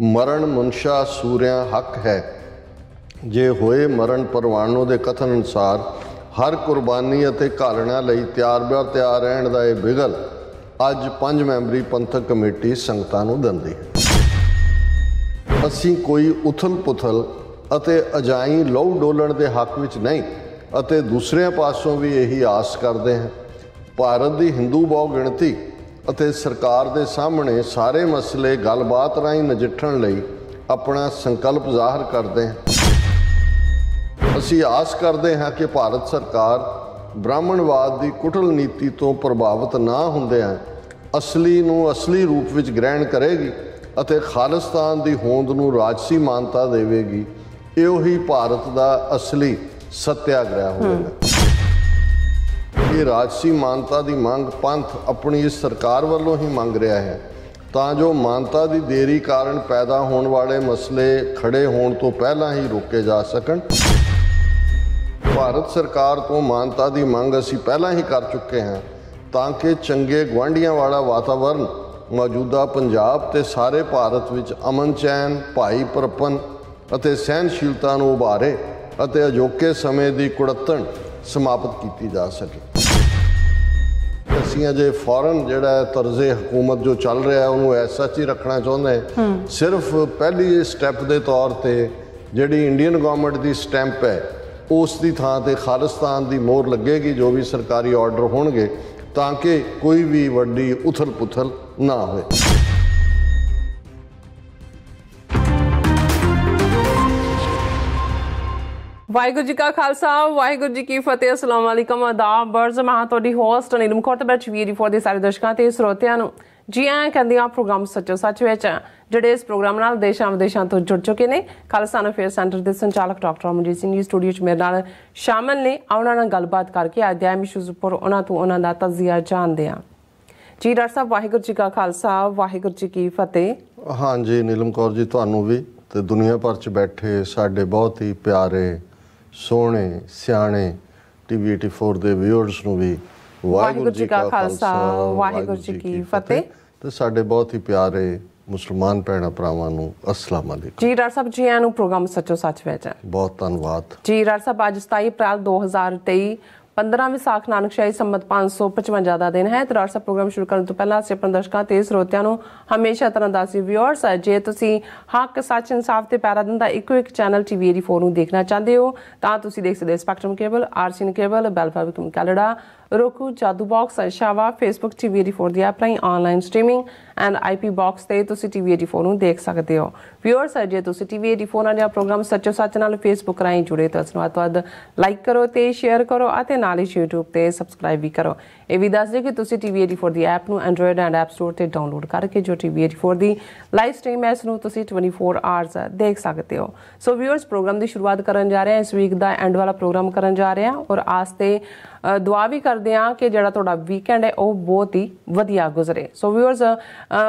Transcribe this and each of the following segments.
ਮਰਨ ਮਨਸ਼ਾ ਸੂਰਿਆ ਹੱਕ ਹੈ ਜੇ ਹੋਏ ਮਰਨ ਪਰਵਾਨੋ ਦੇ ਕਥਨ ਅਨੁਸਾਰ ਹਰ ਕੁਰਬਾਨੀ ਅਤੇ ਘਾਲਣਾ ਲਈ ਤਿਆਰ ਬਿਆਰ ਤਿਆਰ ਰਹਿਣ ਦਾ ਇਹ ਬਿਗਲ ਅੱਜ ਪੰਜ ਮੈਂਬਰੀ ਪੰਥਕ ਕਮੇਟੀ ਸੰਗਤਾਂ ਨੂੰ ਦਿੰਦੀ ਹੈ ਅਸੀਂ ਕੋਈ ਉਥਲ-ਪੁਥਲ ਅਤੇ ਅਜਾਈ ਲਹੂ ਡੋਲਣ ਦੇ ਹੱਕ ਵਿੱਚ ਨਹੀਂ ਅਤੇ ਦੂਸਰਿਆਂ ਪਾਸੋਂ ਵੀ ਇਹੀ ਆਸ ਕਰਦੇ ਹਾਂ ਭਾਰਤ ਦੀ ਹਿੰਦੂ ਬਹੁ ਗਿਣਤੀ ਅਤੇ ਸਰਕਾਰ ਦੇ ਸਾਹਮਣੇ ਸਾਰੇ ਮਸਲੇ ਗੱਲਬਾਤ ਰਾਹੀਂ ਨਜਿੱਠਣ ਲਈ ਆਪਣਾ ਸੰਕਲਪ ਜ਼ਾਹਰ ਕਰਦੇ ਹਾਂ ਅਸੀਂ ਆਸ ਕਰਦੇ ਹਾਂ ਕਿ ਭਾਰਤ ਸਰਕਾਰ ਬ੍ਰਾਹਮਣਵਾਦ ਦੀ ਕੁਟਲ ਨੀਤੀ ਤੋਂ ਪ੍ਰਭਾਵਿਤ ਨਾ ਹੁੰਦਿਆਂ ਅਸਲੀ ਨੂੰ ਅਸਲੀ ਰੂਪ ਵਿੱਚ ਗ੍ਰਹਿਣ ਕਰੇਗੀ ਅਤੇ ਖਾਲਿਸਤਾਨ ਦੀ ਹੋਂਦ ਨੂੰ ਰਾਜਸੀ ਮਾਨਤਾ ਦੇਵੇਗੀ ਇਹੋ ਹੀ ਭਾਰਤ ਦਾ ਅਸਲੀ ਸਤਿਆਗ੍ਰਹਿ ਹੋਵੇਗਾ ਇਹ ਰਾਜਸੀ ਮਾਨਤਾ ਦੀ ਮੰਗ ਪੰਥ ਆਪਣੀ ਇਸ ਸਰਕਾਰ ਵੱਲੋਂ ਹੀ ਮੰਗ ਰਿਹਾ ਹੈ ਤਾਂ ਜੋ ਮਾਨਤਾ ਦੀ ਦੇਰੀ ਕਾਰਨ ਪੈਦਾ ਹੋਣ ਵਾਲੇ ਮਸਲੇ ਖੜੇ ਹੋਣ ਤੋਂ ਪਹਿਲਾਂ ਹੀ ਰੋਕੇ ਜਾ ਸਕਣ ਭਾਰਤ ਸਰਕਾਰ ਤੋਂ ਮਾਨਤਾ ਦੀ ਮੰਗ ਅਸੀਂ ਪਹਿਲਾਂ ਹੀ ਕਰ ਚੁੱਕੇ ਹਾਂ ਤਾਂ ਕਿ ਚੰਗੇ ਗਵਾਂਢੀਆਂ ਵਾਲਾ ਵਾਤਾਵਰਨ ਮੌਜੂਦਾ ਪੰਜਾਬ ਤੇ ਸਾਰੇ ਭਾਰਤ ਵਿੱਚ ਅਮਨ ਚੈਨ ਭਾਈ ਪਰਪਨ ਅਤੇ ਸਹਿਨਸ਼ੀਲਤਾ ਨੂੰ ਉਭਾਰੇ ਅਤੇ ਅਜੋਕੇ ਸਮੇਂ ਦੀ ਕੁੜੱਤਣ ਸਮਾਪਤ ਕੀਤੀ ਜਾ ਸਕੇ ਅਸੀਂ ਅਜੇ ਫੌਰਨ ਜਿਹੜਾ ਤਰਜ਼ੇ ਹਕੂਮਤ ਜੋ ਚੱਲ ਰਿਹਾ ਉਹਨੂੰ ਐਸਾ ਹੀ ਰੱਖਣਾ ਚਾਹੁੰਦੇ ਸਿਰਫ ਪਹਿਲੀ ਸਟੈਪ ਦੇ ਤੌਰ ਤੇ ਜਿਹੜੀ ਇੰਡੀਅਨ ਗਵਰਨਮੈਂਟ ਦੀ ਸਟੈਂਪ ਹੈ ਉਸ ਦੀ ਥਾਂ ਤੇ ਖਾਲਿਸਤਾਨ ਦੀ ਮੋਹਰ ਲੱਗੇਗੀ ਜੋ ਵੀ ਸਰਕਾਰੀ ਆਰਡਰ ਹੋਣਗੇ ਤਾਂ ਕਿ ਕੋਈ ਵੀ ਵੱਡੀ ਉਥਲ-ਪੁਥਲ ਨਾ ਹੋਵੇ ਵਾਹਿਗੁਰੂ ਜੀ ਕਾ ਖਾਲਸਾ ਵਾਹਿਗੁਰੂ ਜੀ ਕੀ ਫਤਿਹ ਅਸਲਾਮ ਅਲੈਕਮ ਅਦਾਬ ਬਰਜ਼ ਮੈਂ ਤੁਹਾਡੀ ਹੋਸਟ ਅਨੀਲ ਬੈਚ ਚਵੀਰੀ ਫੋਰ ਦੇ ਸਾਰੇ ਦਰਸ਼ਕਾਂ ਤੇ ਸਰੋਤਿਆਂ ਨੂੰ ਜੀ ਆਇਆਂ ਆ ਪ੍ਰੋਗਰਾਮ ਸੱਚੋ ਸੱਚ ਵਿੱਚ ਜਿਹੜੇ ਇਸ ਪ੍ਰੋਗਰਾਮ ਨਾਲ ਦੇਸ਼ਾਂ ਵਿਦੇਸ਼ਾਂ ਤੋਂ ਜੁੜ ਚੁੱਕੇ ਨੇ ਖਾਲਸਾਨ ਫੇਅਰ ਸੈਂਟਰ ਦੇ ਸੰਚਾਲਕ ਡਾਕਟਰ ਅਮਰਜੀਤ ਸਿੰਘ ਜੀ ਸਟੂਡੀਓ 'ਚ ਮੇਰੇ ਨਾਲ ਸ਼ਾਮਲ ਨੇ ਉਹਨਾਂ ਨਾਲ ਗੱਲਬਾਤ ਕਰਕੇ ਅਧਿਆਇਮ ਇਸ਼ੂਜ਼ ਉੱਪਰ ਉਹਨਾਂ ਤੋਂ ਉਹਨਾਂ ਦਾ ਤਜ਼ੀਆ ਜਾਣਦੇ ਆ ਜੀ ਡਾਕਟਰ ਸਾਹਿਬ ਵਾਹਿਗੁਰੂ ਜੀ ਕਾ ਖਾਲਸਾ ਵਾਹਿਗੁਰੂ ਜੀ ਕੀ ਫਤਿਹ ਹਾਂਜੀ ਨੀਲਮ ਕੌਰ ਜੀ ਤੁਹਾਨੂੰ ਵੀ ਤੇ ਦੁਨੀਆ ਭਰ 'ਚ ਬੈਠੇ ਸਾਡੇ ਬਹੁਤ ਹੀ ਪਿਆਰੇ ਸੋਹਣੇ ਸਿਆਣੇ ਟੀਵੀ 84 ਦੇ ਵਿਊਅਰਸ ਨੂੰ ਵੀ ਵਾਹਿਗੁਰੂ ਜੀ ਕਾ ਖਾਲਸਾ ਵਾਹਿਗੁਰੂ ਜੀ ਕੀ ਫਤਿਹ ਤੇ ਸਾਡੇ ਬਹੁਤ ਹੀ ਪਿਆਰੇ ਮੁਸਲਮਾਨ ਭੈਣਾ ਭਰਾਵਾਂ ਨੂੰ ਅਸਲਾਮ ਅਲੈਕੁਮ ਜੀ ਡਾਕਟਰ ਸਾਹਿਬ ਜੀ ਆਨੂੰ ਪ੍ਰੋਗਰਾਮ ਸੱਚੋ ਸੱਚ ਵਿੱਚ ਬਹੁਤ ਧੰਨਵਾਦ ਜੀ ਡਾਕਟਰ ਸਾਹਿਬ ਅੱਜ 27 April 2023 15 ਵਿਸਾਖ ਸ਼ਾਹੀ ਸੰਮਤ 555 ਦਾ ਦਿਨ ਹੈ ਤਰਾਰ ਸਾਹਿਬ ਪ੍ਰੋਗਰਾਮ ਸ਼ੁਰੂ ਕਰਨ ਤੋਂ ਪਹਿਲਾਂ ਅਸੀਂ ਆਪਣੇ ਦਰਸ਼ਕਾਂ ਤੇ ਸਰੋਤਿਆਂ ਨੂੰ ਹਮੇਸ਼ਾ ਤਰਨਦਾਸੀ ਵਿਊਅਰਸ ਜੇ ਤੁਸੀਂ ਹੱਕ ਸੱਚ ਇਨਸਾਫ ਤੇ ਪੈਰਾ ਦਿੰਦਾ ਇੱਕੋ ਇੱਕ ਚੈਨਲ ਟੀਵੀ 84 ਨੂੰ ਦੇਖਣਾ ਚਾਹੁੰਦੇ ਹੋ ਤਾਂ ਤੁਸੀਂ ਦੇਖ ਸਕਦੇ ਸਪੈਕਟਰਮ ਕੇਬਲ ਆਰਸੀਨ ਕੇਬਲ ਬੈਲਫਾਵਿਕਮ ਕੈਲੜਾ ਰੋਕੂ ਜਾਦੂ ਬਾਕਸ ਅਸ਼ਾਵਾ ਫੇਸਬੁੱਕ ਟੀਵੀ 84 ਦੀ ਐਪ ਰਾਈ online streaming and IP box ਤੇ ਤੁਸੀਂ ਟੀਵੀ 84 ਨੂੰ ਦੇਖ ਸਕਦੇ ਹੋ ਵਿਊਅਰਸ ਜੇ ਤੁਸੀਂ ਟੀਵੀ 84 ਨਾਲ ਇਹ ਪ੍ਰੋਗਰਾਮ ਸੱਚੋ ਸੱਚ ਨਾਲ ਫੇਸਬੁੱਕ ਰਾਹੀਂ ਜੁੜੇ ਤਾਂ ਉਸ ਲਾਈਕ ਕਰੋ ਤੇ ਸ਼ੇਅਰ ਕਰੋ ਅਤੇ ਨਾਲ ਹੀ YouTube ਤੇ ਸਬਸਕ੍ਰਾਈਬ ਵੀ ਕਰੋ ਇਹ ਵੀ ਦੱਸ ਦੇ ਕਿ ਤੁਸੀਂ TV84 ਦੀ ਐਪ ਨੂੰ Android ਐਂਡ App Store ਤੇ ਡਾਊਨਲੋਡ ਕਰਕੇ ਜੋ TV84 ਦੀ ਲਾਈਵ ਸਟ੍ਰੀਮ ਐਸ ਨੂੰ ਤੁਸੀਂ 24 ਆਵਰਸ ਦੇਖ ਸਕਦੇ ਹੋ ਸੋ ਵੀਅਰਸ ਪ੍ਰੋਗਰਾਮ ਦੀ ਸ਼ੁਰੂਆਤ ਕਰਨ ਜਾ ਰਹੇ ਹਾਂ ਇਸ ਵੀਕ ਦਾ ਐਂਡ ਵਾਲਾ ਪ੍ਰੋਗਰਾਮ ਕਰਨ ਜਾ ਰਹੇ ਹਾਂ ਔਰ ਆਸ ਤੇ ਦੁਆ ਵੀ ਕਰਦੇ ਹਾਂ ਕਿ ਜਿਹੜਾ ਤੁਹਾਡਾ ਵੀਕਐਂਡ ਹੈ ਉਹ ਬਹੁਤ ਹੀ ਵਧੀਆ ਗੁਜ਼ਰੇ ਸੋ ਵੀਅਰਸ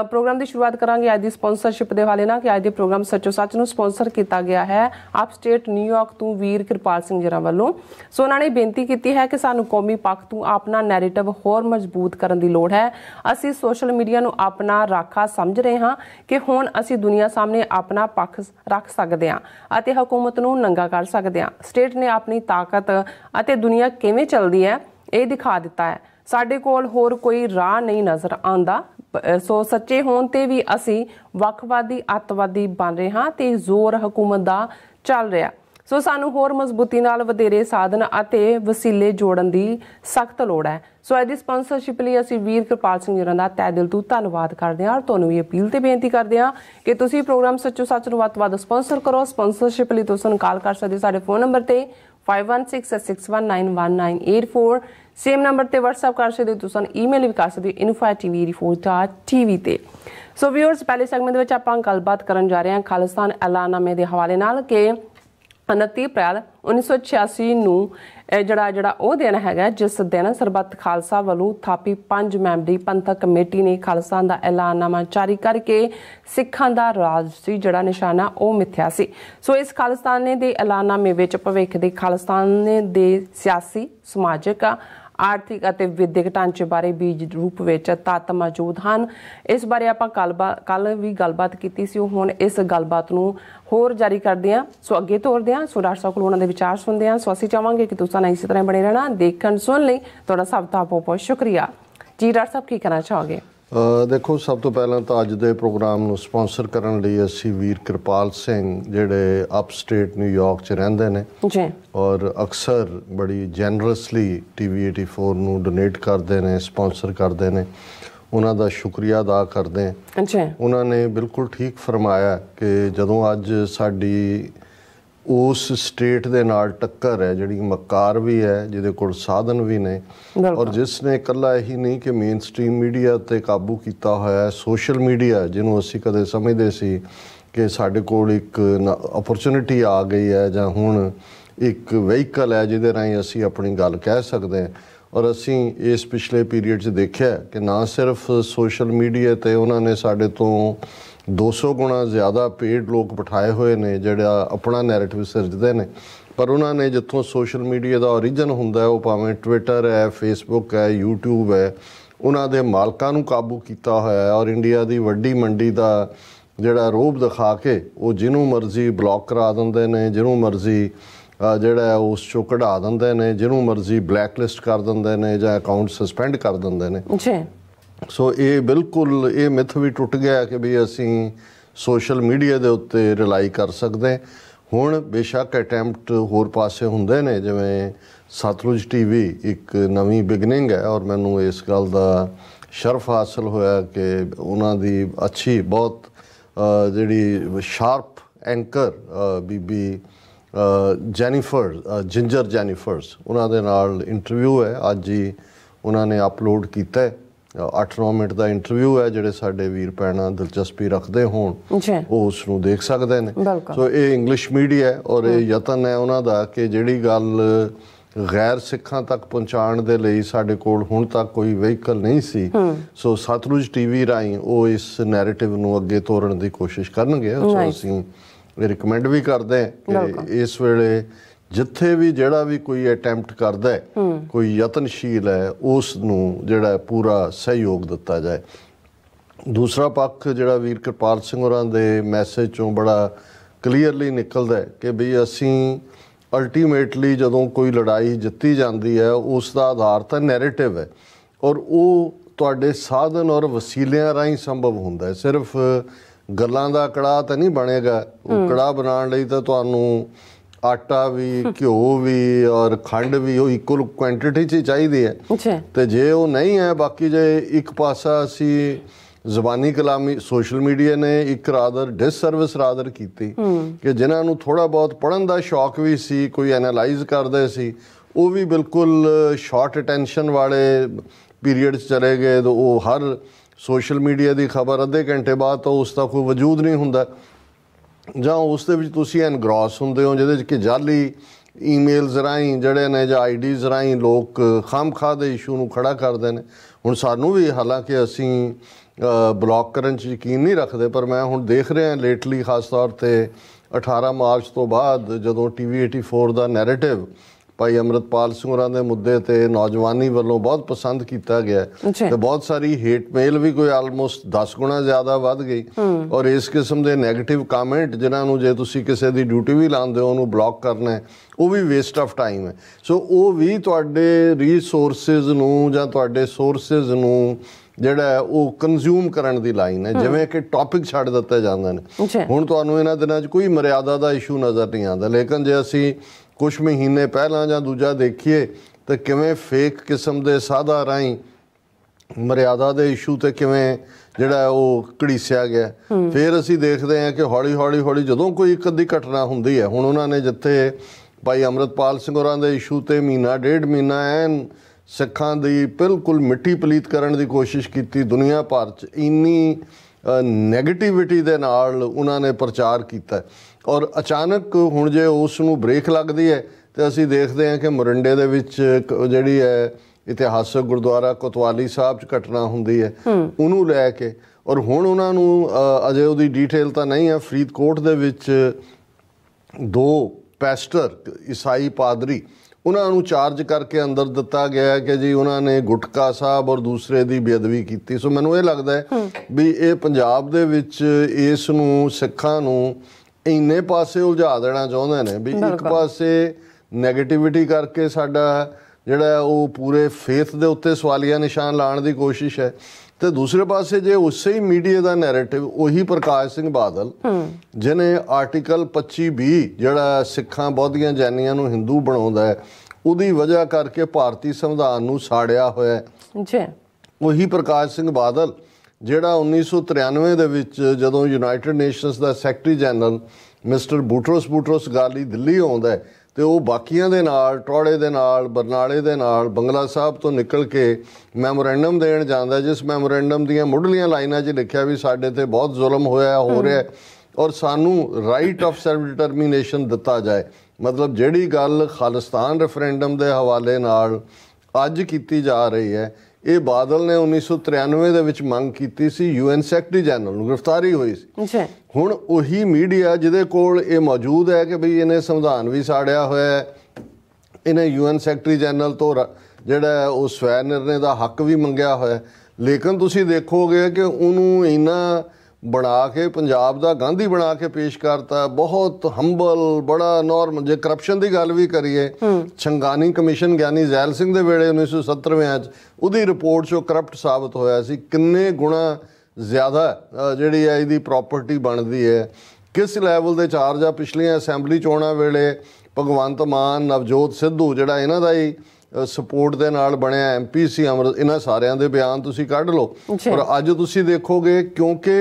ਪ੍ਰੋਗਰਾਮ ਦੀ ਸ਼ੁਰੂਆਤ ਕਰਾਂਗੇ ਅੱਜ ਦੀ ਸਪਾਂਸਰਸ਼ਿਪ ਦੇ ਹਵਾਲੇ ਨਾਲ ਕਿ ਅੱਜ ਦੇ ਪ੍ਰੋਗਰਾਮ ਸੱਚੋ ਸੱਚ ਨੂੰ ਸਪਾਂਸਰ ਕੀਤਾ ਗਿਆ ਹੈ ਸਟੇਟ ਨਿਊਯਾਰਕ ਤੋਂ ਵੀਰ ਕਿਰਪਾਲ ਸਿੰਘ ਜਰਾ ਵੱਲੋਂ ਸੋ ਉਹਨਾਂ ਨੇ ਬੇਨਤੀ ਕੀਤੀ ਹੈ ਕਿ ਸਾਨੂੰ ਕੌਮੀ ਪੱਖ ਤੋਂ ਆਪਣਾ ਨੈਰੇਟਿਵ ਹੋਰ ਮਜ਼ਬੂਤ ਕਰਨ ਦੀ ਲੋੜ ਹੈ ਅਸੀਂ ਸੋਸ਼ਲ ਮੀਡੀਆ ਨੂੰ ਆਪਣਾ ਰਾਖਾ ਸਮਝ ਰਹੇ ਹਾਂ ਕਿ ਹੁਣ ਅਸੀਂ ਦੁਨੀਆ ਸਾਹਮਣੇ ਆਪਣਾ ਪੱਖ ਰੱਖ ਸਕਦੇ ਹਾਂ ਅਤੇ ਹਕੂਮਤ ਨੂੰ ਨੰਗਾ ਕਰ ਸਕਦੇ ਹਾਂ ਸਟੇਟ ਨੇ ਆਪਣੀ ਤਾਕਤ ਅਤੇ ਦੁਨੀਆ ਕਿਵੇਂ ਚੱਲਦੀ ਹੈ ਇਹ ਦਿਖਾ ਦਿੱਤਾ ਹੈ ਸਾਡੇ ਕੋਲ ਹੋਰ ਕੋਈ ਰਾਹ ਨਹੀਂ ਨਜ਼ਰ ਆਉਂਦਾ ਸੋ ਸੱਚੇ ਹੋਣ ਤੇ ਵੀ ਅਸੀਂ ਵੱਖਵਾਦੀ ਅੱਤਵਾਦੀ ਬਣ ਰਹੇ ਹਾਂ ਤੇ ਜ਼ੋਰ ਹਕੂਮਤ ਦਾ ਚੱਲ ਰਿਹਾ ਸੋ ਸਾਨੂੰ ਹੋਰ ਮਜ਼ਬੂਤੀ ਨਾਲ ਵਧੇਰੇ ਸਾਧਨ ਅਤੇ ਵਸੀਲੇ ਜੋੜਨ ਦੀ ਸਖਤ ਲੋੜ ਹੈ ਸੋ ਇਹਦੀ ਸਪਾਂਸਰਸ਼ਿਪ ਲਈ ਅਸੀਂ ਵੀਰ ਕਿਰਪਾਲ ਸਿੰਘ ਜਰਾਂ ਦਾ ਤਹਿ ਦਿਲ ਤੋਂ ਧੰਨਵਾਦ ਕਰਦੇ ਹਾਂ ਔਰ ਤੁਹਾਨੂੰ ਵੀ ਅਪੀਲ ਤੇ ਬੇਨਤੀ ਕਰਦੇ ਹਾਂ ਕਿ ਤੁਸੀਂ ਪ੍ਰੋਗਰਾਮ ਸੱਚੋ ਸੱਚ ਨੂੰ ਵੱਧ ਵੱਧ ਸਪਾਂਸਰ ਕਰੋ ਸਪਾਂਸਰਸ਼ਿਪ ਲਈ ਤੁਸੀਂ ਕਾਲ ਕਰ ਸਕਦੇ ਸਾਡੇ ਫੋਨ ਨੰਬਰ ਤੇ 5166191984 ਸੇਮ ਨੰਬਰ ਤੇ WhatsApp ਕਰ ਸਕਦੇ ਤੁਸੀਂ ਈਮੇਲ ਵੀ ਕਰ ਸਕਦੇ info@tvreport.tv ਤੇ ਸੋ ਵੀਅਰਸ ਪਹਿਲੇ ਸੈਗਮੈਂਟ ਦੇ ਵਿੱਚ ਆਪਾਂ ਗੱਲਬਾਤ ਕਰਨ ਜਾ ਰਹੇ ਹਾਂ ਖਾਲਿਸਤਾਨ ਐਲਾਨਾਮੇ ਦੇ ਹਵਾਲੇ ਨਾਲ ਕਿ 29 ਅਪ੍ਰੈਲ 1986 ਨੂੰ ਜਿਹੜਾ ਜਿਹੜਾ ਉਹ ਦਿਨ ਹੈਗਾ ਜਿਸ ਦਿਨ ਸਰਬੱਤ ਖਾਲਸਾ ਵੱਲੋਂ ਥਾਪੀ ਪੰਜ ਮੈਂਬਰੀ ਪੰਥਕ ਕਮੇਟੀ ਨੇ ਖਾਲਸਾ ਦਾ ਐਲਾਨਨਾਮਾ ਜਾਰੀ ਕਰਕੇ ਸਿੱਖਾਂ ਦਾ ਰਾਜ ਸੀ ਜਿਹੜਾ ਨਿਸ਼ਾਨਾ ਉਹ ਮਿੱਥਿਆ ਸੀ ਸੋ ਇਸ ਨੇ ਦੇ ਐਲਾਨਨਾਮੇ ਵਿੱਚ ਭਵਿੱਖ ਦੇ ਖਾਲਸਾ ਦੇ ਸਿਆਸੀ ਸਮਾਜਿਕ ਆਰਥਿਕ ਅਤੇ ਵਿਦਿਅਕ ਢਾਂਚੇ ਬਾਰੇ ਬੀਜ ਰੂਪ ਵਿੱਚ ਤੱਤ ਮੌਜੂਦ ਹਨ ਇਸ ਬਾਰੇ ਆਪਾਂ ਕੱਲ ਵੀ ਗੱਲਬਾਤ ਕੀਤੀ ਸੀ ਹੁਣ ਇਸ ਗੱਲਬਾਤ ਨੂੰ ਹੋਰ ਜਾਰੀ ਕਰਦੇ ਹਾਂ ਸੋ ਅੱਗੇ ਤੋਰਦੇ ਹਾਂ ਸੋ ਡਾਕਟਰ ਸਾਹਿਬ ਕੋਲ ਉਹਨਾਂ ਦੇ ਵਿਚਾਰ ਸੁਣਦੇ ਹਾਂ ਸੋ ਅਸੀਂ ਚਾਹਾਂਗੇ ਕਿ ਤੁਸੀਂ ਨਾਲ ਇਸੇ ਤਰ੍ਹਾਂ ਬਣੇ ਰਹਿਣਾ ਦੇਖਣ ਸੁਣ ਲਈ ਤੁਹਾਡਾ ਸਭ ਦਾ ਬਹੁਤ ਬਹੁਤ ਸ਼ੁਕਰੀਆ ਜੀ ਡਾਕਟਰ ਸਾਹਿਬ ਕੀ ਕਹਿਣਾ ਚਾਹੋਗੇ ਦੇਖੋ ਸਭ ਤੋਂ ਪਹਿਲਾਂ ਤਾਂ ਅੱਜ ਦੇ ਪ੍ਰੋਗਰਾਮ ਨੂੰ ਸਪான்ਸਰ ਕਰਨ ਲਈ ਅਸੀਂ ਵੀਰ ਕਿਰਪਾਲ ਸਿੰਘ ਜਿਹੜੇ ਅਪ ਸਟੇਟ ਨਿਊਯਾਰਕ 'ਚ ਰਹਿੰਦੇ ਨੇ ਜੀ ਔਰ ਅਕਸਰ ਬੜੀ ਜਨਰਸਲੀ ਟੀਵੀ 84 ਨੂੰ ਡੋਨੇਟ ਕਰਦੇ ਨੇ ਸਪான்ਸਰ ਕਰਦੇ ਨੇ ਉਹਨਾਂ ਦਾ ਸ਼ੁਕਰੀਆ ਅਦਾ ਕਰਦੇ ਹਾਂ ਅੱਛਾ ਉਹਨਾਂ ਨੇ ਬਿਲਕੁਲ ਠੀਕ ਫਰਮਾਇਆ ਕਿ ਜਦੋਂ ਅੱਜ ਸਾਡੀ ਉਸ ਸਟੇਟ ਦੇ ਨਾਲ ਟੱਕਰ ਹੈ ਜਿਹੜੀ ਮਕਾਰ ਵੀ ਹੈ ਜਿਹਦੇ ਕੋਲ ਸਾਧਨ ਵੀ ਨੇ ਔਰ ਜਿਸ ਨੇ ਇਕੱਲਾ ਹੀ ਨਹੀਂ ਕਿ ਮੇਨ ਸਟ੍ਰੀਮ ਮੀਡੀਆ ਤੇ ਕਾਬੂ ਕੀਤਾ ਹੋਇਆ ਹੈ ਸੋਸ਼ਲ ਮੀਡੀਆ ਜਿਹਨੂੰ ਅਸੀਂ ਕਦੇ ਸਮਝਦੇ ਸੀ ਕਿ ਸਾਡੇ ਕੋਲ ਇੱਕ ਓਪਰਚ्युनिटी ਆ ਗਈ ਹੈ ਜਾਂ ਹੁਣ ਇੱਕ ਵਹੀਕਲ ਹੈ ਜਿਹਦੇ ਰਾਹੀਂ ਅਸੀਂ ਆਪਣੀ ਗੱਲ ਕਹਿ ਸਕਦੇ ਹਾਂ ਔਰ ਅਸੀਂ ਇਸ ਪਿਛਲੇ ਪੀਰੀਅਡ 'ਚ ਦੇਖਿਆ ਕਿ ਨਾ ਸਿਰਫ ਸੋਸ਼ਲ ਮੀਡੀਆ ਤੇ ਉਹਨਾਂ ਨੇ ਸਾਡੇ ਤੋਂ 200 ਗੁਣਾ ਜ਼ਿਆਦਾ ਪੇਡ ਲੋਕ ਬਿਠਾਏ ਹੋਏ ਨੇ ਜਿਹੜਾ ਆਪਣਾ ਨੈਰੇਟਿਵ ਸਿਰਜਦੇ ਨੇ ਪਰ ਉਹਨਾਂ ਨੇ ਜਿੱਥੋਂ ਸੋਸ਼ਲ ਮੀਡੀਆ ਦਾ origin ਹੁੰਦਾ ਹੈ ਉਹ ਭਾਵੇਂ ਟਵਿੱਟਰ ਹੈ ਫੇਸਬੁੱਕ ਹੈ YouTube ਹੈ ਉਹਨਾਂ ਦੇ ਮਾਲਕਾਂ ਨੂੰ ਕਾਬੂ ਕੀਤਾ ਹੋਇਆ ਹੈ ਔਰ ਇੰਡੀਆ ਦੀ ਵੱਡੀ ਮੰਡੀ ਦਾ ਜਿਹੜਾ ਰੂਪ ਦਿਖਾ ਕੇ ਉਹ ਜਿਹਨੂੰ ਮਰਜ਼ੀ ਬਲੌਕ ਕਰਾ ਦਿੰਦੇ ਨੇ ਜਿਹਨੂੰ ਮਰਜ਼ੀ ਜਿਹੜਾ ਉਸ ਚੋਂ ਕਢਾ ਦਿੰਦੇ ਨੇ ਜਿਹਨੂੰ ਮਰਜ਼ੀ ਬਲੈਕਲਿਸਟ ਕਰ ਦਿੰਦੇ ਨੇ ਜਾਂ ਅਕਾਊਂਟ ਸਸਪੈਂਡ ਕਰ ਦਿੰਦੇ ਨੇ ਜੀ ਸੋ ਇਹ ਬਿਲਕੁਲ ਇਹ ਮਿਥ ਵੀ ਟੁੱਟ ਗਿਆ ਕਿ ਵੀ ਅਸੀਂ ਸੋਸ਼ਲ ਮੀਡੀਆ ਦੇ ਉੱਤੇ ਰਿਲਾਈ ਕਰ ਸਕਦੇ ਹੁਣ ਬੇਸ਼ੱਕ ਅਟੈਂਪਟ ਹੋਰ ਪਾਸੇ ਹੁੰਦੇ ਨੇ ਜਿਵੇਂ ਸਤਲੁਜ ਟੀਵੀ ਇੱਕ ਨਵੀਂ ਬਿਗਨਿੰਗ ਹੈ ਔਰ ਮੈਨੂੰ ਇਸ ਗੱਲ ਦਾ ਸ਼ਰਫ ਹਾਸਲ ਹੋਇਆ ਕਿ ਉਹਨਾਂ ਦੀ ਅੱਛੀ ਬਹੁਤ ਜਿਹੜੀ ਸ਼ਾਰਪ ਐਂਕਰ ਬੀਬੀ ਜੈਨੀਫਰ ਜਿੰਜਰ ਜੈਨੀਫਰਸ ਉਹਨਾਂ ਦੇ ਨਾਲ ਇੰਟਰਵਿਊ ਹੈ ਅੱਜ ਹੀ ਉਹਨਾਂ ਨੇ ਅਪਲੋਡ ਕੀਤਾ ਹੈ 8-9 ਮਿੰਟ ਦਾ ਇੰਟਰਵਿਊ ਹੈ ਜਿਹੜੇ ਸਾਡੇ ਵੀਰ ਪੈਣਾ ਦਿਲਚਸਪੀ ਰੱਖਦੇ ਹੋਣ ਉਹ ਉਸ ਨੂੰ ਦੇਖ ਸਕਦੇ ਨੇ ਸੋ ਇਹ ਇੰਗਲਿਸ਼ ਮੀਡੀਆ ਹੈ ਔਰ ਇਹ ਯਤਨ ਹੈ ਉਹਨਾਂ ਦਾ ਕਿ ਜਿਹੜੀ ਗੱਲ ਗੈਰ ਸਿੱਖਾਂ ਤੱਕ ਪਹੁੰਚਾਉਣ ਦੇ ਲਈ ਸਾਡੇ ਕੋਲ ਹੁਣ ਤੱਕ ਕੋਈ ਵਹੀਕਲ ਨਹੀਂ ਸੀ ਸੋ ਸਤਲੁਜ ਟੀਵੀ ਰਾਈ ਉਹ ਇਸ ਨੈਰੇਟਿਵ ਨੂੰ ਅੱਗੇ ਤੋਰਨ ਦੀ ਕੋਸ਼ਿਸ਼ ਕਰਨਗੇ ਸੋ ਅਸੀਂ ਰਿਕਮੈਂਡ ਵੀ ਕਰਦੇ ਹਾਂ ਕਿ ਇਸ ਵੇਲੇ ਜਿੱਥੇ ਵੀ ਜਿਹੜਾ ਵੀ ਕੋਈ ਅਟੈਂਪਟ ਕਰਦਾ ਹੈ ਕੋਈ ਯਤਨਸ਼ੀਲ ਹੈ ਉਸ ਨੂੰ ਜਿਹੜਾ ਪੂਰਾ ਸਹਿਯੋਗ ਦਿੱਤਾ ਜਾਏ ਦੂਸਰਾ ਪੱਖ ਜਿਹੜਾ ਵੀਰ ਕਿਰਪਾਲ ਸਿੰਘ ਹੋਰਾਂ ਦੇ ਮੈਸੇਜ ਚੋਂ ਬੜਾ ਕਲੀਅਰਲੀ ਨਿਕਲਦਾ ਹੈ ਕਿ ਵੀ ਅਸੀਂ ਅਲਟੀਮੇਟਲੀ ਜਦੋਂ ਕੋਈ ਲੜਾਈ ਜਿੱਤੀ ਜਾਂਦੀ ਹੈ ਉਸ ਦਾ ਆਧਾਰ ਤਾਂ ਨੈਰੇਟਿਵ ਹੈ ਔਰ ਉਹ ਤੁਹਾਡੇ ਸਾਧਨ ਔਰ ਵਸੀਲਿਆਂ ਰਾਹੀਂ ਸੰਭਵ ਹੁੰਦਾ ਹੈ ਸਿਰਫ ਗੱਲਾਂ ਦਾ ਕੜਾ ਤਾਂ ਨਹੀਂ ਬਣੇਗਾ ਉਹ ਕੜਾ ਬਣਾਉਣ ਲਈ ਤਾਂ ਤੁਹਾਨੂੰ ਆਟਾ ਵੀ ਘਿਓ ਵੀ ਔਰ ਖੰਡ ਵੀ ਉਹ ਇਕੁਅਲ ਕੁਆਂਟੀਟੀ 'ਚ ਚਾਹੀਦੀ ਹੈ ਤੇ ਜੇ ਉਹ ਨਹੀਂ ਹੈ ਬਾਕੀ ਜੇ ਇੱਕ ਪਾਸਾ ਅਸੀਂ ਜ਼ਬਾਨੀ ਕਲਾਮੀ ਸੋਸ਼ਲ ਮੀਡੀਆ ਨੇ ਇੱਕ ਰਾਦਰ ਡਿਸਸਰਵਿਸ ਰਾਦਰ ਕੀਤੀ ਕਿ ਜਿਨ੍ਹਾਂ ਨੂੰ ਥੋੜਾ ਬਹੁਤ ਪੜਨ ਦਾ ਸ਼ੌਕ ਵੀ ਸੀ ਕੋਈ ਐਨਾਲਾਈਜ਼ ਕਰਦੇ ਸੀ ਉਹ ਵੀ ਬਿਲਕੁਲ ਸ਼ਾਰਟ ਅਟੈਂਸ਼ਨ ਵਾਲੇ ਪੀਰੀਅਡਸ ਚਲੇ ਗਏ ਤਾਂ ਉਹ ਹਰ ਸੋਸ਼ਲ ਮੀਡੀਆ ਦੀ ਖਬਰ ਅੱਧੇ ਘੰਟੇ ਬਾਅਦ ਤਾਂ ਉਸ ਦਾ ਕੋਈ ਵਜੂਦ ਨਹੀਂ ਹੁੰਦਾ ਜਾਂ ਉਸ ਦੇ ਵਿੱਚ ਤੁਸੀਂ ਐਨਗ੍ਰੋਸ ਹੁੰਦੇ ਹੋ ਜਿਹਦੇ ਵਿੱਚ ਕਿ ਜਾਲੀ ਈਮੇਲਸ ਰਾਹੀਂ ਜਿਹੜੇ ਨੇ ਜਾਂ ਆਈਡੀਜ਼ ਰਾਈਂ ਲੋਕ ਖਾਮਖਾ ਦੇ ਇਸ਼ੂ ਨੂੰ ਖੜਾ ਕਰਦੇ ਨੇ ਹੁਣ ਸਾਨੂੰ ਵੀ ਹਾਲਾਂਕਿ ਅਸੀਂ ਬਲੌਕ ਕਰਨ 'ਚ ਯਕੀਨ ਨਹੀਂ ਰੱਖਦੇ ਪਰ ਮੈਂ ਹੁਣ ਦੇਖ ਰਿਹਾ ਲੇਟਲੀ ਖਾਸ ਤੌਰ ਤੇ 18 ਮਾਰਚ ਤੋਂ ਬਾਅਦ ਜਦੋਂ ਟੀਵੀ 84 ਦਾ ਨੈਰੇਟਿਵ ਭਾਈ ਅਮਰਤਪਾਲ ਸਿੰਘ ਹੋਰਾਂ ਦੇ ਮੁੱਦੇ ਤੇ ਨੌਜਵਾਨੀ ਵੱਲੋਂ ਬਹੁਤ ਪਸੰਦ ਕੀਤਾ ਗਿਆ ਤੇ ਬਹੁਤ ਸਾਰੀ ਹੇਟ ਮੇਲ ਵੀ ਕੋਈ ਆਲਮੋਸਟ 10 ਗੁਣਾ ਜ਼ਿਆਦਾ ਵੱਧ ਗਈ ਔਰ ਇਸ ਕਿਸਮ ਦੇ 네ਗੇਟਿਵ ਕਮੈਂਟ ਜਿਨ੍ਹਾਂ ਨੂੰ ਜੇ ਤੁਸੀਂ ਕਿਸੇ ਦੀ ਡਿਊਟੀ ਵੀ ਲਾਉਂਦੇ ਹੋ ਉਹਨੂੰ ਬਲੌਕ ਕਰਨਾ ਹੈ ਉਹ ਵੀ ਵੇਸਟ ਆਫ ਟਾਈਮ ਹੈ ਸੋ ਉਹ ਵੀ ਤੁਹਾਡੇ ਰਿਸੋਰਸਸ ਨੂੰ ਜਾਂ ਤੁਹਾਡੇ ਸੋਰਸਸ ਨੂੰ ਜਿਹੜਾ ਉਹ ਕੰਜ਼ੂਮ ਕਰਨ ਦੀ ਲਾਈਨ ਹੈ ਜਿਵੇਂ ਕਿ ਟੌਪਿਕ ਛੱਡ ਦਿੱਤੇ ਜਾਂਦੇ ਨੇ ਹੁਣ ਤੁਹਾਨੂੰ ਇਹਨਾਂ ਦਿਨਾਂ 'ਚ ਕੋਈ ਮਰਿਆਦਾ ਦਾ ਇਸ਼ੂ ਨਜ਼ਰ ਨਹੀਂ ਆਉਂਦਾ ਲੇਕਿਨ ਜੇ ਅਸੀਂ ਕੁਝ ਮਹੀਨੇ ਪਹਿਲਾਂ ਜਾਂ ਦੂਜਾ ਦੇਖੀਏ ਤਾਂ ਕਿਵੇਂ ਫੇਕ ਕਿਸਮ ਦੇ ਸਾਧਾ ਰਾਈ ਮਰਿਆਦਾ ਦੇ ਇਸ਼ੂ ਤੇ ਕਿਵੇਂ ਜਿਹੜਾ ਉਹ ਘੜੀਸਿਆ ਗਿਆ ਫਿਰ ਅਸੀਂ ਦੇਖਦੇ ਹਾਂ ਕਿ ਹੌਲੀ ਹੌਲੀ ਹੌਲੀ ਜਦੋਂ ਕੋਈ ਇੱਕ ਅੱਧੀ ਘਟਨਾ ਹੁੰਦੀ ਹੈ ਹੁਣ ਉਹਨਾਂ ਨੇ ਜਿੱਥੇ ਭਾਈ ਅਮਰਤਪਾਲ ਸਿੰਘ ਹੋਰਾਂ ਦੇ ਇਸ਼ੂ ਤੇ ਮਹੀਨਾ ਡੇਢ ਮਹੀਨਾ ਐਨ ਸਿੱਖਾਂ ਦੀ ਬਿਲਕੁਲ ਮਿੱਟੀ ਪਲੀਤ ਕਰਨ ਦੀ ਕੋਸ਼ਿਸ਼ ਕੀਤੀ ਦੁਨੀਆ ਭਰ 'ਚ ਇੰਨੀ ਨੈਗੇਟਿਵਿਟੀ ਦੇ ਨਾਲ ਉਹਨਾਂ ਨੇ ਪ੍ਰਚਾਰ ਕੀਤਾ ਔਰ ਅਚਾਨਕ ਹੁਣ ਜੇ ਉਸ ਨੂੰ ਬ੍ਰੇਕ ਲੱਗਦੀ ਹੈ ਤੇ ਅਸੀਂ ਦੇਖਦੇ ਹਾਂ ਕਿ ਮੋਰਿੰਡੇ ਦੇ ਵਿੱਚ ਜਿਹੜੀ ਹੈ ਇਤਿਹਾਸਕ ਗੁਰਦੁਆਰਾ ਕੋਤਵਾਲੀ ਸਾਹਿਬ 'ਚ ਘਟਨਾ ਹੁੰਦੀ ਹੈ ਉਹਨੂੰ ਲੈ ਕੇ ਔਰ ਹੁਣ ਉਹਨਾਂ ਨੂੰ ਅਜੇ ਉਹਦੀ ਡਿਟੇਲ ਤਾਂ ਨਹੀਂ ਹੈ ਫਰੀਦਕੋਟ ਦੇ ਵਿੱਚ ਦੋ ਪੈਸਟਰ ਈਸਾਈ ਪਾਦਰੀ ਉਹਨਾਂ ਨੂੰ ਚਾਰਜ ਕਰਕੇ ਅੰਦਰ ਦਿੱਤਾ ਗਿਆ ਕਿ ਜੀ ਉਹਨਾਂ ਨੇ ਗੁਟਕਾ ਸਾਹਿਬ ਔਰ ਦੂਸਰੇ ਦੀ ਬੇਅਦਬੀ ਕੀਤੀ ਸੋ ਮੈਨੂੰ ਇਹ ਲੱਗਦਾ ਹੈ ਵੀ ਇਹ ਪੰਜਾਬ ਦੇ ਵਿੱਚ ਇਸ ਨੂੰ ਸਿੱਖਾਂ ਨੂੰ ਇੰਨੇ ਪਾਸੇ ਉਲਝਾ ਦੇਣਾ ਚਾਹੁੰਦੇ ਨੇ ਵੀ ਇੱਕ ਪਾਸੇ 네ਗੇਟਿਵਿਟੀ ਕਰਕੇ ਸਾਡਾ ਜਿਹੜਾ ਉਹ ਪੂਰੇ ਫੇਥ ਦੇ ਉੱਤੇ ਸਵਾਲੀਆ ਨਿਸ਼ਾਨ ਲਾਉਣ ਦੀ ਕੋਸ਼ਿਸ਼ ਹੈ ਤੇ ਦੂਸਰੇ ਪਾਸੇ ਜੇ ਉਸੇ ਹੀ ਮੀਡੀਆ ਦਾ ਨੈਰੇਟਿਵ ਉਹੀ ਪ੍ਰਕਾਸ਼ ਸਿੰਘ ਬਾਦਲ ਜਿਨੇ ਆਰਟੀਕਲ 25 ਵੀ ਜਿਹੜਾ ਸਿੱਖਾਂ ਬੋਧੀਆਂ ਜੈਨੀਆਂ ਨੂੰ Hindu ਬਣਾਉਂਦਾ ਹੈ ਉਹਦੀ ਵਜ੍ਹਾ ਕਰਕੇ ਭਾਰਤੀ ਸੰਵਿਧਾਨ ਨੂੰ ਸਾੜਿਆ ਹੋਇਆ ਹੈ ਜੀ ਉਹੀ ਪ੍ਰਕਾਸ਼ ਸਿੰਘ ਬਾਦਲ ਜਿਹੜਾ 1993 ਦੇ ਵਿੱਚ ਜਦੋਂ ਯੂਨਾਈਟਿਡ ਨੇਸ਼ਨਸ ਦਾ secretary general mister Boutros Boutros Ghali Delhi ਆਉਂਦਾ ਤੇ ਉਹ ਬਾਕੀਆਂ ਦੇ ਨਾਲ ਟੋੜੇ ਦੇ ਨਾਲ ਬਰਨਾਲੇ ਦੇ ਨਾਲ ਬੰਗਲਾ ਸਾਹਿਬ ਤੋਂ ਨਿਕਲ ਕੇ ਮੈਮੋਰੈਂਡਮ ਦੇਣ ਜਾਂਦਾ ਜਿਸ ਮੈਮੋਰੈਂਡਮ ਦੀਆਂ ਮੁੱਢਲੀਆਂ ਲਾਈਨਾਂ 'ਚ ਲਿਖਿਆ ਵੀ ਸਾਡੇ ਤੇ ਬਹੁਤ ਜ਼ੁਲਮ ਹੋਇਆ ਹੋ ਰਿਹਾ ਔਰ ਸਾਨੂੰ ਰਾਈਟ ਆਫ ਸੈਲਫ ਡਿਟਰਮੀਨੇਸ਼ਨ ਦਿੱਤਾ ਜਾਏ ਮਤਲਬ ਜਿਹੜੀ ਗੱਲ ਖਾਲਿਸਤਾਨ ਰੈਫਰੈਂਡਮ ਦੇ ਹਵਾਲੇ ਨਾਲ ਅੱਜ ਕੀਤੀ ਜਾ ਰਹੀ ਹੈ ਇਹ ਬਾਦਲ ਨੇ 1993 ਦੇ ਵਿੱਚ ਮੰਗ ਕੀਤੀ ਸੀ ਯੂਐਨ ਸੈਕਟਰੀ ਜਨਰਲ ਨੂੰ ਗ੍ਰਿਫਤਾਰੀ ਹੋਈ ਸੀ ਜੀ ਹੁਣ ਉਹੀ ਮੀਡੀਆ ਜਿਹਦੇ ਕੋਲ ਇਹ ਮੌਜੂਦ ਹੈ ਕਿ ਭਈ ਇਹਨੇ ਸੰਵਿਧਾਨ ਵੀ ਸਾੜਿਆ ਹੋਇਆ ਹੈ ਇਹਨੇ ਯੂਐਨ ਸੈਕਟਰੀ ਜਨਰਲ ਤੋਂ ਜਿਹੜਾ ਉਹ ਸਵੈ ਨਿਰਣੇ ਦਾ ਹੱਕ ਵੀ ਮੰਗਿਆ ਹੋਇਆ ਹੈ ਲੇਕਿਨ ਤੁਸੀਂ ਦੇਖੋਗੇ ਕਿ ਉਹਨੂੰ ਇਨਾ ਬਣਾ ਕੇ ਪੰਜਾਬ ਦਾ ਗਾਂਧੀ ਬਣਾ ਕੇ ਪੇਸ਼ ਕਰਤਾ ਬਹੁਤ ਹੰਬਲ ਬੜਾ ਨੋਰਮ ਜੇ ਕਰਪਸ਼ਨ ਦੀ ਗੱਲ ਵੀ ਕਰੀਏ ਛੰਗਾਨੀ ਕਮਿਸ਼ਨ ਗਿਆਨੀ ਜ਼ੈਲ ਸਿੰਘ ਦੇ ਵੇਲੇ 1970ਵਿਆਂ ਚ ਉਹਦੀ ਰਿਪੋਰਟ ਚੋਂ ਕਰਪਟ ਸਾਬਤ ਹੋਇਆ ਸੀ ਕਿੰਨੇ ਗੁਣਾ ਜ਼ਿਆਦਾ ਜਿਹੜੀ ਹੈ ਇਹਦੀ ਪ੍ਰਾਪਰਟੀ ਬਣਦੀ ਹੈ ਕਿਸ ਲੈਵਲ ਦੇ ਚਾਰਜ ਆ ਪਿਛਲੀਆਂ ਅਸੈਂਬਲੀ ਚੋਣਾਂ ਵੇਲੇ ਭਗਵੰਤ ਮਾਨ ਨਵਜੋਤ ਸਿੱਧੂ ਜਿਹੜਾ ਇਹਨਾਂ ਦਾ ਹੀ ਸਪੋਰਟ ਦੇ ਨਾਲ ਬਣਿਆ ਐਮਪੀਸੀ ਅਮਰ ਇਹਨਾਂ ਸਾਰਿਆਂ ਦੇ ਬਿਆਨ ਤੁਸੀਂ ਕੱਢ ਲਓ ਔਰ ਅੱਜ ਤੁਸੀਂ ਦੇਖੋਗੇ ਕਿਉਂਕਿ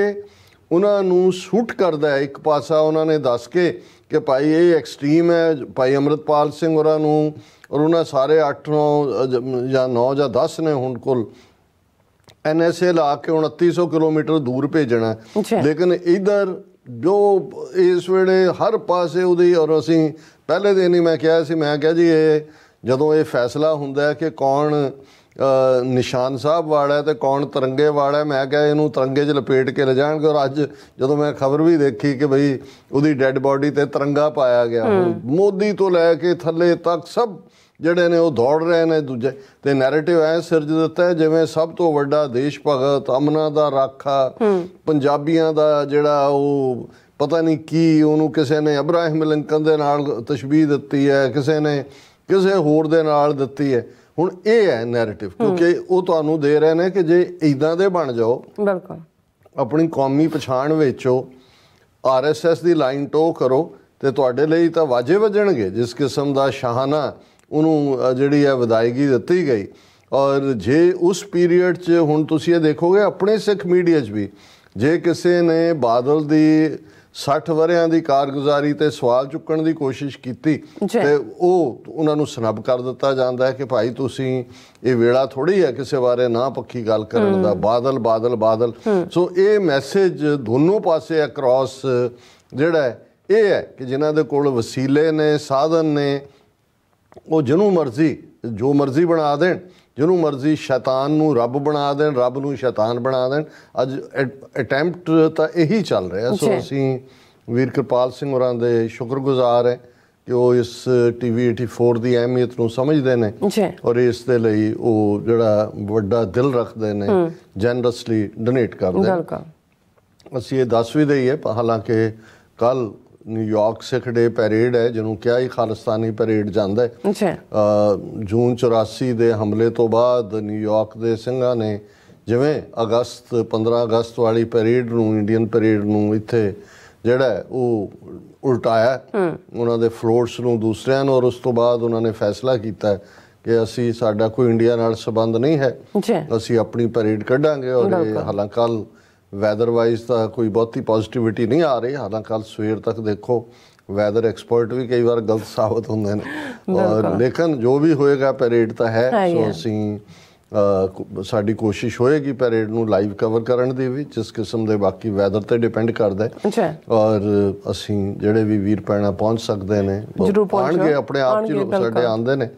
ਉਹਨਾਂ ਨੂੰ ਸੂਟ ਕਰਦਾ ਇੱਕ ਪਾਸਾ ਉਹਨਾਂ ਨੇ ਦੱਸ ਕੇ ਕਿ ਭਾਈ ਇਹ ਐਕਸਟ੍ਰੀਮ ਹੈ ਭਾਈ ਅਮਰਤਪਾਲ ਸਿੰਘ ਹੋਰਾਂ ਨੂੰ ਔਰ ਉਹਨਾਂ ਸਾਰੇ 8 9 ਜਾਂ 9 ਜਾਂ 10 ਨੇ ਹੁਣ ਕੁੱਲ ਐਨਐਸਏ ਲਾ ਕੇ 2900 ਕਿਲੋਮੀਟਰ ਦੂਰ ਭੇਜਣਾ ਲੇਕਿਨ ਇਧਰ ਜੋ ਇਸ ਵੇਲੇ ਹਰ ਪਾਸੇ ਉਹਦੀ ਔਰ ਅਸੀਂ ਪਹਿਲੇ ਦਿਨ ਹੀ ਮੈਂ ਕਿਹਾ ਸੀ ਮੈਂ ਕਿਹਾ ਜੀ ਇਹ ਜਦੋਂ ਇਹ ਫੈਸਲਾ ਹੁੰਦਾ ਕਿ ਕੌਣ ਨਿਸ਼ਾਨ ਸਾਹਿਬ ਵਾਲਾ ਤੇ ਕੌਣ ਤਿਰੰਗੇ ਵਾਲਾ ਮੈਂ ਕਿਹਾ ਇਹਨੂੰ ਤਿਰੰਗੇ 'ਚ ਲਪੇਟ ਕੇ ਲਿਜਾਣਗੇ ਔਰ ਅੱਜ ਜਦੋਂ ਮੈਂ ਖਬਰ ਵੀ ਦੇਖੀ ਕਿ ਭਈ ਉਹਦੀ ਡੈੱਡ ਬਾਡੀ ਤੇ ਤਿਰੰਗਾ ਪਾਇਆ ਗਿਆ ਮੋਦੀ ਤੋਂ ਲੈ ਕੇ ਥੱਲੇ ਤੱਕ ਸਭ ਜਿਹੜੇ ਨੇ ਉਹ ਦੌੜ ਰਹੇ ਨੇ ਦੂਜੇ ਤੇ ਨੈਰੇਟਿਵ ਐ ਸਿਰਜ ਦਿੱਤਾ ਜਿਵੇਂ ਸਭ ਤੋਂ ਵੱਡਾ ਦੇਸ਼ ਭਗਤ ਅਮਨਾ ਦਾ ਰਾਖਾ ਪੰਜਾਬੀਆਂ ਦਾ ਜਿਹੜਾ ਉਹ ਪਤਾ ਨਹੀਂ ਕੀ ਉਹਨੂੰ ਕਿਸੇ ਨੇ ਇਬਰਾਹਿਮ ਲਿੰਕਨ ਦੇ ਨਾਲ ਤਸ਼ਬੀਹ ਦਿੱਤੀ ਹੈ ਕਿਸੇ ਨੇ ਕਿਸੇ ਹੋਰ ਦੇ ਨਾਲ ਦਿੱਤੀ ਹੈ ਹੁਣ ਇਹ ਹੈ ਨੈਰੇਟਿਵ ਕਿਉਂਕਿ ਉਹ ਤੁਹਾਨੂੰ ਦੇ ਰਹੇ ਨੇ ਕਿ ਜੇ ਇਦਾਂ ਦੇ ਬਣ ਜਾਓ ਬਿਲਕੁਲ ਆਪਣੀ ਕੌਮੀ ਪਛਾਣ ਵੇਚੋ ਆਰਐਸਐਸ ਦੀ ਲਾਈਨ ਟੋ ਕਰੋ ਤੇ ਤੁਹਾਡੇ ਲਈ ਤਾਂ ਵਾਜੇ ਵਜਣਗੇ ਜਿਸ ਕਿਸਮ ਦਾ ਸ਼ਾਹਾਨਾ ਉਹਨੂੰ ਜਿਹੜੀ ਹੈ ਵਿਦਾਇਗੀ ਦਿੱਤੀ ਗਈ ਔਰ ਜੇ ਉਸ ਪੀਰੀਅਡ 'ਚ ਹੁਣ ਤੁਸੀਂ ਇਹ ਦੇਖੋਗੇ ਆਪਣੇ ਸਿੱਖ ਮੀਡੀਆ 'ਚ ਵੀ ਜੇ ਕਿਸੇ ਨੇ ਬਾਦਲ ਦੀ 60 ਵਰਿਆਂ ਦੀ ਕਾਰਗੁਜ਼ਾਰੀ ਤੇ ਸਵਾਲ ਚੁੱਕਣ ਦੀ ਕੋਸ਼ਿਸ਼ ਕੀਤੀ ਤੇ ਉਹ ਉਹਨਾਂ ਨੂੰ ਸਨਬ ਕਰ ਦਿੱਤਾ ਜਾਂਦਾ ਹੈ ਕਿ ਭਾਈ ਤੁਸੀਂ ਇਹ ਵੇਲਾ ਥੋੜੀ ਹੈ ਕਿਸੇ ਬਾਰੇ ਨਾ ਪੱਕੀ ਗੱਲ ਕਰਨ ਦਾ ਬਾਦਲ ਬਾਦਲ ਬਾਦਲ ਸੋ ਇਹ ਮੈਸੇਜ ਦੋਨੋਂ ਪਾਸੇ ਅਕ੍ਰੋਸ ਜਿਹੜਾ ਇਹ ਹੈ ਕਿ ਜਿਨ੍ਹਾਂ ਦੇ ਕੋਲ ਵਸੀਲੇ ਨੇ ਸਾਧਨ ਨੇ ਉਹ ਜਿਹਨੂੰ ਮਰਜ਼ੀ ਜੋ ਮਰਜ਼ੀ ਬਣਾ ਦੇਣ ਜਿਹਨੂੰ ਮਰਜ਼ੀ ਸ਼ੈਤਾਨ ਨੂੰ ਰੱਬ ਬਣਾ ਦੇਣ ਰੱਬ ਨੂੰ ਸ਼ੈਤਾਨ ਬਣਾ ਦੇਣ ਅੱਜ ਅਟੈਂਪਟ ਤਾਂ ਇਹੀ ਚੱਲ ਰਿਹਾ ਸੋ ਅਸੀਂ ਵੀਰ ਕਿਰਪਾਲ ਸਿੰਘ ਹੋਰਾਂ ਦੇ ਸ਼ੁਕਰਗੁਜ਼ਾਰ ਹਾਂ ਕਿ ਉਹ ਇਸ ਟੀਵੀ 84 ਦੀ ਅਹਿਮੀਅਤ ਨੂੰ ਸਮਝਦੇ ਨੇ ਔਰ ਇਸ ਦੇ ਲਈ ਉਹ ਜਿਹੜਾ ਵੱਡਾ ਦਿਲ ਰੱਖਦੇ ਨੇ ਜਨਰਸਲੀ ਡੋਨੇਟ ਕਰਦੇ ਨੇ ਅਸੀਂ ਇਹ ਦੱਸ ਵੀ ਦਈਏ ਹਾਲਾਂਕਿ ਕੱਲ ਨਿਊਯਾਰਕ ਸਿੱਖ ਡੇ ਪੈਰੇਡ ਹੈ ਜਿਹਨੂੰ ਕਿਹਾ ਹੀ ਖਾਲਸਤਾਨੀ ਪੈਰੇਡ ਜਾਂਦਾ ਹੈ ਅੱਛਾ ਜੂਨ 84 ਦੇ ਹਮਲੇ ਤੋਂ ਬਾਅਦ ਨਿਊਯਾਰਕ ਦੇ ਸਿੰਘਾਂ ਨੇ ਜਿਵੇਂ ਅਗਸਤ 15 ਅਗਸਤ ਵਾਲੀ ਪੈਰੇਡ ਨੂੰ ਇੰਡੀਅਨ ਪੈਰੇਡ ਨੂੰ ਇੱਥੇ ਜਿਹੜਾ ਉਹ ਉਲਟਾਇਆ ਉਹਨਾਂ ਦੇ ਫਲੋਰਸ ਨੂੰ ਦੂਸਰਿਆਂ ਨੂੰ ਔਰ ਉਸ ਤੋਂ ਬਾਅਦ ਉਹਨਾਂ ਨੇ ਫੈਸਲਾ ਕੀਤਾ ਕਿ ਅਸੀਂ ਸਾਡਾ ਕੋਈ ਇੰਡੀਆ ਨਾਲ ਸਬੰਧ ਨਹੀਂ ਹੈ ਅਸੀਂ ਆਪਣੀ ਪੈਰੇਡ ਕੱਢਾਂਗੇ ਔਰ ਹਾਲਾਂਕਿ ਵੈਦਰ ਵਾਈਜ਼ ਤਾਂ ਕੋਈ ਬਹੁਤੀ ਪੋਜ਼ਿਟਿਵਿਟੀ ਨਹੀਂ ਆ ਰਹੀ ਹਾਲਾਂਕਿ ਕੱਲ ਸਵੇਰ ਤੱਕ ਦੇਖੋ ਵੈਦਰ ਐਕਸਪਰਟ ਵੀ ਕਈ ਵਾਰ ਗਲਤ ਸਾਬਤ ਹੁੰਦੇ ਨੇ ਔਰ ਲੇਕਿਨ ਜੋ ਵੀ ਹੋਏਗਾ ਪੈਰੇਡ ਤਾਂ ਹੈ ਸੋ ਅਸੀਂ ਸਾਡੀ ਕੋਸ਼ਿਸ਼ ਹੋਏਗੀ ਪੈਰੇਡ ਨੂੰ ਲਾਈਵ ਕਵਰ ਕਰਨ ਦੀ ਵੀ ਜਿਸ ਕਿਸਮ ਦੇ ਬਾਕੀ ਵੈਦਰ ਤੇ ਡਿਪੈਂਡ ਕਰਦਾ ਹੈ ਔਰ ਅਸੀਂ ਜਿਹੜੇ ਵੀ ਵੀਰ ਪੈਣਾ ਪਹੁੰਚ ਸਕਦੇ ਨੇ ਪਹੁੰਚਣਗੇ ਆਪਣੇ ਆਪ ਜੀ ਲੋਕ ਸਾਡੇ ਆਂਦੇ ਨੇ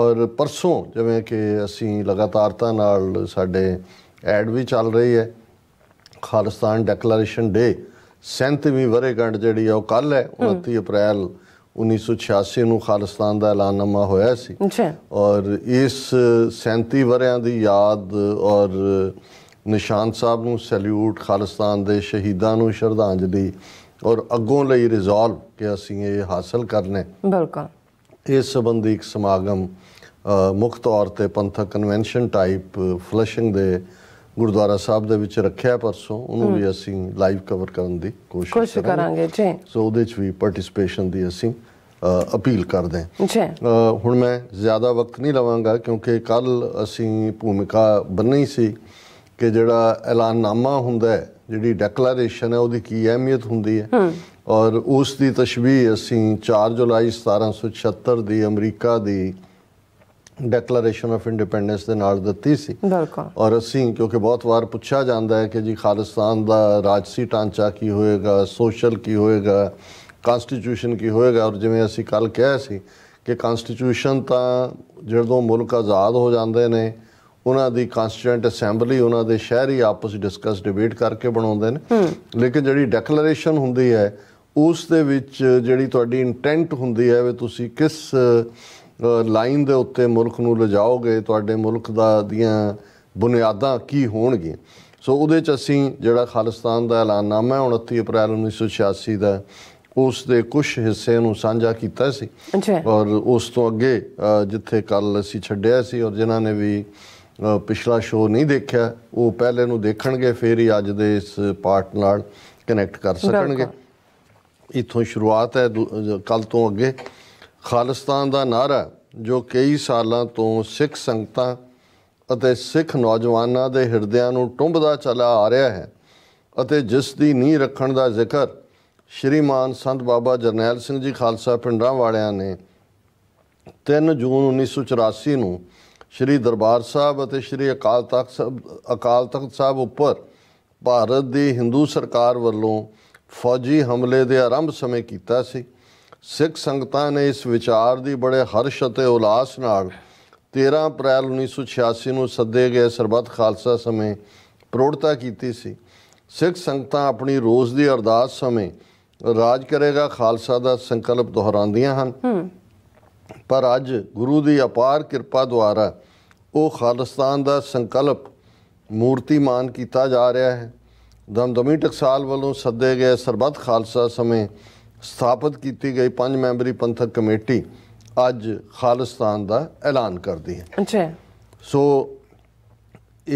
ਔਰ ਪਰਸੋਂ ਜਿਵੇਂ ਕਿ ਅਸੀਂ ਲਗਾਤਾਰਤਾ ਨਾਲ ਸਾਡੇ ਐਡ ਵੀ ਚੱਲ ਰਹੀ ਹੈ ਖਾਲਿਸਤਾਨ ਡੈਕਲੇਰੇਸ਼ਨ ਡੇ 37ਵੀਂ ਵਰੇਗੰਢ ਜਿਹੜੀ ਆ ਉਹ ਕੱਲ ਹੈ 29 ਅਪ੍ਰੈਲ 1986 ਨੂੰ ਖਾਲਿਸਤਾਨ ਦਾ ਐਲਾਨਨਾਮਾ ਹੋਇਆ ਸੀ ਔਰ ਇਸ 37 ਵਰਿਆਂ ਦੀ ਯਾਦ ਔਰ ਨਿਸ਼ਾਨ ਸਾਹਿਬ ਨੂੰ ਸੈਲੂਟ ਖਾਲਿਸਤਾਨ ਦੇ ਸ਼ਹੀਦਾਂ ਨੂੰ ਸ਼ਰਧਾਂਜਲੀ ਔਰ ਅੱਗੋਂ ਲਈ ਰਿਜ਼ੋਲਵ ਕਿ ਅਸੀਂ ਇਹ ਹਾਸਲ ਕਰਨੇ ਬਿਲਕੁਲ ਇਸ ਸੰਬੰਧੀ ਇੱਕ ਸਮਾਗਮ ਮੁੱਖ ਤੌਰ ਤੇ ਪੰਥਕ ਕਨਵੈਨਸ਼ਨ ਟਾਈਪ ਫਲਸ਼ਿੰਗ ਦੇ ਗੁਰਦੁਆਰਾ ਸਾਹਿਬ ਦੇ ਵਿੱਚ ਰੱਖਿਆ ਪਰਸੋਂ ਉਹਨੂੰ ਵੀ ਅਸੀਂ ਲਾਈਵ ਕਵਰ ਕਰਨ ਦੀ ਕੋਸ਼ਿਸ਼ ਕਰਾਂਗੇ ਜੀ ਸੋ ਉਹਦੇ ਵਿੱਚ ਵੀ ਪਾਰਟਿਸਪੇਸ਼ਨ ਦੀ ਅਸੀਂ ਅਪੀਲ ਕਰਦੇ ਹਾਂ ਜੀ ਹੁਣ ਮੈਂ ਜ਼ਿਆਦਾ ਵਕਤ ਨਹੀਂ ਲਵਾਂਗਾ ਕਿਉਂਕਿ ਕੱਲ ਅਸੀਂ ਭੂਮਿਕਾ ਬੰਨੀ ਸੀ ਕਿ ਜਿਹੜਾ ਐਲਾਨਨਾਮਾ ਹੁੰਦਾ ਹੈ ਜਿਹੜੀ ਡੈਕਲੇਰੇਸ਼ਨ ਹੈ ਉਹਦੀ ਕੀ ਅਹਿਮੀਅਤ ਹੁੰਦੀ ਹੈ ਔਰ ਉਸ ਦੀ ਤਸ਼ਬੀਹ ਅਸੀਂ 4 ਜੁਲਾਈ 1776 ਦੀ ਅਮਰੀਕਾ ਦੀ ਡੈਕਲੇਰੇਸ਼ਨ ਆਫ ਇੰਡੀਪੈਂਡੈਂਸ ਦੇ ਨਾਲ ਦਿੱਤੀ ਸੀ ਬਿਲਕੁਲ ਔਰ ਅਸੀਂ ਕਿਉਂਕਿ ਬਹੁਤ ਵਾਰ ਪੁੱਛਿਆ ਜਾਂਦਾ ਹੈ ਕਿ ਜੀ ਖਾਲਿਸਤਾਨ ਦਾ ਰਾਜਸੀ ਢਾਂਚਾ ਕੀ ਹੋਏਗਾ ਸੋਸ਼ਲ ਕੀ ਹੋਏਗਾ ਕਨਸਟੀਟਿਊਸ਼ਨ ਕੀ ਹੋਏਗਾ ਔਰ ਜਿਵੇਂ ਅਸੀਂ ਕੱਲ ਕਿਹਾ ਸੀ ਕਿ ਕਨਸਟੀਟਿਊਸ਼ਨ ਤਾਂ ਜਦੋਂ ਮੁਲਕ ਆਜ਼ਾਦ ਹੋ ਜਾਂਦੇ ਨੇ ਉਹਨਾਂ ਦੀ ਕਨਸਟੀਟੂਐਂਟ ਅਸੈਂਬਲੀ ਉਹਨਾਂ ਦੇ ਸ਼ਹਿਰੀ ਆਪਸ ਵਿੱਚ ਡਿਸਕਸ ਡਿਬੇਟ ਕਰਕੇ ਬਣਾਉਂਦੇ ਨੇ ਲੇਕਿਨ ਜਿਹੜੀ ਡੈਕਲੇਰੇਸ਼ਨ ਹੁੰਦੀ ਹੈ ਉਸ ਦੇ ਵਿੱਚ ਜਿਹੜੀ ਤੁਹਾਡੀ ਇੰਟੈਂਟ ਹੁੰਦੀ ਹੈ ਵੀ ਤੁਸੀਂ ਕਿਸ ਲਾਈਨ ਦੇ ਉੱਤੇ ਮੁਲਕ ਨੂੰ ਲਿਜਾਓਗੇ ਤੁਹਾਡੇ ਮੁਲਕ ਦਾ ਦੀਆਂ ਬੁਨਿਆਦਾਂ ਕੀ ਹੋਣਗੀਆਂ ਸੋ ਉਹਦੇ ਚ ਅਸੀਂ ਜਿਹੜਾ ਖਾਲਿਸਤਾਨ ਦਾ ਐਲਾਨਨਾਮਾ ਹੈ 29 ਅਪ੍ਰੈਲ 1986 ਦਾ ਉਸ ਦੇ ਕੁਝ ਹਿੱਸੇ ਨੂੰ ਸਾਂਝਾ ਕੀਤਾ ਸੀ ਔਰ ਉਸ ਤੋਂ ਅੱਗੇ ਜਿੱਥੇ ਕੱਲ ਅਸੀਂ ਛੱਡਿਆ ਸੀ ਔਰ ਜਿਨ੍ਹਾਂ ਨੇ ਵੀ ਪਿਛਲਾ ਸ਼ੋਅ ਨਹੀਂ ਦੇਖਿਆ ਉਹ ਪਹਿਲੇ ਨੂੰ ਦੇਖਣਗੇ ਫਿਰ ਹੀ ਅੱਜ ਦੇ ਇਸ ਪਾਰਟ ਨਾਲ ਕਨੈਕਟ ਕਰ ਸਕਣਗੇ ਇਥੋਂ ਸ਼ੁਰੂਆਤ ਹੈ ਕੱਲ ਤੋਂ ਅੱਗੇ ਖਾਲਸਤਾਨ ਦਾ ਨਾਰਾ ਜੋ ਕਈ ਸਾਲਾਂ ਤੋਂ ਸਿੱਖ ਸੰਗਤਾਂ ਅਤੇ ਸਿੱਖ ਨੌਜਵਾਨਾਂ ਦੇ ਹਿਰਦਿਆਂ ਨੂੰ ਟੁੰਬਦਾ ਚਲਾ ਆ ਰਿਹਾ ਹੈ ਅਤੇ ਜਿਸ ਦੀ ਨੀਂ ਰੱਖਣ ਦਾ ਜ਼ਿਕਰ ਸ਼੍ਰੀਮਾਨ ਸੰਤ ਬਾਬਾ ਜਰਨੈਲ ਸਿੰਘ ਜੀ ਖਾਲਸਾ ਪਿੰਡਾਂ ਵਾਲਿਆਂ ਨੇ 3 ਜੂਨ 1984 ਨੂੰ ਸ਼੍ਰੀ ਦਰਬਾਰ ਸਾਹਿਬ ਅਤੇ ਸ਼੍ਰੀ ਅਕਾਲ ਤਖਤ ਸਾਹਿਬ ਅਕਾਲ ਤਖਤ ਸਾਹਿਬ ਉੱਪਰ ਭਾਰਤ ਦੀ ਹਿੰਦੂ ਸਰਕਾਰ ਵੱਲੋਂ ਫੌਜੀ ਹਮਲੇ ਦੇ ਆਰੰਭ ਸਮੇਂ ਕੀਤਾ ਸੀ ਸਿੱਖ ਸੰਗਤਾਂ ਨੇ ਇਸ ਵਿਚਾਰ ਦੀ ਬੜੇ ਹਰਸ਼ ਅਤੇ ਉਲਾਸ ਨਾਲ 13 ਅਪ੍ਰੈਲ 1986 ਨੂੰ ਸੱਦੇ ਗਏ ਸਰਬੱਤ ਖਾਲਸਾ ਸਮੇਂ ਪ੍ਰੋੜਤਾ ਕੀਤੀ ਸੀ ਸਿੱਖ ਸੰਗਤਾਂ ਆਪਣੀ ਰੋਜ਼ ਦੀ ਅਰਦਾਸ ਸਮੇਂ ਰਾਜ ਕਰੇਗਾ ਖਾਲਸਾ ਦਾ ਸੰਕਲਪ ਦੁਹਰਾਉਂਦੀਆਂ ਹਨ ਪਰ ਅੱਜ ਗੁਰੂ ਦੀ ਅਪਾਰ ਕਿਰਪਾ ਦੁਆਰਾ ਉਹ ਖਾਲਸਤਾਨ ਦਾ ਸੰਕਲਪ ਮੂਰਤੀਮਾਨ ਕੀਤਾ ਜਾ ਰਿਹਾ ਹੈ ਦਮਦਮੀ ਟਕਸਾਲ ਵੱਲੋਂ ਸੱਦੇ ਗਏ ਸਰਬੱਤ ਖਾਲਸਾ ਸਮੇਂ ਸਥਾਪਿਤ ਕੀਤੀ ਗਈ ਪੰਜ ਮੈਂਬਰੀ ਪੰਥਕ ਕਮੇਟੀ ਅੱਜ ਖਾਲਿਸਤਾਨ ਦਾ ਐਲਾਨ ਕਰਦੀ ਹੈ ਅੱਛਾ ਸੋ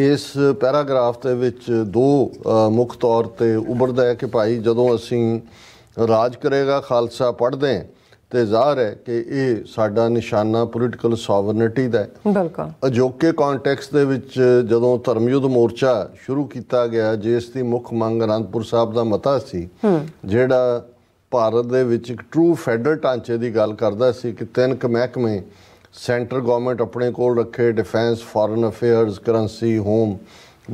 ਇਸ ਪੈਰਾਗ੍ਰਾਫ ਦੇ ਵਿੱਚ ਦੋ ਮੁੱਖ ਤੌਰ ਤੇ ਉਭਰਦਾ ਹੈ ਕਿ ਭਾਈ ਜਦੋਂ ਅਸੀਂ ਰਾਜ ਕਰੇਗਾ ਖਾਲਸਾ ਪੜਦੇ ਤੇ ਜ਼ਾਹਰ ਹੈ ਕਿ ਇਹ ਸਾਡਾ ਨਿਸ਼ਾਨਾ ਪੋਲਿਟੀਕਲ ਸੋਵਰਨਿਟੀ ਦਾ ਹੈ ਬਿਲਕੁਲ ਅਜੋਕੇ ਕੰਟੈਕਸਟ ਦੇ ਵਿੱਚ ਜਦੋਂ ਧਰਮਯੁੱਧ ਮੋਰਚਾ ਸ਼ੁਰੂ ਕੀਤਾ ਗਿਆ ਜਿਸ ਦੀ ਮੁੱਖ ਮੰਗ ਅਨੰਦਪੁਰ ਸਾਹਿਬ ਦਾ ਮਤਾ ਸੀ ਜਿਹੜਾ ਭਾਰਤ ਦੇ ਵਿੱਚ ਇੱਕ ਟਰੂ ਫੈਡਰਲ ਢਾਂਚੇ ਦੀ ਗੱਲ ਕਰਦਾ ਸੀ ਕਿ ਤਿੰਨ ਕ ਮਹਿਕਮੇ ਸੈਂਟਰ ਗਵਰਨਮੈਂਟ ਆਪਣੇ ਕੋਲ ਰੱਖੇ defence foreign affairs currency home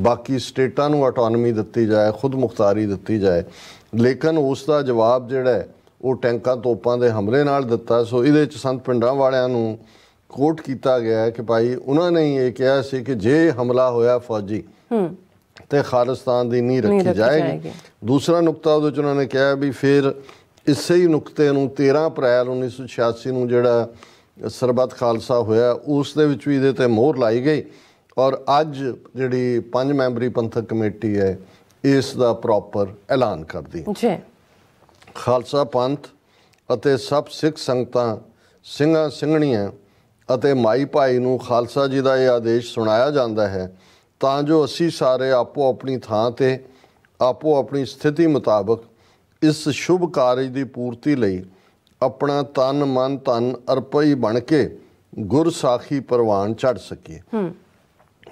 ਬਾਕੀ ਸਟੇਟਾਂ ਨੂੰ ਆਟੋਨਮੀ ਦਿੱਤੀ ਜਾਏ ਖੁਦ ਮੁਖਤਾਰੀ ਦਿੱਤੀ ਜਾਏ ਲੇਕਿਨ ਉਸ ਦਾ ਜਵਾਬ ਜਿਹੜਾ ਉਹ ਟੈਂਕਾਂ ਤੋਪਾਂ ਦੇ ਹਮਲੇ ਨਾਲ ਦਿੱਤਾ ਸੋ ਇਹਦੇ ਵਿੱਚ ਸੰਤ ਪਿੰਡਾਂ ਵਾਲਿਆਂ ਨੂੰ ਕੋਟ ਕੀਤਾ ਗਿਆ ਕਿ ਭਾਈ ਉਹਨਾਂ ਨੇ ਇਹ ਕਿਹਾ ਸੀ ਕਿ ਜੇ ਹਮਲਾ ਹੋਇਆ ਫੌਜੀ ਹੂੰ ਤੇ ਖਾਲਿਸਤਾਨ ਦੀ ਨਹੀਂ ਰੱਖੀ ਜਾਏਗੀ ਦੂਸਰਾ ਨੁਕਤਾ ਉਹਦੇ ਚ ਉਹਨਾਂ ਨੇ ਕਿਹਾ ਵੀ ਫਿਰ ਇਸੇ ਹੀ ਨੁਕਤੇ ਨੂੰ 13 ਅਪ੍ਰੈਲ 1986 ਨੂੰ ਜਿਹੜਾ ਸਰਬੱਤ ਖਾਲਸਾ ਹੋਇਆ ਉਸ ਦੇ ਵਿੱਚ ਵੀ ਇਹਦੇ ਤੇ ਮੋਹਰ ਲਾਈ ਗਈ ਔਰ ਅੱਜ ਜਿਹੜੀ ਪੰਜ ਮੈਂਬਰੀ ਪੰਥਕ ਕਮੇਟੀ ਹੈ ਇਸ ਦਾ ਪ੍ਰੋਪਰ ਐਲਾਨ ਕਰਦੀ ਜੀ ਖਾਲਸਾ ਪੰਥ ਅਤੇ ਸਭ ਸਿੱਖ ਸੰਗਤਾਂ ਸਿੰਘਾਂ ਸਿੰਘਣੀਆਂ ਅਤੇ ਮਾਈ ਭਾਈ ਨੂੰ ਖਾਲਸਾ ਜੀ ਦਾ ਇਹ ਆਦੇਸ਼ ਸੁਣਾਇਆ ਜਾਂਦਾ ਹੈ ਤਾਂ ਜੋ ਅਸੀਂ ਸਾਰੇ ਆਪੋ ਆਪਣੀ ਥਾਂ ਤੇ ਆਪੋ ਆਪਣੀ ਸਥਿਤੀ ਮੁਤਾਬਕ ਇਸ ਸ਼ੁਭ ਕਾਰਜ ਦੀ ਪੂਰਤੀ ਲਈ ਆਪਣਾ ਤਨ ਮਨ ਧਨ ਅਰਪਈ ਬਣ ਕੇ ਗੁਰ ਸਾਖੀ ਪ੍ਰਵਾਨ ਚੜ ਸਕੀਏ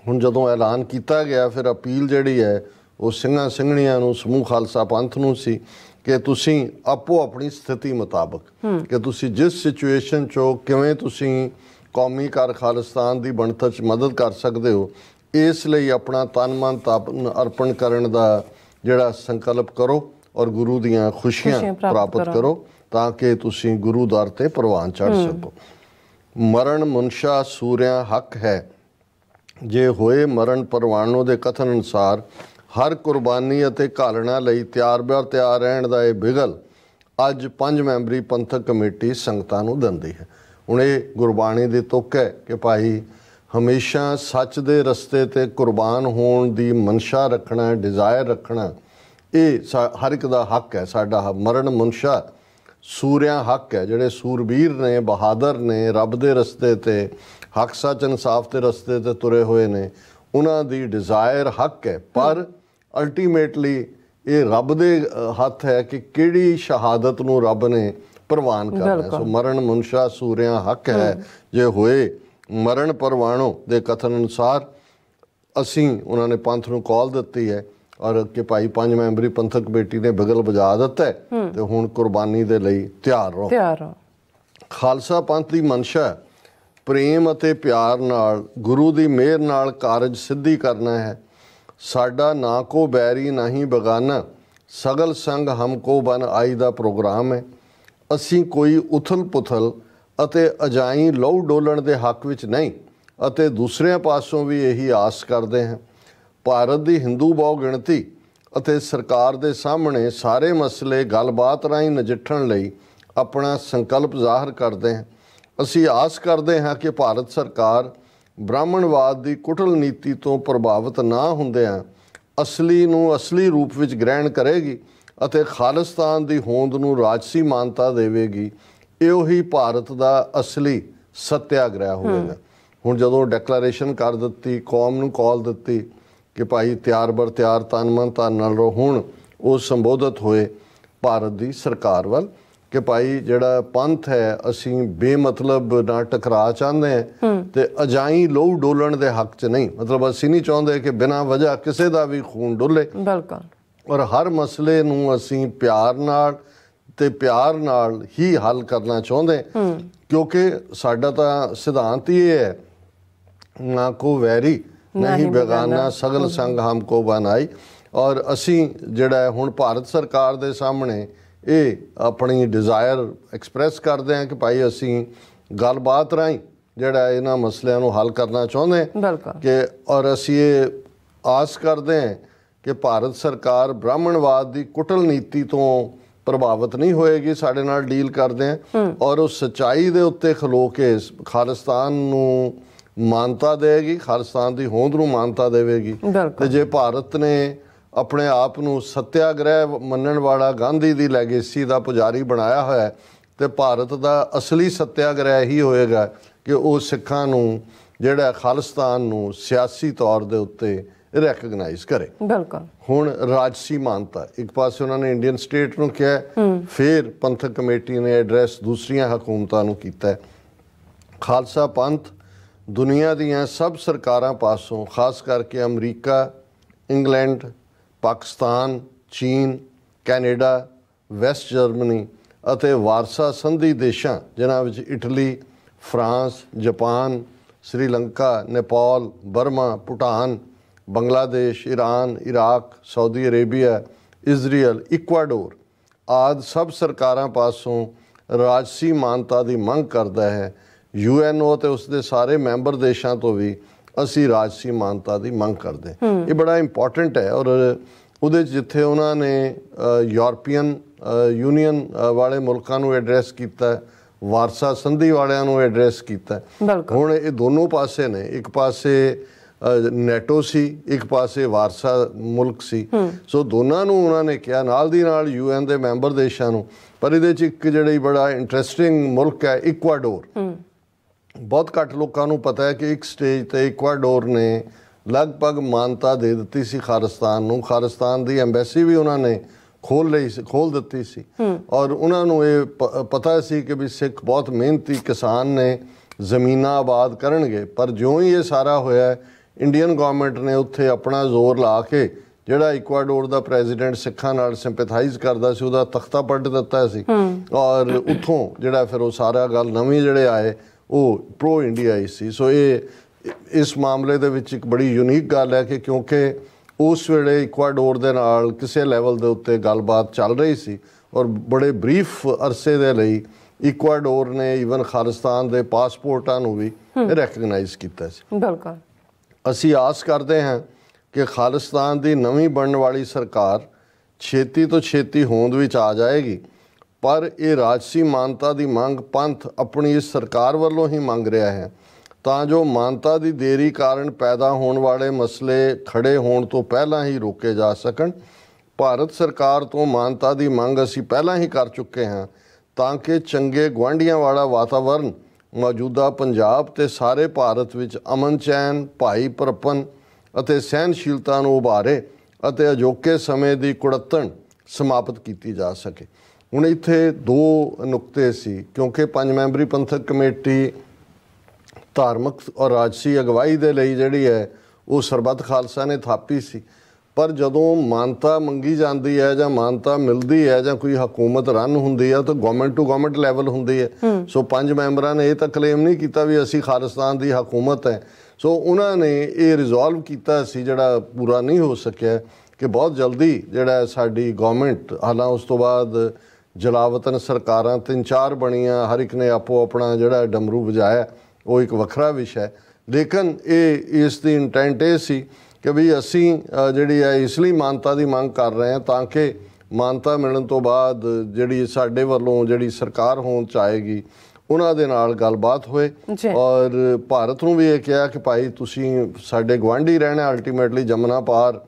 ਹੁਣ ਜਦੋਂ ਐਲਾਨ ਕੀਤਾ ਗਿਆ ਫਿਰ ਅਪੀਲ ਜਿਹੜੀ ਹੈ ਉਹ ਸਿੰਘਾਂ ਸਿੰਘਣੀਆਂ ਨੂੰ ਸਮੂਹ ਖਾਲਸਾ ਪੰਥ ਨੂੰ ਸੀ ਕਿ ਤੁਸੀਂ ਆਪੋ ਆਪਣੀ ਸਥਿਤੀ ਮੁਤਾਬਕ ਕਿ ਤੁਸੀਂ ਜਿਸ ਸਿਚੁਏਸ਼ਨ ਚੋਂ ਕਿਵੇਂ ਤੁਸੀਂ ਕੌਮੀ ਕਾਰ ਖਾਲਸਤਾਨ ਦੀ ਬਣਤਰ ਚ ਮਦਦ ਕਰ ਸਕਦੇ ਹੋ ਇਸ ਲਈ ਆਪਣਾ ਤਨ ਮਨ ਤਪ ਅਰਪਣ ਕਰਨ ਦਾ ਜਿਹੜਾ ਸੰਕਲਪ ਕਰੋ ਔਰ ਗੁਰੂ ਦੀਆਂ ਖੁਸ਼ੀਆਂ ਪ੍ਰਾਪਤ ਕਰੋ ਤਾਂ ਕਿ ਤੁਸੀਂ ਗੁਰੂ ਦਰ ਤੇ ਪ੍ਰਵਾਨ ਚੜ ਸਕੋ ਮਰਨ ਮੁਨਸ਼ਾ ਸੂਰਿਆ ਹੱਕ ਹੈ ਜੇ ਹੋਏ ਮਰਨ ਪਰਵਾਨੋ ਦੇ ਕਥਨ ਅਨੁਸਾਰ ਹਰ ਕੁਰਬਾਨੀ ਅਤੇ ਘਾਲਣਾ ਲਈ ਤਿਆਰ ਬਰ ਤਿਆਰ ਰਹਿਣ ਦਾ ਇਹ ਬਿਗਲ ਅੱਜ ਪੰਜ ਮੈਂਬਰੀ ਪੰਥਕ ਕਮੇਟੀ ਸੰਗਤਾਂ ਨੂੰ ਦਿੰਦੀ ਹੈ ਹੁਣ ਇਹ ਗੁਰਬਾਣੀ ਦੀ ਤੁਕ ਹੈ ਕਿ ਭਾਈ ਹਮੇਸ਼ਾ ਸੱਚ ਦੇ ਰਸਤੇ ਤੇ ਕੁਰਬਾਨ ਹੋਣ ਦੀ ਮਨਸ਼ਾ ਰੱਖਣਾ ਡਿਜ਼ਾਇਰ ਰੱਖਣਾ ਇਹ ਹਰ ਇੱਕ ਦਾ ਹੱਕ ਹੈ ਸਾਡਾ ਮਰਨ ਮੁਨਸ਼ਾ ਸੂਰਿਆਂ ਹੱਕ ਹੈ ਜਿਹੜੇ ਸੂਰਬੀਰ ਨੇ ਬਹਾਦਰ ਨੇ ਰੱਬ ਦੇ ਰਸਤੇ ਤੇ ਹੱਕ ਸੱਚ ਇਨਸਾਫ ਦੇ ਰਸਤੇ ਤੇ ਤੁਰੇ ਹੋਏ ਨੇ ਉਹਨਾਂ ਦੀ ਡਿਜ਼ਾਇਰ ਹੱਕ ਹੈ ਪਰ ਅਲਟੀਮੇਟਲੀ ਇਹ ਰੱਬ ਦੇ ਹੱਥ ਹੈ ਕਿ ਕਿਹੜੀ ਸ਼ਹਾਦਤ ਨੂੰ ਰੱਬ ਨੇ ਪ੍ਰਵਾਨ ਕਰਨਾ ਸੋ ਮਰਨ ਮੁਨਸ਼ਾ ਸੂਰਿਆਂ ਹੱਕ ਹੈ ਜੇ ਹੋਏ ਮਰਨ ਪਰਵਾਣੋ ਦੇ ਕਥਨ ਅਨੁਸਾਰ ਅਸੀਂ ਉਹਨਾਂ ਨੇ ਪੰਥ ਨੂੰ ਕਾਲ ਦਿੱਤੀ ਹੈ ਔਰ ਕਿ ਭਾਈ ਪੰਜ ਮੈਂਬਰੀ ਪੰਥਕ ਕਮੇਟੀ ਨੇ ਬਗਲ ਵਜਾ ਦਿੱਤਾ ਤੇ ਹੁਣ ਕੁਰਬਾਨੀ ਦੇ ਲਈ ਤਿਆਰ ਰਹੋ ਤਿਆਰ ਰਹੋ ਖਾਲਸਾ ਪੰਥ ਦੀ ਮਨਸ਼ਾ ਪ੍ਰੇਮ ਅਤੇ ਪਿਆਰ ਨਾਲ ਗੁਰੂ ਦੀ ਮਿਹਰ ਨਾਲ ਕਾਰਜ ਸਿੱਧੀ ਕਰਨਾ ਹੈ ਸਾਡਾ ਨਾ ਕੋ ਬੈਰੀ ਨਹੀਂ ਬਗਾਨਾ ਸਗਲ ਸੰਗ ਹਮ ਕੋ ਬਨ ਆਈ ਦਾ ਪ੍ਰੋਗਰਾਮ ਹੈ ਅਸੀਂ ਕੋਈ ਉਥਲ ਪੁਥਲ ਅਤੇ ਅਜਾਈ ਲਹੂ ਡੋਲਣ ਦੇ ਹੱਕ ਵਿੱਚ ਨਹੀਂ ਅਤੇ ਦੂਸਰਿਆਂ ਪਾਸੋਂ ਵੀ ਇਹੀ ਆਸ ਕਰਦੇ ਹਾਂ ਭਾਰਤ ਦੀ ਹਿੰਦੂ ਬਹੁ ਗਿਣਤੀ ਅਤੇ ਸਰਕਾਰ ਦੇ ਸਾਹਮਣੇ ਸਾਰੇ ਮਸਲੇ ਗੱਲਬਾਤ ਰਾਹੀਂ ਨਜਿੱਠਣ ਲਈ ਆਪਣਾ ਸੰਕਲਪ ਜ਼ਾਹਰ ਕਰਦੇ ਹਾਂ ਅਸੀਂ ਆਸ ਕਰਦੇ ਹਾਂ ਕਿ ਭਾਰਤ ਸਰਕਾਰ ਬ੍ਰਾਹਮਣਵਾਦ ਦੀ ਕੁਟਲ ਨੀਤੀ ਤੋਂ ਪ੍ਰਭਾਵਿਤ ਨਾ ਹੁੰਦਿਆਂ ਅਸਲੀ ਨੂੰ ਅਸਲੀ ਰੂਪ ਵਿੱਚ ਗ੍ਰਹਿਣ ਕਰੇਗੀ ਅਤੇ ਖਾਲਿਸਤਾਨ ਦੀ ਹੋਂਦ ਨੂੰ ਰਾਜਸੀ ਮਾਨਤਾ ਦੇਵੇਗੀ ਇਹੋ ਹੀ ਭਾਰਤ ਦਾ ਅਸਲੀ ਸਤਿਆਗ੍ਰਹਿ ਹੋਵੇਗਾ ਹੁਣ ਜਦੋਂ ਡੈਕਲੇਰੇਸ਼ਨ ਕਰ ਦਿੱਤੀ ਕੌਮ ਨੂੰ ਕਾਲ ਦਿੱਤੀ ਕਿ ਭਾਈ ਤਿਆਰ ਬਰ ਤਿਆਰ ਤਨ ਮਨ ਤਨ ਨਾਲ ਰਹੋ ਹੁਣ ਉਹ ਸੰਬੋਧਿਤ ਹੋਏ ਭਾਰਤ ਦੀ ਸਰਕਾਰ ਵੱਲ ਕਿ ਭਾਈ ਜਿਹੜਾ ਪੰਥ ਹੈ ਅਸੀਂ ਬੇਮਤਲਬ ਨਾ ਟਕਰਾ ਚਾਹੁੰਦੇ ਹਾਂ ਤੇ ਅਜਾਈ ਲੋਹ ਡੋਲਣ ਦੇ ਹੱਕ 'ਚ ਨਹੀਂ ਮਤਲਬ ਅਸੀਂ ਨਹੀਂ ਚਾਹੁੰਦੇ ਕਿ ਬਿਨਾਂ ਵਜ੍ਹਾ ਕਿਸੇ ਦਾ ਵੀ ਖੂਨ ਡੋਲੇ ਬਿਲਕੁਲ ਔਰ ਹਰ ਮਸਲੇ ਨੂੰ ਅਸੀਂ ਪਿਆਰ ਨਾਲ ਤੇ ਪਿਆਰ ਨਾਲ ਹੀ ਹੱਲ ਕਰਨਾ ਚਾਹੁੰਦੇ ਕਿਉਂਕਿ ਸਾਡਾ ਤਾਂ ਸਿਧਾਂਤ ਹੀ ਇਹ ਹੈ ਨਾ ਕੋ ਵੈਰੀ ਨਹੀਂ ਬੇਗਾਨਾ ਸਗਲ ਸੰਗ ਹਮ ਕੋ ਬਨਾਈ ਔਰ ਅਸੀਂ ਜਿਹੜਾ ਹੁਣ ਭਾਰਤ ਸਰਕਾਰ ਦੇ ਸਾਹਮਣੇ ਇਹ ਆਪਣੀ ਡਿਜ਼ਾਇਰ ਐਕਸਪ੍ਰੈਸ ਕਰਦੇ ਹਾਂ ਕਿ ਭਾਈ ਅਸੀਂ ਗੱਲਬਾਤ ਰਾਈ ਜਿਹੜਾ ਇਹਨਾਂ ਮਸਲਿਆਂ ਨੂੰ ਹੱਲ ਕਰਨਾ ਚਾਹੁੰਦੇ ਹਾਂ ਕਿ ਔਰ ਅਸੀਂ ਇਹ ਆਸ ਕਰਦੇ ਹਾਂ ਕਿ ਭਾਰਤ ਸਰਕਾਰ ਬ੍ਰਾਹਮਣਵਾਦ ਦੀ ਕੁਟਲ ਨੀਤੀ ਤੋਂ ਪ੍ਰਭਾਵਿਤ ਨਹੀਂ ਹੋਏਗੀ ਸਾਡੇ ਨਾਲ ਡੀਲ ਕਰਦੇ ਆ ਔਰ ਉਹ ਸਚਾਈ ਦੇ ਉੱਤੇ ਖਲੋ ਕੇ ਖਾਲਿਸਤਾਨ ਨੂੰ ਮਾਨਤਾ ਦੇਗੀ ਖਾਲਸਾਨ ਦੀ ਹੋਂਦ ਨੂੰ ਮਾਨਤਾ ਦੇਵੇਗੀ ਤੇ ਜੇ ਭਾਰਤ ਨੇ ਆਪਣੇ ਆਪ ਨੂੰ ਸਤਿਆਗ੍ਰਹਿ ਮੰਨਣ ਵਾਲਾ ਗਾਂਧੀ ਦੀ ਲੈਗੇਸੀ ਦਾ ਪੁਜਾਰੀ ਬਣਾਇਆ ਹੋਇਆ ਤੇ ਭਾਰਤ ਦਾ ਅਸਲੀ ਸਤਿਆਗ੍ਰਹਿ ਹੀ ਹੋਏਗਾ ਕਿ ਉਹ ਸਿੱਖਾਂ ਨੂੰ ਜਿਹੜਾ ਖਾਲਸਤਾਨ ਨੂੰ ਸਿਆਸੀ ਤੌਰ ਦੇ ਉੱਤੇ ਰੈਕਗਨਾਈਜ਼ ਕਰੇ ਬਿਲਕੁਲ ਹੁਣ ਰਾਜਸੀ ਮਾਨਤਾ ਇੱਕ ਪਾਸੇ ਉਹਨਾਂ ਨੇ ਇੰਡੀਅਨ ਸਟੇਟ ਨੂੰ ਕਿਹਾ ਫਿਰ ਪੰਥਕ ਕਮੇਟੀ ਨੇ ਐਡਰੈਸ ਦੂਸਰੀਆਂ ਹਕੂਮਤਾਂ ਨੂੰ ਕੀਤਾ ਖਾਲਸਾ ਪੰਥ ਦੁਨੀਆ ਦੀਆਂ ਸਭ ਸਰਕਾਰਾਂ ਪਾਸੋਂ ਖਾਸ ਕਰਕੇ ਅਮਰੀਕਾ ਇੰਗਲੈਂਡ ਪਾਕਿਸਤਾਨ ਚੀਨ ਕੈਨੇਡਾ ਵੈਸਟ ਜਰਮਨੀ ਅਤੇ ਵਾਰਸਾ ਸੰਧੀ ਦੇਸ਼ਾਂ ਜਿਨ੍ਹਾਂ ਵਿੱਚ Italy France Japan Sri Lanka Nepal Burma Bhutan Bangladesh Iran Iraq Saudi Arabia Israel Ecuador ਆਦ ਸਭ ਸਰਕਾਰਾਂ ਪਾਸੋਂ ਰਾਜਸੀ ਮਾਨਤਾ ਦੀ ਮੰਗ ਕਰਦਾ ਹੈ ਯੂਐਨਓ ਤੇ ਉਸ ਦੇ ਸਾਰੇ ਮੈਂਬਰ ਦੇਸ਼ਾਂ ਤੋਂ ਵੀ ਅਸੀਂ ਰਾਜਸੀ ਮਾਨਤਾ ਦੀ ਮੰਗ ਕਰਦੇ ਇਹ ਬੜਾ ਇੰਪੋਰਟੈਂਟ ਹੈ ਔਰ ਉਹਦੇ ਜਿੱਥੇ ਉਹਨਾਂ ਨੇ ਯੂਰੋਪੀਅਨ ਯੂਨੀਅਨ ਵਾਲੇ ਮੁਲਕਾਂ ਨੂੰ ਐਡਰੈਸ ਕੀਤਾ ਵਾਰਸਾ ਸੰਧੀ ਵਾਲਿਆਂ ਨੂੰ ਐਡਰੈਸ ਕੀਤਾ ਹੁਣ ਇਹ ਦੋਨੋਂ ਪਾਸੇ ਨੇ ਇੱਕ ਪਾਸੇ ਨੈਟੋ ਸੀ ਇੱਕ ਪਾਸੇ ਵਾਰਸਾ ਮੁਲਕ ਸੀ ਸੋ ਦੋਨਾਂ ਨੂੰ ਉਹਨਾਂ ਨੇ ਕਿਹਾ ਨਾਲ ਦੀ ਨਾਲ ਯੂਐਨ ਦੇ ਮੈਂਬਰ ਦੇਸ਼ਾਂ ਨੂੰ ਪਰ ਇਹਦੇ ਚ ਇੱਕ ਹੀ ਬੜਾ ਇੰਟਰਸਟਿੰਗ ਮੁਲਕ ਹੈ ਇਕਵਾਡੋਰ ਬਹੁਤ ਘੱਟ ਲੋਕਾਂ ਨੂੰ ਪਤਾ ਹੈ ਕਿ ਇੱਕ ਸਟੇਜ ਤੇ ਇਕਵਾਡੋਰ ਨੇ ਲਗਭਗ ਮਾਨਤਾ ਦੇ ਦਿੱਤੀ ਸੀ ਖਾਰਿਸਤਾਨ ਨੂੰ ਖਾਰਿਸਤਾਨ ਦੀ ਐਮਬੈਸੀ ਵੀ ਉਹਨਾਂ ਨੇ ਖੋਲ ਲਈ ਸੀ ਖੋਲ ਦਿੱਤੀ ਸੀ ਔਰ ਉਹਨਾਂ ਨੂੰ ਇਹ ਪਤਾ ਸੀ ਕਿ ਵੀ ਸਿੱਖ ਬਹੁਤ ਮਿਹਨਤੀ ਕਿਸਾਨ ਨੇ ਜ਼ਮੀਨਾਂ ਆਬਾਦ ਕਰਨਗੇ ਪਰ ਜਿਉਂ ਹੀ ਇਹ ਸਾਰਾ ਹੋਇਆ ਇੰਡੀਅਨ ਗਵਰਨਮੈਂਟ ਨੇ ਉੱਥੇ ਆਪਣਾ ਜ਼ੋਰ ਲਾ ਕੇ ਜਿਹੜਾ ਇਕਵਾਡੋਰ ਦਾ ਪ੍ਰੈਜ਼ੀਡੈਂਟ ਸਿੱਖਾਂ ਨਾਲ ਸਿੰਪੈਥਾਈਜ਼ ਕਰਦਾ ਸੀ ਉਹਦਾ ਤਖਤਾ ਪਲਟ ਦਿੱਤਾ ਸੀ ਔਰ ਉੱਥੋਂ ਜਿਹੜਾ ਫਿਰ ਉਹ ਸਾਰਾ ਗੱਲ ਨਵੀਂ ਜਿਹੜੇ ਆਏ ਉਹ ਪ੍ਰੋ ਇੰਡੀਆ ਹੀ ਸੀ ਸੋ ਇਹ ਇਸ ਮਾਮਲੇ ਦੇ ਵਿੱਚ ਇੱਕ ਬੜੀ ਯੂਨੀਕ ਗੱਲ ਹੈ ਕਿ ਕਿਉਂਕਿ ਉਸ ਵੇਲੇ ਇਕਵਾਡੋਰ ਦੇ ਨਾਲ ਕਿਸੇ ਲੈਵਲ ਦੇ ਉੱਤੇ ਗੱਲਬਾਤ ਚੱਲ ਰਹੀ ਸੀ ਔਰ ਬੜੇ ਬਰੀਫ ਅਰਸੇ ਦੇ ਲਈ ਇਕਵਾਡੋਰ ਨੇ ਇਵਨ ਖਾਲਿਸਤਾਨ ਦੇ ਪਾਸਪੋਰਟਾਂ ਨੂੰ ਵੀ ਰੈਕਗਨਾਈਜ਼ ਕੀਤਾ ਸੀ ਬਿਲਕੁਲ ਅਸੀਂ ਆਸ ਕਰਦੇ ਹਾਂ ਕਿ ਖਾਲਿਸਤਾਨ ਦੀ ਨਵੀਂ ਬਣਨ ਵਾਲੀ ਸਰਕਾਰ ਛੇਤੀ ਤੋਂ ਛੇਤੀ ਹੋਂਦ ਵਿੱਚ ਆ ਜਾਏਗੀ ਪਰ ਇਹ ਰਾਜਸੀ ਮਾਨਤਾ ਦੀ ਮੰਗ ਪੰਥ ਆਪਣੀ ਇਸ ਸਰਕਾਰ ਵੱਲੋਂ ਹੀ ਮੰਗ ਰਿਹਾ ਹੈ ਤਾਂ ਜੋ ਮਾਨਤਾ ਦੀ ਦੇਰੀ ਕਾਰਨ ਪੈਦਾ ਹੋਣ ਵਾਲੇ ਮਸਲੇ ਖੜੇ ਹੋਣ ਤੋਂ ਪਹਿਲਾਂ ਹੀ ਰੋਕੇ ਜਾ ਸਕਣ ਭਾਰਤ ਸਰਕਾਰ ਤੋਂ ਮਾਨਤਾ ਦੀ ਮੰਗ ਅਸੀਂ ਪਹਿਲਾਂ ਹੀ ਕਰ ਚੁੱਕੇ ਹਾਂ ਤਾਂ ਕਿ ਚੰਗੇ ਗਵਾਂਢੀਆਂ ਵਾਲਾ ਵਾਤਾਵਰਨ ਮੌਜੂਦਾ ਪੰਜਾਬ ਤੇ ਸਾਰੇ ਭਾਰਤ ਵਿੱਚ ਅਮਨ ਚੈਨ ਭਾਈ ਪਰਪਨ ਅਤੇ ਸਹਿਨਸ਼ੀਲਤਾ ਨੂੰ ਉਭਾਰੇ ਅਤੇ ਅਜੋਕੇ ਸਮੇਂ ਦੀ ਕੁੜੱਤਣ ਸਮਾਪਤ ਕੀਤੀ ਜਾ ਸਕੇ ਹੁਣ ਇੱਥੇ ਦੋ ਨੁਕਤੇ ਸੀ ਕਿਉਂਕਿ ਪੰਜ ਮੈਂਬਰੀ ਪੰਥਕ ਕਮੇਟੀ ਧਾਰਮਿਕ ਔਰ ਰਾਜਸੀ ਅਗਵਾਈ ਦੇ ਲਈ ਜਿਹੜੀ ਹੈ ਉਹ ਸਰਬੱਤ ਖਾਲਸਾ ਨੇ ਥਾਪੀ ਸੀ ਪਰ ਜਦੋਂ ਮਾਨਤਾ ਮੰਗੀ ਜਾਂਦੀ ਹੈ ਜਾਂ ਮਾਨਤਾ ਮਿਲਦੀ ਹੈ ਜਾਂ ਕੋਈ ਹਕੂਮਤ ਰਨ ਹੁੰਦੀ ਹੈ ਤਾਂ ਗਵਰਨਮੈਂਟ ਟੂ ਗਵਰਨਮੈਂਟ ਲੈਵਲ ਹੁੰਦੀ ਹੈ ਸੋ ਪੰਜ ਮੈਂਬਰਾਂ ਨੇ ਇਹ ਤਾਂ ਕਲੇਮ ਨਹੀਂ ਕੀਤਾ ਵੀ ਅਸੀਂ ਖਾਲਿਸਤਾਨ ਦੀ ਹਕੂਮਤ ਹੈ ਸੋ ਉਹਨਾਂ ਨੇ ਇਹ ਰਿਜ਼ੋਲਵ ਕੀਤਾ ਸੀ ਜਿਹੜਾ ਪੂਰਾ ਨਹੀਂ ਹੋ ਸਕਿਆ ਕਿ ਬਹੁਤ ਜਲਦੀ ਜਿਹੜਾ ਸਾਡੀ ਗਵਰਨਮੈਂਟ ਹਾਲਾਂ ਉਸ ਤੋਂ ਬਾਅਦ ਜਲਾਵਤਨ ਸਰਕਾਰਾਂ ਤਿੰਨ ਚਾਰ ਬਣੀਆਂ ਹਰ ਇੱਕ ਨੇ ਆਪੋ ਆਪਣਾ ਜਿਹੜਾ ਡਮਰੂ ਵਜਾਇਆ ਉਹ ਇੱਕ ਵੱਖਰਾ ਵਿਸ਼ਾ ਹੈ ਲੇਕਿਨ ਇਹ ਇਸ ਦੀ ਇੰਟੈਂਟ ਇਹ ਸੀ ਕਿ ਵੀ ਅਸੀਂ ਜਿਹੜੀ ਹੈ ਇਸ ਲਈ ਮਾਨਤਾ ਦੀ ਮੰਗ ਕਰ ਰਹੇ ਹਾਂ ਤਾਂ ਕਿ ਮਾਨਤਾ ਮਿਲਣ ਤੋਂ ਬਾਅਦ ਜਿਹੜੀ ਸਾਡੇ ਵੱਲੋਂ ਜਿਹੜੀ ਸਰਕਾਰ ਹੋਣ ਚਾਹੇਗੀ ਉਹਨਾਂ ਦੇ ਨਾਲ ਗੱਲਬਾਤ ਹੋਏ ਔਰ ਭਾਰਤ ਨੂੰ ਵੀ ਇਹ ਕਿਹਾ ਕਿ ਭਾਈ ਤੁਸੀਂ ਸਾਡੇ ਗਵਾਂਢੀ ਰਹਿਣਾ ਅਲਟੀਮੇਟਲੀ ਜਮਨਾ ਪਾਰ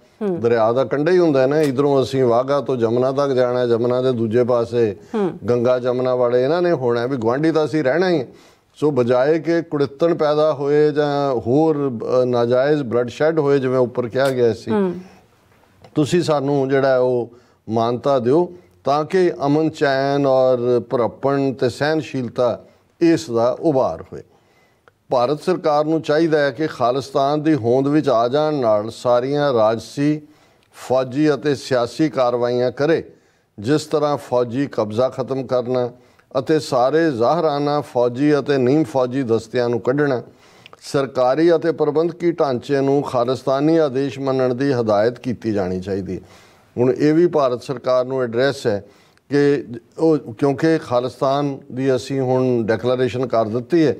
ਦਰਿਆ ਦਾ ਕੰਢਾ ਹੀ ਹੁੰਦਾ ਨਾ ਇਧਰੋਂ ਅਸੀਂ ਵਾਗਾ ਤੋਂ ਜਮਨਾ ਤੱਕ ਜਾਣਾ ਹੈ ਜਮਨਾ ਦੇ ਦੂਜੇ ਪਾਸੇ ਗੰਗਾ ਜਮਨਾ ਵਾਲੇ ਇਹਨਾਂ ਨੇ ਹੋਣਾ ਵੀ ਗਵਾਂਢੀ ਤਾਂ ਅਸੀਂ ਰਹਿਣਾ ਹੀ ਸੋ ਬਜਾਏ ਕਿ ਕੁੜਿੱਤਣ ਪੈਦਾ ਹੋਏ ਜਾਂ ਹੋਰ ਨਾਜਾਇਜ਼ ਬਲੱਡ ਸ਼ੈਡ ਹੋਏ ਜਿਵੇਂ ਉੱਪਰ ਕਿਹਾ ਗਿਆ ਸੀ ਤੁਸੀਂ ਸਾਨੂੰ ਜਿਹੜਾ ਉਹ ਮਾਨਤਾ ਦਿਓ ਤਾਂ ਕਿ ਅਮਨ ਚੈਨ ਔਰ ਪ੍ਰਪਣ ਤੇ ਸਹਿਨਸ਼ੀਲਤਾ ਇਸ ਦਾ ਉਭਾਰ ਹੋਏ ਭਾਰਤ ਸਰਕਾਰ ਨੂੰ ਚਾਹੀਦਾ ਹੈ ਕਿ ਖਾਲਿਸਤਾਨ ਦੀ ਹੋਂਦ ਵਿੱਚ ਆ ਜਾਣ ਨਾਲ ਸਾਰੀਆਂ ਰਾਜਸੀ ਫੌਜੀ ਅਤੇ ਸਿਆਸੀ ਕਾਰਵਾਈਆਂ ਕਰੇ ਜਿਸ ਤਰ੍ਹਾਂ ਫੌਜੀ ਕਬਜ਼ਾ ਖਤਮ ਕਰਨਾ ਅਤੇ ਸਾਰੇ ਜ਼ਾਹਰਾਨਾ ਫੌਜੀ ਅਤੇ ਨੀਮ ਫੌਜੀ ਦਸਤਿਆਂ ਨੂੰ ਕੱਢਣਾ ਸਰਕਾਰੀ ਅਤੇ ਪ੍ਰਬੰਧਕੀ ਢਾਂਚੇ ਨੂੰ ਖਾਲਿਸਤਾਨੀ ਆਦੇਸ਼ ਮੰਨਣ ਦੀ ਹਦਾਇਤ ਕੀਤੀ ਜਾਣੀ ਚਾਹੀਦੀ ਹੁਣ ਇਹ ਵੀ ਭਾਰਤ ਸਰਕਾਰ ਨੂੰ ਐਡਰੈਸ ਹੈ ਕਿ ਉਹ ਕਿਉਂਕਿ ਖਾਲਿਸਤਾਨ ਦੀ ਅਸੀਂ ਹੁਣ ਡੈਕਲੇਰੇਸ਼ਨ ਕਰ ਦਿੱਤੀ ਹੈ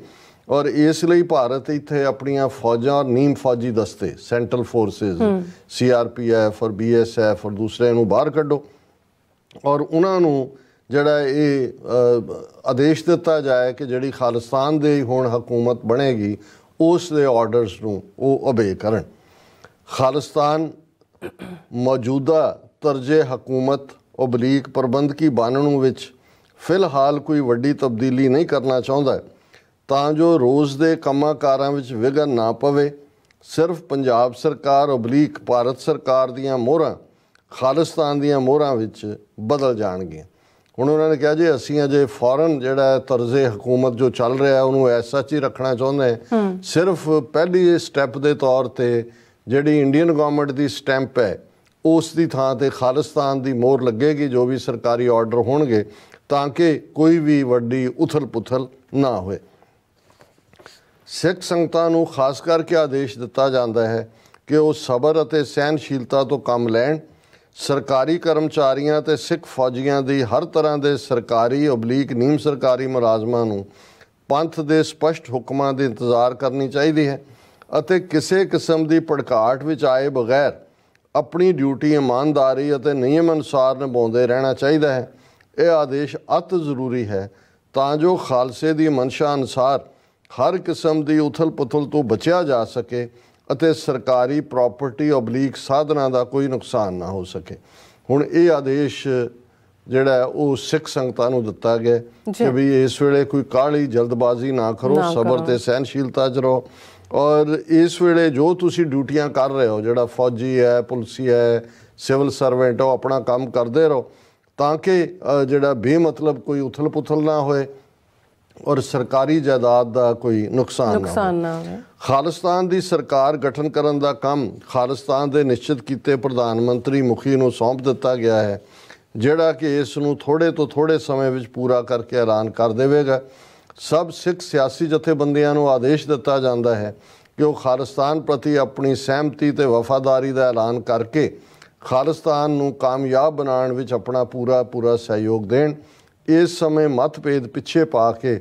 ਔਰ ਇਸ ਲਈ ਭਾਰਤ ਇੱਥੇ ਆਪਣੀਆਂ ਫੌਜਾਂ ਨੀਮ ਫੌਜੀ ਦਸਤੇ ਸੈਂਟਰਲ ਫੋਰਸਸ ਸੀਆਰਪੀਐਫ ਔਰ ਬੀਐਸਐਫ ਔਰ ਦੂਸਰੇ ਨੂੰ ਬਾਹਰ ਕੱਢੋ ਔਰ ਉਹਨਾਂ ਨੂੰ ਜਿਹੜਾ ਇਹ ਆਦੇਸ਼ ਦਿੱਤਾ ਜਾਏ ਕਿ ਜਿਹੜੀ ਖਾਲਿਸਤਾਨ ਦੇ ਹੁਣ ਹਕੂਮਤ ਬਣੇਗੀ ਉਸ ਦੇ ਆਰਡਰਸ ਨੂੰ ਉਹ ਅਬੇ ਕਰਨ ਖਾਲਿਸਤਾਨ ਮੌਜੂਦਾ ਤਰਜੇ ਹਕੂਮਤ ਓਬਲੀਕ ਪ੍ਰਬੰਧਕੀ ਬਾਨਣੂ ਵਿੱਚ ਫਿਲਹਾਲ ਕੋਈ ਵੱਡੀ ਤਬਦੀਲੀ ਨਹੀਂ ਕਰਨਾ ਚਾਹੁੰਦਾ ਹੈ ਤਾਂ ਜੋ ਰੋਜ਼ ਦੇ ਕੰਮਾਂ ਕਾਰਾਂ ਵਿੱਚ ਵਿਘਨ ਨਾ ਪਵੇ ਸਿਰਫ ਪੰਜਾਬ ਸਰਕਾਰ ਉਬਲੀਕ ਭਾਰਤ ਸਰਕਾਰ ਦੀਆਂ ਮੋਹਰਾਂ ਖਾਲਿਸਤਾਨ ਦੀਆਂ ਮੋਹਰਾਂ ਵਿੱਚ ਬਦਲ ਜਾਣਗੀਆਂ ਹੁਣ ਉਹਨਾਂ ਨੇ ਕਿਹਾ ਜੇ ਅਸੀਂ ਅਜੇ ਫੌਰਨ ਜਿਹੜਾ ਤਰਜ਼ੇ ਹਕੂਮਤ ਜੋ ਚੱਲ ਰਿਹਾ ਉਹਨੂੰ ਐਸਾ ਚ ਹੀ ਰੱਖਣਾ ਚਾਹੁੰਦੇ ਸਿਰਫ ਪਹਿਲੀ ਸਟੈਪ ਦੇ ਤੌਰ ਤੇ ਜਿਹੜੀ ਇੰਡੀਅਨ ਗਵਰਨਮੈਂਟ ਦੀ ਸਟੈਂਪ ਹੈ ਉਸ ਦੀ ਥਾਂ ਤੇ ਖਾਲਿਸਤਾਨ ਦੀ ਮੋਹਰ ਲੱਗੇਗੀ ਜੋ ਵੀ ਸਰਕਾਰੀ ਆਰਡਰ ਹੋਣਗੇ ਤਾਂ ਕਿ ਕੋਈ ਵੀ ਵੱਡੀ ਉਥਲ-ਪੁਥਲ ਨਾ ਹੋਵੇ ਸਿੱਖ ਸੰਗਤਾਂ ਨੂੰ ਖਾਸ ਕਰਕੇ ਆਦੇਸ਼ ਦਿੱਤਾ ਜਾਂਦਾ ਹੈ ਕਿ ਉਹ ਸਬਰ ਅਤੇ ਸਹਿਨਸ਼ੀਲਤਾ ਤੋਂ ਕੰਮ ਲੈਣ ਸਰਕਾਰੀ ਕਰਮਚਾਰੀਆਂ ਤੇ ਸਿੱਖ ਫੌਜੀਆਂ ਦੀ ਹਰ ਤਰ੍ਹਾਂ ਦੇ ਸਰਕਾਰੀ ਉਬਲੀਕ ਨੀਮ ਸਰਕਾਰੀ ਮੁਲਾਜ਼ਮਾਂ ਨੂੰ ਪੰਥ ਦੇ ਸਪਸ਼ਟ ਹੁਕਮਾਂ ਦੇ ਇੰਤਜ਼ਾਰ ਕਰਨੀ ਚਾਹੀਦੀ ਹੈ ਅਤੇ ਕਿਸੇ ਕਿਸਮ ਦੀ ਪੜਕਾਟ ਵਿੱਚ ਆਏ ਬਗੈਰ ਆਪਣੀ ਡਿਊਟੀ ਇਮਾਨਦਾਰੀ ਅਤੇ ਨਿਯਮ ਅਨੁਸਾਰ ਨਿਭਾਉਂਦੇ ਰਹਿਣਾ ਚਾਹੀਦਾ ਹੈ ਇਹ ਆਦੇਸ਼ ਅਤ ਜ਼ਰੂਰੀ ਹੈ ਤਾਂ ਜੋ ਖਾਲਸੇ ਦੀ ਮਨਸ਼ਾ ਅਨੁਸਾਰ ਹਰ ਕਿਸਮ ਦੀ ਉਥਲ-ਪੁਥਲ ਤੋਂ ਬਚਿਆ ਜਾ ਸਕੇ ਅਤੇ ਸਰਕਾਰੀ ਪ੍ਰਾਪਰਟੀ ਓਬਲੀਕ ਸਾਧਨਾਂ ਦਾ ਕੋਈ ਨੁਕਸਾਨ ਨਾ ਹੋ ਸਕੇ ਹੁਣ ਇਹ ਆਦੇਸ਼ ਜਿਹੜਾ ਉਹ ਸਿੱਖ ਸੰਗਤਾਂ ਨੂੰ ਦਿੱਤਾ ਗਿਆ ਕਿ ਵੀ ਇਸ ਵੇਲੇ ਕੋਈ ਕਾਹਲੀ ਜਲਦਬਾਜ਼ੀ ਨਾ ਕਰੋ ਸਬਰ ਤੇ ਸਹਿਨਸ਼ੀਲਤਾ ਚ ਰਹੋ ਔਰ ਇਸ ਵੇਲੇ ਜੋ ਤੁਸੀਂ ਡਿਊਟੀਆਂ ਕਰ ਰਹੇ ਹੋ ਜਿਹੜਾ ਫੌਜੀ ਹੈ ਪੁਲਿਸੀ ਹੈ ਸਿਵਲ ਸਰਵੈਂਟ ਉਹ ਆਪਣਾ ਕੰਮ ਕਰਦੇ ਰਹੋ ਤਾਂ ਕਿ ਜਿਹੜਾ ਬੇਮਤਲਬ ਕੋਈ ਉਥਲ-ਪੁਥਲ ਨਾ ਹੋਏ ਔਰ ਸਰਕਾਰੀ ਜਾਇਦਾਦ ਦਾ ਕੋਈ ਨੁਕਸਾਨ ਨਾ ਨੁਕਸਾਨ ਨਾ ਹੋਵੇ ਖਾਲਿਸਤਾਨ ਦੀ ਸਰਕਾਰ ਗਠਨ ਕਰਨ ਦਾ ਕੰਮ ਖਾਲਿਸਤਾਨ ਦੇ ਨਿਸ਼ਚਿਤ ਕੀਤੇ ਪ੍ਰਧਾਨ ਮੰਤਰੀ ਮੁਖੀ ਨੂੰ ਸੌਂਪ ਦਿੱਤਾ ਗਿਆ ਹੈ ਜਿਹੜਾ ਕਿ ਇਸ ਨੂੰ ਥੋੜੇ ਤੋਂ ਥੋੜੇ ਸਮੇਂ ਵਿੱਚ ਪੂਰਾ ਕਰਕੇ ਐਲਾਨ ਕਰ ਦੇਵੇਗਾ ਸਭ ਸਿੱਖ ਸਿਆਸੀ ਜਥੇਬੰਦੀਆਂ ਨੂੰ ਆਦੇਸ਼ ਦਿੱਤਾ ਜਾਂਦਾ ਹੈ ਕਿ ਉਹ ਖਾਲਿਸਤਾਨ ਪ੍ਰਤੀ ਆਪਣੀ ਸਹਿਮਤੀ ਤੇ ਵਫਾਦਾਰੀ ਦਾ ਐਲਾਨ ਕਰਕੇ ਖਾਲਿਸਤਾਨ ਨੂੰ ਕਾਮਯਾਬ ਬਣਾਉਣ ਵਿੱਚ ਆਪਣਾ ਪੂਰਾ ਪੂਰਾ ਸਹਿਯੋਗ ਦੇਣ ਇਸ ਸਮੇਂ ਮਤਭੇਦ ਪਿੱਛੇ ਪਾ ਕੇ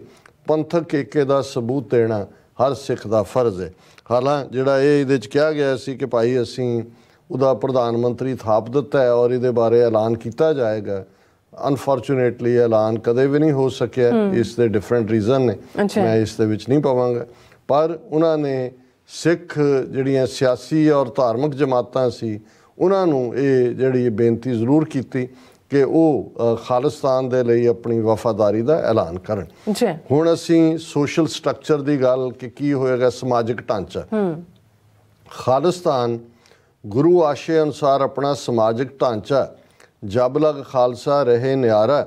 ਪੰਥਕ ਏਕੇ ਦਾ ਸਬੂਤ ਦੇਣਾ ਹਰ ਸਿੱਖ ਦਾ ਫਰਜ਼ ਹੈ ਹਾਲਾਂ ਜਿਹੜਾ ਇਹ ਇਹਦੇ ਵਿੱਚ ਕਿਹਾ ਗਿਆ ਸੀ ਕਿ ਭਾਈ ਅਸੀਂ ਉਹਦਾ ਪ੍ਰਧਾਨ ਮੰਤਰੀ ਥਾਪ ਦਿੱਤਾ ਹੈ ਔਰ ਇਹਦੇ ਬਾਰੇ ਐਲਾਨ ਕੀਤਾ ਜਾਏਗਾ ਅਨਫੋਰਚੂਨੇਟਲੀ ਐਲਾਨ ਕਦੇ ਵੀ ਨਹੀਂ ਹੋ ਸਕਿਆ ਇਸ ਦੇ ਡਿਫਰੈਂਟ ਰੀਜ਼ਨ ਨੇ ਮੈਂ ਇਸ ਦੇ ਵਿੱਚ ਨਹੀਂ ਪਾਵਾਂਗਾ ਪਰ ਉਹਨਾਂ ਨੇ ਸਿੱਖ ਜਿਹੜੀਆਂ ਸਿਆਸੀ ਔਰ ਧਾਰਮਿਕ ਜਮਾਤਾਂ ਸੀ ਉਹਨਾਂ ਨੂੰ ਇਹ ਜਿਹੜੀ ਬੇਨਤੀ ਜ਼ਰੂਰ ਕੀਤੀ ਕਿ ਉਹ ਖਾਲਿਸਤਾਨ ਦੇ ਲਈ ਆਪਣੀ ਵਫਾਦਾਰੀ ਦਾ ਐਲਾਨ ਕਰਨ ਜੀ ਹੁਣ ਅਸੀਂ ਸੋਸ਼ਲ ਸਟਰਕਚਰ ਦੀ ਗੱਲ ਕਿ ਕੀ ਹੋਏਗਾ ਸਮਾਜਿਕ ਢਾਂਚਾ ਹੂੰ ਖਾਲਿਸਤਾਨ ਗੁਰੂ ਆਸ਼ੇ ਅਨਸਾਰ ਆਪਣਾ ਸਮਾਜਿਕ ਢਾਂਚਾ ਜਬ ਲਗ ਖਾਲਸਾ ਰਹੇ ਨਿਆਰਾ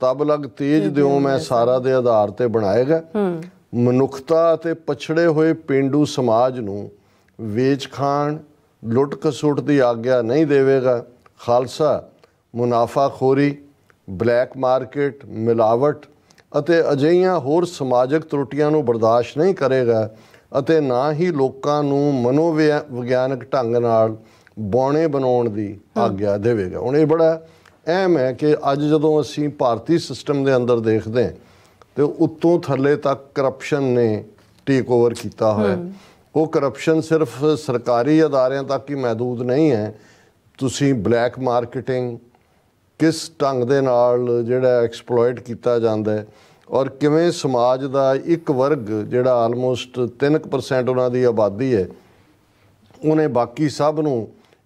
ਤਬ ਲਗ ਤੇਜ ਦਿਉ ਮੈਂ ਸਾਰਾ ਦੇ ਆਧਾਰ ਤੇ ਬਣਾਏਗਾ ਹੂੰ ਮਨੁੱਖਤਾ ਤੇ ਪਛੜੇ ਹੋਏ ਪਿੰਡੂ ਸਮਾਜ ਨੂੰ ਵੇਚ ਖਾਣ ਲੁੱਟ ਖਸੁੱਟ ਦੀ ਆਗਿਆ ਨਹੀਂ ਦੇਵੇਗਾ ਖਾਲਸਾ ਖੋਰੀ ਬਲੈਕ ਮਾਰਕੀਟ ਮਿਲਾਵਟ ਅਤੇ ਅਜਿਹੀਆਂ ਹੋਰ ਸਮਾਜਿਕ ਤਰੁੱਟੀਆਂ ਨੂੰ ਬਰਦਾਸ਼ਤ ਨਹੀਂ ਕਰੇਗਾ ਅਤੇ ਨਾ ਹੀ ਲੋਕਾਂ ਨੂੰ ਮਨੋਵਿਗਿਆਨਕ ਢੰਗ ਨਾਲ ਬੌਣੇ ਬਣਾਉਣ ਦੀ ਆਗਿਆ ਦੇਵੇਗਾ ਹੁਣ ਇਹ ਬੜਾ ਅਹਿਮ ਹੈ ਕਿ ਅੱਜ ਜਦੋਂ ਅਸੀਂ ਭਾਰਤੀ ਸਿਸਟਮ ਦੇ ਅੰਦਰ ਦੇਖਦੇ ਹਾਂ ਤੇ ਉੱਤੋਂ ਥੱਲੇ ਤੱਕ ਕਰਪਸ਼ਨ ਨੇ ਟੇਕ ਓਵਰ ਕੀਤਾ ਹੋਇਆ ਉਹ ਕਰਪਸ਼ਨ ਸਿਰਫ ਸਰਕਾਰੀ ਅਦਾਰਿਆਂ ਤੱਕ ਹੀ ਮਹਦੂਦ ਨਹੀਂ ਹੈ ਤੁਸੀਂ ਬਲੈਕ ਮਾਰਕੀਟਿੰਗ ਕਿਸ ਢੰਗ ਦੇ ਨਾਲ ਜਿਹੜਾ ਐਕਸਪਲੋਇਟ ਕੀਤਾ ਜਾਂਦਾ ਹੈ ਔਰ ਕਿਵੇਂ ਸਮਾਜ ਦਾ ਇੱਕ ਵਰਗ ਜਿਹੜਾ ਆਲਮੋਸਟ 3% ਉਹਨਾਂ ਦੀ ਆਬਾਦੀ ਹੈ ਉਹਨੇ ਬਾਕੀ ਸਭ ਨੂੰ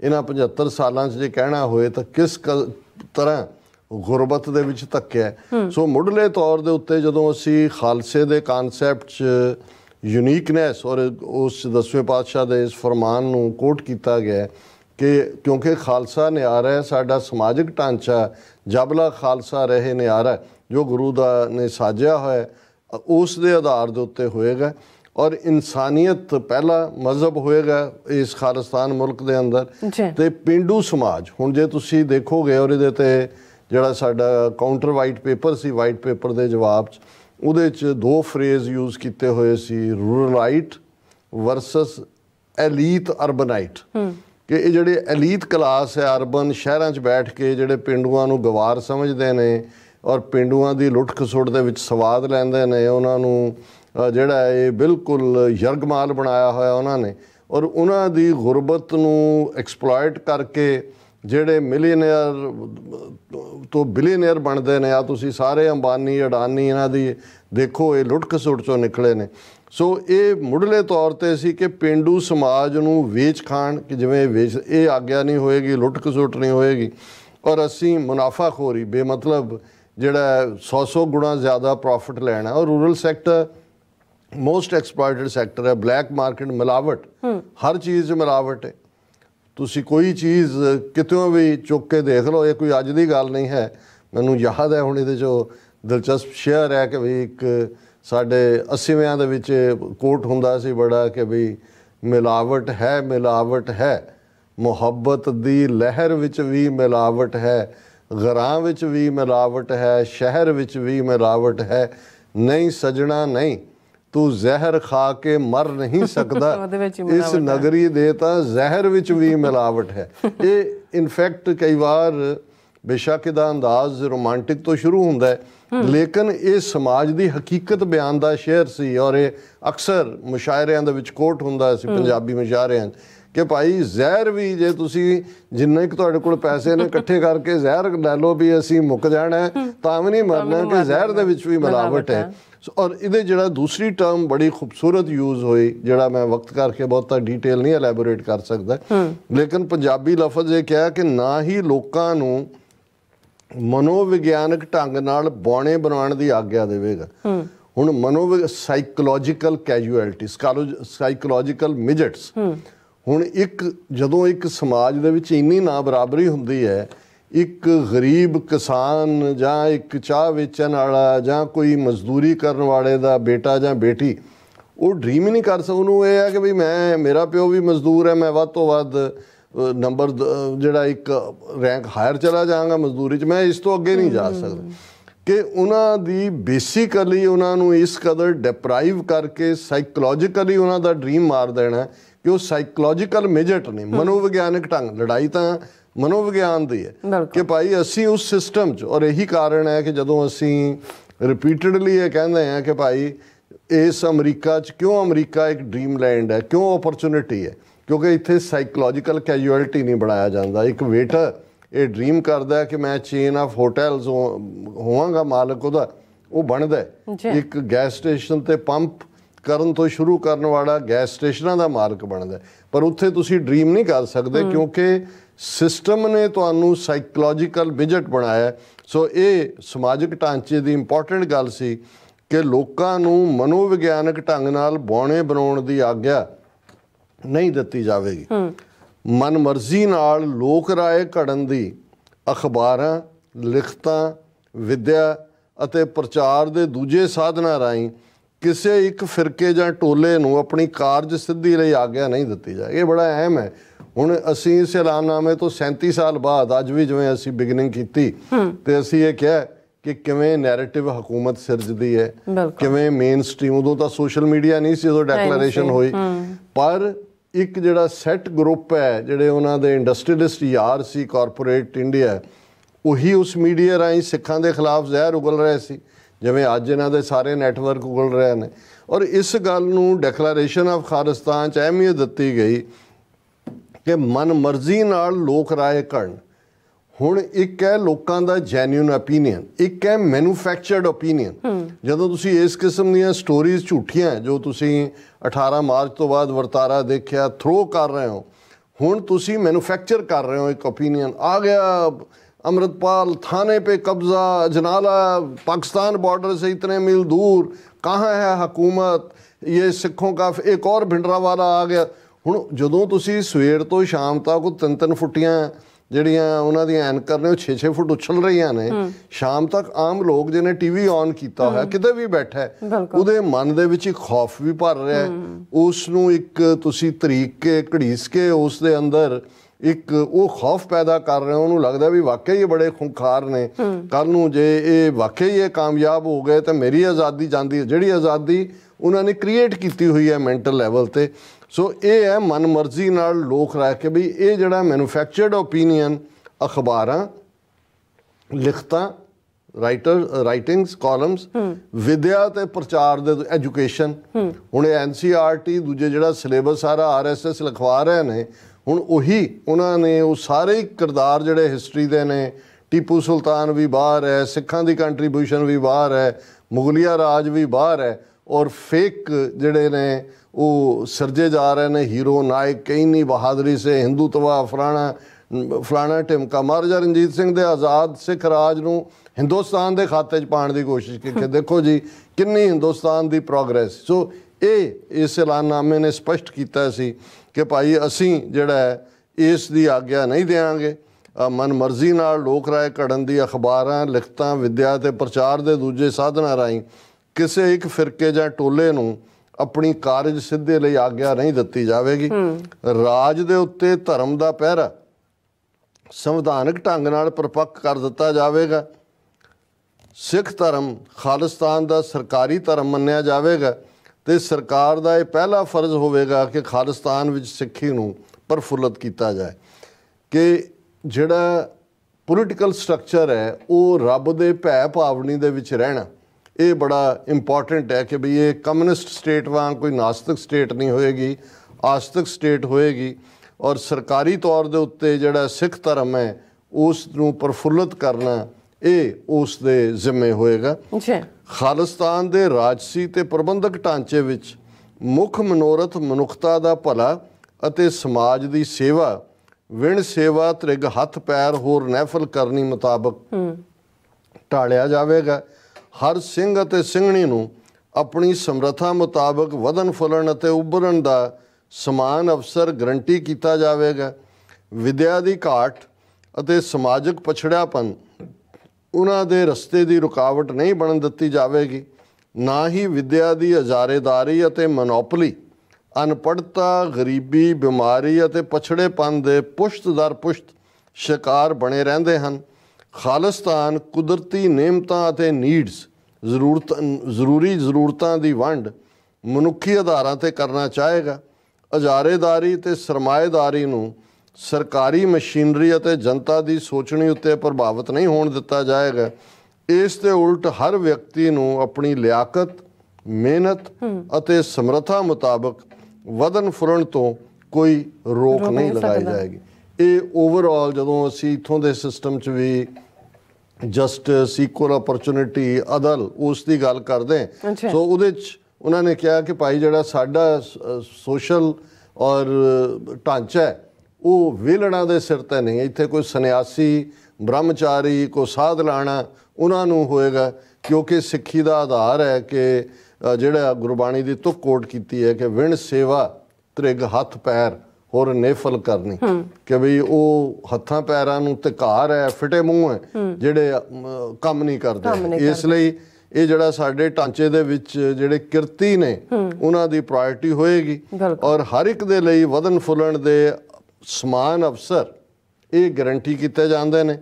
ਇਹਨਾਂ 75 ਸਾਲਾਂ 'ਚ ਜੇ ਕਹਿਣਾ ਹੋਏ ਤਾਂ ਕਿਸ ਤਰ੍ਹਾਂ ਗੁਰਬਤ ਦੇ ਵਿੱਚ ਧੱਕਿਆ ਸੋ ਮੁੱਢਲੇ ਤੌਰ ਦੇ ਉੱਤੇ ਜਦੋਂ ਅਸੀਂ ਖਾਲਸੇ ਦੇ ਕਨਸੈਪਟ 'ਚ ਯੂਨੀਕਨੈਸ ਔਰ ਉਸ ਦਸਵੇਂ ਪਾਤਸ਼ਾਹ ਦੇ ਇਸ ਫਰਮਾਨ ਨੂੰ ਕੋਟ ਕੀਤਾ ਗਿਆ ਕਿ ਕਿਉਂਕਿ ਖਾਲਸਾ ਨਿਆਰਾ ਹੈ ਸਾਡਾ ਸਮਾਜਿਕ ਢਾਂਚਾ ਜਬਲਾ ਖਾਲਸਾ ਰਹੇ ਨਿਆਰਾ ਜੋ ਗੁਰੂ ਦਾ ਨੇ ਸਾਜਿਆ ਹੋਇਆ ਉਸ ਦੇ ਆਧਾਰ ਦੇ ਉੱਤੇ ਹੋਏਗਾ ਔਰ ਇਨਸਾਨੀਅਤ ਪਹਿਲਾ ਮਜ਼ਹਬ ਹੋਏਗਾ ਇਸ ਖਾਲਿਸਤਾਨ ਮੁਲਕ ਦੇ ਅੰਦਰ ਤੇ ਪਿੰਡੂ ਸਮਾਜ ਹੁਣ ਜੇ ਤੁਸੀਂ ਦੇਖੋਗੇ ਔਰ ਇਹਦੇ ਤੇ ਜਿਹੜਾ ਸਾਡਾ ਕਾਊਂਟਰ ਵਾਈਟ ਪੇਪਰ ਸੀ ਵਾਈਟ ਪੇਪਰ ਦੇ ਜਵਾਬ 'ਚ ਉਹਦੇ 'ਚ ਦੋ ਫਰੇਜ਼ ਯੂਜ਼ ਕੀਤੇ ਹੋਏ ਸੀ ਰੂਰਲਾਈਟ ਵਰਸਸ ਐਲੀਟ ਅਰਬਨਾਈਟ ਕਿ ਇਹ ਜਿਹੜੇ ਐਲੀਟ ਕਲਾਸ ਹੈ ਅਰਬਨ ਸ਼ਹਿਰਾਂ 'ਚ ਬੈਠ ਕੇ ਜਿਹੜੇ ਪਿੰਡੂਆਂ ਨੂੰ ਗਵਾਰ ਸਮਝਦੇ ਨੇ ਔਰ ਪਿੰਡੂਆਂ ਦੀ ਲੁੱਟ ਖਸੁੱਟ ਦੇ ਵਿੱਚ ਸਵਾਦ ਲੈਂਦੇ ਨੇ ਉਹਨਾਂ ਨੂੰ ਜਿਹੜਾ ਇਹ ਬਿਲਕੁਲ ਯਰਗਮਾਲ ਬਣਾਇਆ ਹੋਇਆ ਉਹਨਾਂ ਨੇ ਔਰ ਉਹਨਾਂ ਦੀ ਗੁਰਬਤ ਨੂੰ ਐਕਸਪਲੋਇਟ ਕਰਕੇ ਜਿਹੜੇ ਮਿਲੀਅਨਰ ਤੋਂ ਬਿਲੀਅਨਰ ਬਣਦੇ ਨੇ ਆ ਤੁਸੀਂ ਸਾਰੇ ਅੰਬਾਨੀ ਅਡਾਨੀ ਇਹਨਾਂ ਦੀ ਦੇਖੋ ਇਹ ਲੁੱਟ ਖਸੁੱਟ ਚੋਂ ਨਿਕਲੇ ਨੇ ਸੋ ਇਹ ਮੁੱਢਲੇ ਤੌਰ ਤੇ ਸੀ ਕਿ ਪਿੰਡੂ ਸਮਾਜ ਨੂੰ ਵੇਚ ਖਾਣ ਕਿ ਜਿਵੇਂ ਵੇਚ ਇਹ ਆਗਿਆ ਨਹੀਂ ਹੋਏਗੀ ਲੁੱਟ ਖਸੁੱਟ ਨਹੀਂ ਹੋਏਗੀ ਔਰ ਅਸੀਂ ਮੁਨਾਫਾ ਖੋਰੀ ਬੇਮਤਲਬ ਜਿਹੜਾ 100-100 ਗੁਣਾ ਜ਼ਿਆਦਾ ਪ੍ਰੋਫਿਟ ਲੈਣਾ ਔਰ rural sector most exploited sector ਹੈ ਬਲੈਕ ਮਾਰਕੀਟ ਮਿਲਾਵਟ ਹਰ ਚੀਜ਼ 'ਚ ਮਿਲਾਵਟ ਹੈ ਤੁਸੀਂ ਕੋਈ ਚੀਜ਼ ਕਿਤੋਂ ਵੀ ਚੁੱਕ ਕੇ ਦੇਖ ਲਓ ਇਹ ਕੋਈ ਅੱਜ ਦੀ ਗੱਲ ਨਹੀਂ ਹੈ ਮੈਨੂੰ ਯਾਦ ਹੈ ਹੁਣ ਇਹਦੇ ਜੋ ਦਿਲਚਸਪ ਸ਼ੇਅਰ ਹੈ ਕਿ ਵੀ ਇੱਕ ਸਾਡੇ 80ਵਿਆਂ ਦੇ ਵਿੱਚ ਕੋਟ ਹੁੰਦਾ ਸੀ ਬੜਾ ਕਿ ਵੀ ਮਿਲਾਵਟ ਹੈ ਮਿਲਾਵਟ ਹੈ ਮੁਹੱਬਤ ਦੀ ਲਹਿਰ ਵਿੱਚ ਵੀ ਮਿਲਾਵਟ ਹੈ ਘਰਾਂ ਵਿੱਚ ਵੀ ਮਿਲਾਵਟ ਹੈ ਸ਼ਹਿਰ ਵਿੱਚ ਵੀ ਮਿਲਾਵਟ ਹੈ ਨਹੀਂ ਸਜਣਾ ਨਹੀਂ ਤੂੰ ਜ਼ਹਿਰ ਖਾ ਕੇ ਮਰ ਨਹੀਂ ਸਕਦਾ ਇਸ ਨਗਰੀ ਦੇ ਤਾਂ ਜ਼ਹਿਰ ਵਿੱਚ ਵੀ ਮਿਲਾਵਟ ਹੈ ਇਹ ਇਨਫੈਕਟ ਕਈ ਵਾਰ ਬੇਸ਼ੱਕ ਇਹਦਾ ਅੰਦਾਜ਼ ਰੋਮਾਂਟਿਕ ਤੋਂ ਸ਼ੁਰੂ ਹੁੰਦਾ ਹੈ ਲੇਕਿਨ ਇਹ ਸਮਾਜ ਦੀ ਹਕੀਕਤ ਬਿਆਨ ਦਾ ਸ਼ੇਅਰ ਸੀ ਔਰ ਇਹ ਅਕਸਰ ਮੁਸ਼ਾਇਰਿਆਂ ਦੇ ਵਿੱਚ ਕੋਟ ਹੁੰਦਾ ਸੀ ਪੰਜਾਬੀ ਮੁਸ਼ਾਇਰਿਆਂ ਕਿ ਭਾਈ ਜ਼ਹਿਰ ਵੀ ਜੇ ਤੁਸੀਂ ਜਿੰਨੇ ਕਿ ਤੁਹਾਡੇ ਕੋਲ ਪੈਸੇ ਨੇ ਇਕੱਠੇ ਕਰਕੇ ਜ਼ਹਿਰ ਲੈ ਲਓ ਵੀ ਅਸੀਂ ਮੁੱਕ ਜਾਣਾ ਤਾਂ ਵੀ ਨਹੀਂ ਮਰਨਾ ਕਿ ਜ਼ਹਿਰ ਦੇ ਵਿੱਚ ਵੀ ਮਿਲਾਵਟ ਹੈ ਔਰ ਇਹਦੇ ਜਿਹੜਾ ਦੂਸਰੀ ਟਰਮ ਬੜੀ ਖੂਬਸੂਰਤ ਯੂਜ਼ ਹੋਈ ਜਿਹੜਾ ਮੈਂ ਵਕਤ ਕਰਕੇ ਬਹੁਤਾ ਡੀਟੇਲ ਨਹੀਂ ਐਲੈਬੋਰੇਟ ਕਰ ਸਕਦਾ ਲੇਕਿਨ ਪੰਜਾਬੀ ਲਫ਼ਜ਼ ਇਹ ਕਿਹਾ ਕਿ ਨਾ ਹੀ ਲੋਕਾਂ ਨੂੰ ਮਨੋਵਿਗਿਆਨਕ ਢੰਗ ਨਾਲ ਬੌਣੇ ਬਣਾਉਣ ਦੀ ਆਗਿਆ ਦੇਵੇਗਾ ਹੁਣ ਮਨੋ ਸਾਈਕੋਲੋਜੀਕਲ ਕੈਜੂਅਲਟੀ ਸਾਈਕੋਲੋਜੀਕਲ ਮਿਜਟਸ ਹੁਣ ਇੱਕ ਜਦੋਂ ਇੱਕ ਸਮਾਜ ਦੇ ਵਿੱਚ ਇੰਨੀ ਨਾ ਬਰਾਬਰੀ ਹੁੰਦੀ ਹੈ ਇੱਕ ਗਰੀਬ ਕਿਸਾਨ ਜਾਂ ਇੱਕ ਚਾਹ ਵੇਚਣ ਵਾਲਾ ਜਾਂ ਕੋਈ ਮਜ਼ਦੂਰੀ ਕਰਨ ਵਾਲੇ ਦਾ ਬੇਟਾ ਜਾਂ ਬੇਟੀ ਉਹ ਡ੍ਰੀਮ ਹੀ ਨਹੀਂ ਕਰ ਸਕਦਾ ਉਹਨੂੰ ਇਹ ਹੈ ਕਿ ਵੀ ਮੈਂ ਮੇਰਾ ਪਿਓ ਵੀ ਮਜ਼ਦੂਰ ਹੈ ਮੈਂ ਵੱਧ ਤੋਂ ਵੱਧ ਨੰਬਰ ਜਿਹੜਾ ਇੱਕ ਰੈਂਕ ਹਾਇਰ ਚਲਾ ਜਾਵਾਂਗਾ ਮਜ਼ਦੂਰੀ 'ਚ ਮੈਂ ਇਸ ਤੋਂ ਅੱਗੇ ਨਹੀਂ ਜਾ ਸਕਦਾ ਕਿ ਉਹਨਾਂ ਦੀ ਬੇਸਿਕਲੀ ਉਹਨਾਂ ਨੂੰ ਇਸ ਕਦਰ ਡਿਪਰਾਈਵ ਕਰਕੇ ਸਾਈਕੋਲੋਜੀਕਲੀ ਉਹਨਾਂ ਦਾ ਡ੍ਰੀਮ ਮਾਰ ਦੇਣਾ ਕਿ ਉਹ ਸਾਈਕੋਲੋਜੀਕਲ ਮੇਜਟ ਨੇ ਮਨੋਵਿਗਿਆਨਕ ਢੰਗ ਲੜਾਈ ਤਾਂ ਮਨੋਵਿਗਿਆਨ ਦੀ ਹੈ ਕਿ ਭਾਈ ਅਸੀਂ ਉਸ ਸਿਸਟਮ 'ਚ ਔਰ ਇਹੀ ਕਾਰਨ ਹੈ ਕਿ ਜਦੋਂ ਅਸੀਂ ਰਿਪੀਟਡਲੀ ਇਹ ਕਹਿੰਦੇ ਆ ਕਿ ਭਾਈ ਇਸ ਅਮਰੀਕਾ 'ਚ ਕਿਉਂ ਅਮਰੀਕਾ ਇੱਕ ਡ੍ਰੀਮ ਲੈਂਡ ਹੈ ਕਿਉਂ ਓਪਰਚੁਨਿਟੀ ਹੈ ਕਿਉਂਕਿ ਇੱਥੇ ਸਾਈਕੋਲੋਜੀਕਲ ਕੈਜੂਅਲਟੀ ਨਹੀਂ ਬਣਾਇਆ ਜਾਂਦਾ ਇੱਕ ਵੇਟਰ ਇਹ ਡ੍ਰੀਮ ਕਰਦਾ ਹੈ ਕਿ ਮੈਂ ਚੇਨ ਆਫ ਹੋਟਲਸ ਹੋਵਾਂਗਾ ਮਾਲਕ ਉਹਦਾ ਉਹ ਬਣਦਾ ਇੱਕ ਗੈਸ ਸਟੇਸ਼ਨ ਤੇ ਪੰਪ ਕਰਨ ਤੋਂ ਸ਼ੁਰੂ ਕਰਨ ਵਾਲਾ ਗੈਸ ਸਟੇਸ਼ਨਾਂ ਦਾ ਮਾਲਕ ਬਣਦਾ ਪਰ ਉੱਥੇ ਤੁਸੀਂ ਡ੍ਰੀਮ ਨਹੀਂ ਕਰ ਸਕਦੇ ਕਿਉਂਕਿ ਸਿਸਟਮ ਨੇ ਤੁਹਾਨੂੰ ਸਾਈਕੋਲੋਜੀਕਲ ਵਿਜਟ ਬਣਾਇਆ ਸੋ ਇਹ ਸਮਾਜਿਕ ਢਾਂਚੇ ਦੀ ਇੰਪੋਰਟੈਂਟ ਗੱਲ ਸੀ ਕਿ ਲੋਕਾਂ ਨੂੰ ਮਨੋਵਿਗਿਆਨਕ ਢੰਗ ਨਾਲ ਬੌਣੇ ਬਣਾਉਣ ਦੀ ਆਗਿਆ ਨਹੀਂ ਦਿੱਤੀ ਜਾਵੇਗੀ ਮਨਮਰਜ਼ੀ ਨਾਲ ਲੋਕ ਰਾਏ ਘੜਨ ਦੀ ਅਖਬਾਰਾਂ ਲਿਖਤਾਂ ਵਿਦਿਆ ਅਤੇ ਪ੍ਰਚਾਰ ਦੇ ਦੂਜੇ ਸਾਧਨਾਂ ਰਾਹੀਂ ਕਿਸੇ ਇੱਕ ਫਿਰਕੇ ਜਾਂ ਟੋਲੇ ਨੂੰ ਆਪਣੀ ਕਾਰਜ ਸਿੱਧੀ ਲਈ ਆਗਿਆ ਨਹੀਂ ਦਿੱਤੀ ਜਾਏ ਇਹ ਬੜਾ ਅਹਿਮ ਹੈ ਹੁਣ ਅਸੀਂ ਇਸ ਐਲਾਨਨਾਮੇ ਤੋਂ 37 ਸਾਲ ਬਾਅਦ ਅੱਜ ਵੀ ਜਿਵੇਂ ਅਸੀਂ ਬਿਗਨਿੰਗ ਕੀਤੀ ਤੇ ਅਸੀਂ ਇਹ ਕਿਹਾ ਕਿ ਕਿਵੇਂ ਨੈਰੇਟਿਵ ਹਕੂਮਤ ਸਿਰਜਦੀ ਹੈ ਕਿਵੇਂ ਮੇਨ ਸਟ੍ਰੀਮ ਉਦੋਂ ਤਾਂ ਸੋਸ਼ਲ ਮੀਡੀਆ ਨਹੀਂ ਸੀ ਜਦੋਂ ਡੈਕਲੇਰੇਸ਼ਨ ਹੋਈ ਪਰ ਇੱਕ ਜਿਹੜਾ ਸੈੱਟ ਗਰੁੱਪ ਹੈ ਜਿਹੜੇ ਉਹਨਾਂ ਦੇ ਇੰਡਸਟਰੀਅਲਿਸਟ ਯਾਰ ਸੀ ਕਾਰਪੋਰੇਟ ਇੰਡੀਆ ਉਹੀ ਉਸ ਮੀਡੀਆ ਰਾਹੀਂ ਸਿੱਖਾਂ ਦੇ ਖਿਲਾਫ ਜ਼ਹਿਰ ਉਗਲ ਰਹੇ ਸੀ ਜਿਵੇਂ ਅੱਜ ਇਹਨਾਂ ਦੇ ਸਾਰੇ ਨੈਟਵਰਕ ਉਗਲ ਰਹੇ ਨੇ ਔਰ ਇਸ ਗੱਲ ਨੂੰ ਡੈਕਲੇਰੇਸ਼ਨ ਆਫ ਖਾਲਿਸਤਾਨ ਚ ਅਹਿਮੀਅਤ ਦਿੱਤੀ ਗਈ ਕਿ ਮਨ ਮਰਜ਼ੀ ਨਾਲ ਲੋਕ ਰਾਏ ਕਰਨ ਹੁਣ ਇੱਕ ਹੈ ਲੋਕਾਂ ਦਾ ਜੈਨੂਇਨ ਓਪੀਨੀਅਨ ਇੱਕ ਹੈ ਮੈਨੂਫੈਕਚਰਡ ਓਪੀਨੀਅਨ ਜਦੋਂ ਤੁਸੀਂ ਇਸ ਕਿਸਮ ਦੀਆਂ ਸਟੋਰੀਜ਼ ਝੂਠੀਆਂ ਜੋ ਤੁਸੀਂ 18 ਮਾਰਚ ਤੋਂ ਬਾਅਦ ਵਰਤਾਰਾ ਦੇਖਿਆ ਥਰੋ ਕਰ ਰਹੇ ਹੋ ਹੁਣ ਤੁਸੀਂ ਮੈਨੂਫੈਕਚਰ ਕਰ ਰਹੇ ਹੋ ਇੱਕ ਓਪੀਨੀਅਨ ਆ ਗਿਆ ਅਮਰਤਪਾਲ ਥਾਣੇ ਤੇ ਕਬਜ਼ਾ ਜਨਾਲਾ ਪਾਕਿਸਤਾਨ ਬਾਰਡਰ ਸੇ ਇਤਨੇ ਮੀਲ ਦੂਰ ਕਹਾਂ ਹੈ ਹਕੂਮਤ ਇਹ ਸਿੱਖੋਂ ਕਾ ਇੱਕ ਔਰ ਭਿੰਡਰਾ ਵਾਲਾ ਆ ਗਿਆ ਹੁਣ ਜਦੋਂ ਤੁਸੀਂ ਸਵੇਰ ਤੋਂ ਸ਼ਾਮ ਤੱਕ ਤਿੰਨ ਤਿੰਨ ਫੁੱਟੀਆਂ ਜਿਹੜੀਆਂ ਉਹਨਾਂ ਦੀਆਂ ਐਨਕਰ ਨੇ ਉਹ 6-6 ਫੁੱਟ ਉੱਛਲ ਰਹੀਆਂ ਨੇ ਸ਼ਾਮ ਤੱਕ ਆਮ ਲੋਕ ਜਿਹਨੇ ਟੀਵੀ ਆਨ ਕੀਤਾ ਹੋਇਆ ਕਿਤੇ ਵੀ ਬੈਠਾ ਹੈ ਉਹਦੇ ਮਨ ਦੇ ਵਿੱਚ ਇੱਕ ਖੌਫ ਵੀ ਭਰ ਰਿਹਾ ਹੈ ਉਸ ਨੂੰ ਇੱਕ ਤੁਸੀਂ ਤਰੀਕੇ ਘੜੀਸ ਕੇ ਉਸ ਦੇ ਅੰਦਰ ਇੱਕ ਉਹ ਖੌਫ ਪੈਦਾ ਕਰ ਰਹੇ ਉਹਨੂੰ ਲੱਗਦਾ ਵੀ ਵਾਕਿਆ ਹੀ ਬੜੇ ਖੁੰਖਾਰ ਨੇ ਕੱਲ ਨੂੰ ਜੇ ਇਹ ਵਾਕਿਆ ਹੀ ਇਹ ਕਾਮਯਾਬ ਹੋ ਗਏ ਤਾਂ ਮੇਰੀ ਆਜ਼ਾਦੀ ਜਾਂਦੀ ਜਿਹੜੀ ਆਜ਼ਾਦੀ ਉਹਨਾਂ ਨੇ ਕ੍ਰੀਏਟ ਕੀਤੀ ਹੋਈ ਹੈ ਮੈਂਟਲ ਲੈਵਲ ਤੇ ਸੋ ਇਹ ਹੈ ਮਨਮਰਜ਼ੀ ਨਾਲ ਲੋਕ ਰਾਇ ਕੇ ਵੀ ਇਹ ਜਿਹੜਾ ਮੈਨੂਫੈਕਚਰਡ ਓਪੀਨੀਅਨ ਅਖਬਾਰਾਂ ਲਿਖਤਾ ਰਾਈਟਰ ਰਾਈਟਿੰਗਸ ਕਾਲਮਸ ਵਿਦਿਆ ਤੇ ਪ੍ਰਚਾਰ ਦੇ ਐਜੂਕੇਸ਼ਨ ਹੁਣ ਇਹ ਐਨਸੀਆਰਟੀ ਦੂਜੇ ਜਿਹੜਾ ਸਿਲੇਬਸ ਸਾਰਾ ਆਰਐਸਐਸ ਲਿਖਵਾ ਰਹੇ ਨੇ ਹੁਣ ਉਹੀ ਉਹਨਾਂ ਨੇ ਉਹ ਸਾਰੇ ਕਿਰਦਾਰ ਜਿਹੜੇ ਹਿਸਟਰੀ ਦੇ ਨੇ ਟੀਪੂ ਸੁਲਤਾਨ ਵੀ ਬਾਹਰ ਹੈ ਸਿੱਖਾਂ ਦੀ ਕੰਟਰੀਬਿਊਸ਼ਨ ਵੀ ਬਾਹਰ ਹੈ ਮੁਗਲੀਆ ਰਾਜ ਵੀ ਬਾਹਰ ਹੈ ਔਰ ਫੇਕ ਜਿਹੜੇ ਨੇ ਉਹ ਸਰਜੇ ਜਾ ਰਹੇ ਨੇ ਹੀਰੋ ਨਾਇਕ ਕਈ ਨਹੀਂ ਬਹਾਦਰੀ ਸੇ ਹਿੰਦੂਤਵਾ ਫਰਾਣਾ ਫਲਾਣਾ ਟਿਮਕਾ ਮਹਾਰਾਜਾ ਰਣਜੀਤ ਸਿੰਘ ਦੇ ਆਜ਼ਾਦ ਸਿੱਖ ਰਾਜ ਨੂੰ ਹਿੰਦੁਸਤਾਨ ਦੇ ਖਾਤੇ 'ਚ ਪਾਣ ਦੀ ਕੋਸ਼ਿਸ਼ ਕੀਤੀ ਦੇਖੋ ਜੀ ਕਿੰਨੀ ਹਿੰਦੁਸਤਾਨ ਦੀ ਪ੍ਰੋਗਰੈਸ ਸੋ ਇਹ ਇਸ ਐਲਾਨਨਾਮੇ ਨੇ ਸਪਸ਼ਟ ਕੀਤਾ ਸੀ ਕਿ ਭਾਈ ਅਸੀਂ ਜਿਹੜਾ ਇਸ ਦੀ ਆਗਿਆ ਨਹੀਂ ਦੇਵਾਂਗੇ ਮਨ ਮਰਜ਼ੀ ਨਾਲ ਲੋਕ ਰਾਏ ਘੜਨ ਦੀ ਅਖਬਾਰਾਂ ਲਿਖਤਾਂ ਵਿਦਿਆ ਤੇ ਪ੍ਰਚਾਰ ਦੇ ਦੂਜੇ ਸਾਧਨਾਂ ਰਾਹੀਂ ਕਿਸੇ ਇੱਕ ਫਿਰਕੇ ਜਾਂ ਟੋਲੇ ਨੂੰ ਆਪਣੀ ਕਾਰਜ ਸਿੱਧੇ ਲਈ ਆਗਿਆ ਨਹੀਂ ਦਿੱਤੀ ਜਾਵੇਗੀ ਰਾਜ ਦੇ ਉੱਤੇ ਧਰਮ ਦਾ ਪਹਿਰਾ ਸੰਵਿਧਾਨਕ ਢੰਗ ਨਾਲ ਪਰਪੱਕ ਕਰ ਦਿੱਤਾ ਜਾਵੇਗਾ ਸਿੱਖ ਧਰਮ ਖਾਲਿਸਤਾਨ ਦਾ ਸਰਕਾਰੀ ਧਰਮ ਮੰਨਿਆ ਜਾਵੇਗਾ ਤੇ ਸਰਕਾਰ ਦਾ ਇਹ ਪਹਿਲਾ ਫਰਜ਼ ਹੋਵੇਗਾ ਕਿ ਖਾਲਿਸਤਾਨ ਵਿੱਚ ਸਿੱਖੀ ਨੂੰ ਪਰਫੁੱਲਤ ਕੀਤਾ ਜਾਏ ਕਿ ਜਿਹੜਾ ਪੋਲੀਟੀਕਲ ਸਟਰਕਚਰ ਹੈ ਉਹ ਰੱਬ ਦੇ ਭੈ ਭਾਵਨੀ ਦੇ ਵਿੱਚ ਰਹਿਣਾ ਇਹ ਬੜਾ ਇੰਪੋਰਟੈਂਟ ਹੈ ਕਿ ਭਈ ਇਹ ਕਮਿਊਨਿਸਟ ਸਟੇਟ ਵਾਂਗ ਕੋਈ ਨਾਸਤਿਕ ਸਟੇਟ ਨਹੀਂ ਹੋਏਗੀ ਆਸਤਿਕ ਸਟੇਟ ਹੋਏਗੀ ਔਰ ਸਰਕਾਰੀ ਤੌਰ ਦੇ ਉੱਤੇ ਜਿਹੜਾ ਸਿੱਖ ਧਰਮ ਹੈ ਉਸ ਨੂੰ ਪਰਫੁੱਲਤ ਕਰਨਾ ਇਹ ਉਸ ਦੇ ਜ਼ਿੰਮੇ ਹੋਏਗਾ ਜੀ ਖਾਲਿਸਤਾਨ ਦੇ ਰਾਜਸੀ ਤੇ ਪ੍ਰਬੰਧਕ ਢਾਂਚੇ ਵਿੱਚ ਮੁੱਖ ਮਨੋਰਥ ਮਨੁੱਖਤਾ ਦਾ ਭਲਾ ਅਤੇ ਸਮਾਜ ਦੀ ਸੇਵਾ ਵਿਣ ਸੇਵਾ ਤ੍ਰਿਗ ਹੱਥ ਪੈਰ ਹੋਰ ਨਹਿਫਲ ਕਰਨੀ ਮੁਤਾਬਕ ਟਾਲਿਆ ਜਾਵੇਗਾ ਹਰ ਸਿੰਘ ਅਤੇ ਸਿੰਘਣੀ ਨੂੰ ਆਪਣੀ ਸਮਰੱਥਾ ਮੁਤਾਬਕ ਵਧਨ ਫੁੱਲਣ ਅਤੇ ਉੱਭਰਨ ਦਾ ਸਮਾਨ ਅਵਸਰ ਗਰੰਟੀ ਕੀਤਾ ਜਾਵੇਗਾ ਵਿਦਿਆ ਦੀ ਘਾਟ ਅਤੇ ਸਮਾਜਿਕ ਪਛੜਿਆਪਨ ਉਹਨਾਂ ਦੇ ਰਸਤੇ ਦੀ ਰੁਕਾਵਟ ਨਹੀਂ ਬਣਨ ਦਿੱਤੀ ਜਾਵੇਗੀ ਨਾ ਹੀ ਵਿਦਿਆ ਦੀ ਹਜ਼ਾਰੇਦਾਰੀ ਅਤੇ ਮਨੋਪਲੀ ਅਨਪੜਤਾ ਗਰੀਬੀ ਬਿਮਾਰੀ ਅਤੇ ਪਛੜੇਪਨ ਦੇ ਪੁਸ਼ਤਦਰ ਪੁਸ਼ਤ ਸ਼ਿਕਾਰ ਬਣੇ ਰਹਿੰਦੇ ਹਨ ਖਾਲਸਤਾਨ ਕੁਦਰਤੀ ਨਿਯਮਤਾਂ ਅਤੇ ਨੀਡਸ ਜ਼ਰੂਰਤ ਜ਼ਰੂਰੀ ਜ਼ਰੂਰਤਾਂ ਦੀ ਵੰਡ ਮਨੁੱਖੀ ਆਧਾਰਾਂ ਤੇ ਕਰਨਾ ਚਾਹੇਗਾ ਅਜਾਰੇਦਾਰੀ ਤੇ ਸਰਮਾਏਦਾਰੀ ਨੂੰ ਸਰਕਾਰੀ ਮਸ਼ੀਨਰੀ ਅਤੇ ਜਨਤਾ ਦੀ ਸੋਚਣੀ ਉੱਤੇ ਪ੍ਰਭਾਵਿਤ ਨਹੀਂ ਹੋਣ ਦਿੱਤਾ ਜਾਏਗਾ ਇਸ ਦੇ ਉਲਟ ਹਰ ਵਿਅਕਤੀ ਨੂੰ ਆਪਣੀ ਲਿਆਕਤ ਮਿਹਨਤ ਅਤੇ ਸਮਰੱਥਾ ਮੁਤਾਬਕ ਵਧਨ ਫੁਰਨ ਤੋਂ ਕੋਈ ਰੋਕ ਨਹੀਂ ਲਗਾਈ ਜਾਏਗੀ ਇਹ ਓਵਰਆਲ ਜਦੋਂ ਅਸੀਂ ਇਥੋਂ ਦੇ ਸਿਸਟਮ 'ਚ ਵੀ ਜਸਟਿਸ ਇਕੁਅਲ ਓਪਰਚੁਨਿਟੀ ਅਦਲ ਉਸ ਦੀ ਗੱਲ ਕਰਦੇ ਸੋ ਉਹਦੇ ਚ ਉਹਨਾਂ ਨੇ ਕਿਹਾ ਕਿ ਭਾਈ ਜਿਹੜਾ ਸਾਡਾ ਸੋਸ਼ਲ ਔਰ ਢਾਂਚਾ ਉਹ ਵੇਲਣਾ ਦੇ ਸਿਰ ਤੇ ਨਹੀਂ ਇੱਥੇ ਕੋਈ ਸੰਨਿਆਸੀ ਬ੍ਰਹਮਚਾਰੀ ਕੋ ਸਾਧ ਲਾਣਾ ਉਹਨਾਂ ਨੂੰ ਹੋਏਗਾ ਕਿਉਂਕਿ ਸਿੱਖੀ ਦਾ ਆਧਾਰ ਹੈ ਕਿ ਜਿਹੜਾ ਗੁਰਬਾਣੀ ਦੀ ਤੁਕ ਕੋਟ ਕੀਤੀ ਹੈ ਕਿ ਵਿਣ ਸੇਵਾ ਤ੍ਰਿਗ ਹੱਥ ਪੈਰ ਹੋਰ ਨੇਫਲ ਕਰਨੀ ਕਿ ਵੀ ਉਹ ਹੱਥਾਂ ਪੈਰਾਂ ਨੂੰ ਧਕਾਰ ਹੈ ਫਿਟੇ ਮੂੰਹ ਹੈ ਜਿਹੜੇ ਕੰਮ ਨਹੀਂ ਕਰਦੇ ਇਸ ਲਈ ਇਹ ਜਿਹੜਾ ਸਾਡੇ ਢਾਂਚੇ ਦੇ ਵਿੱਚ ਜਿਹੜੇ ਕਿਰਤੀ ਨੇ ਉਹਨਾਂ ਦੀ ਪ੍ਰਾਇੋਰਟੀ ਹੋਏਗੀ ਔਰ ਹਰ ਇੱਕ ਦੇ ਲਈ ਵਧਨ ਫੁੱਲਣ ਦੇ ਸਮਾਨ ਅਫਸਰ ਇਹ ਗਾਰੰਟੀ ਕੀਤੇ ਜਾਂਦੇ ਨੇ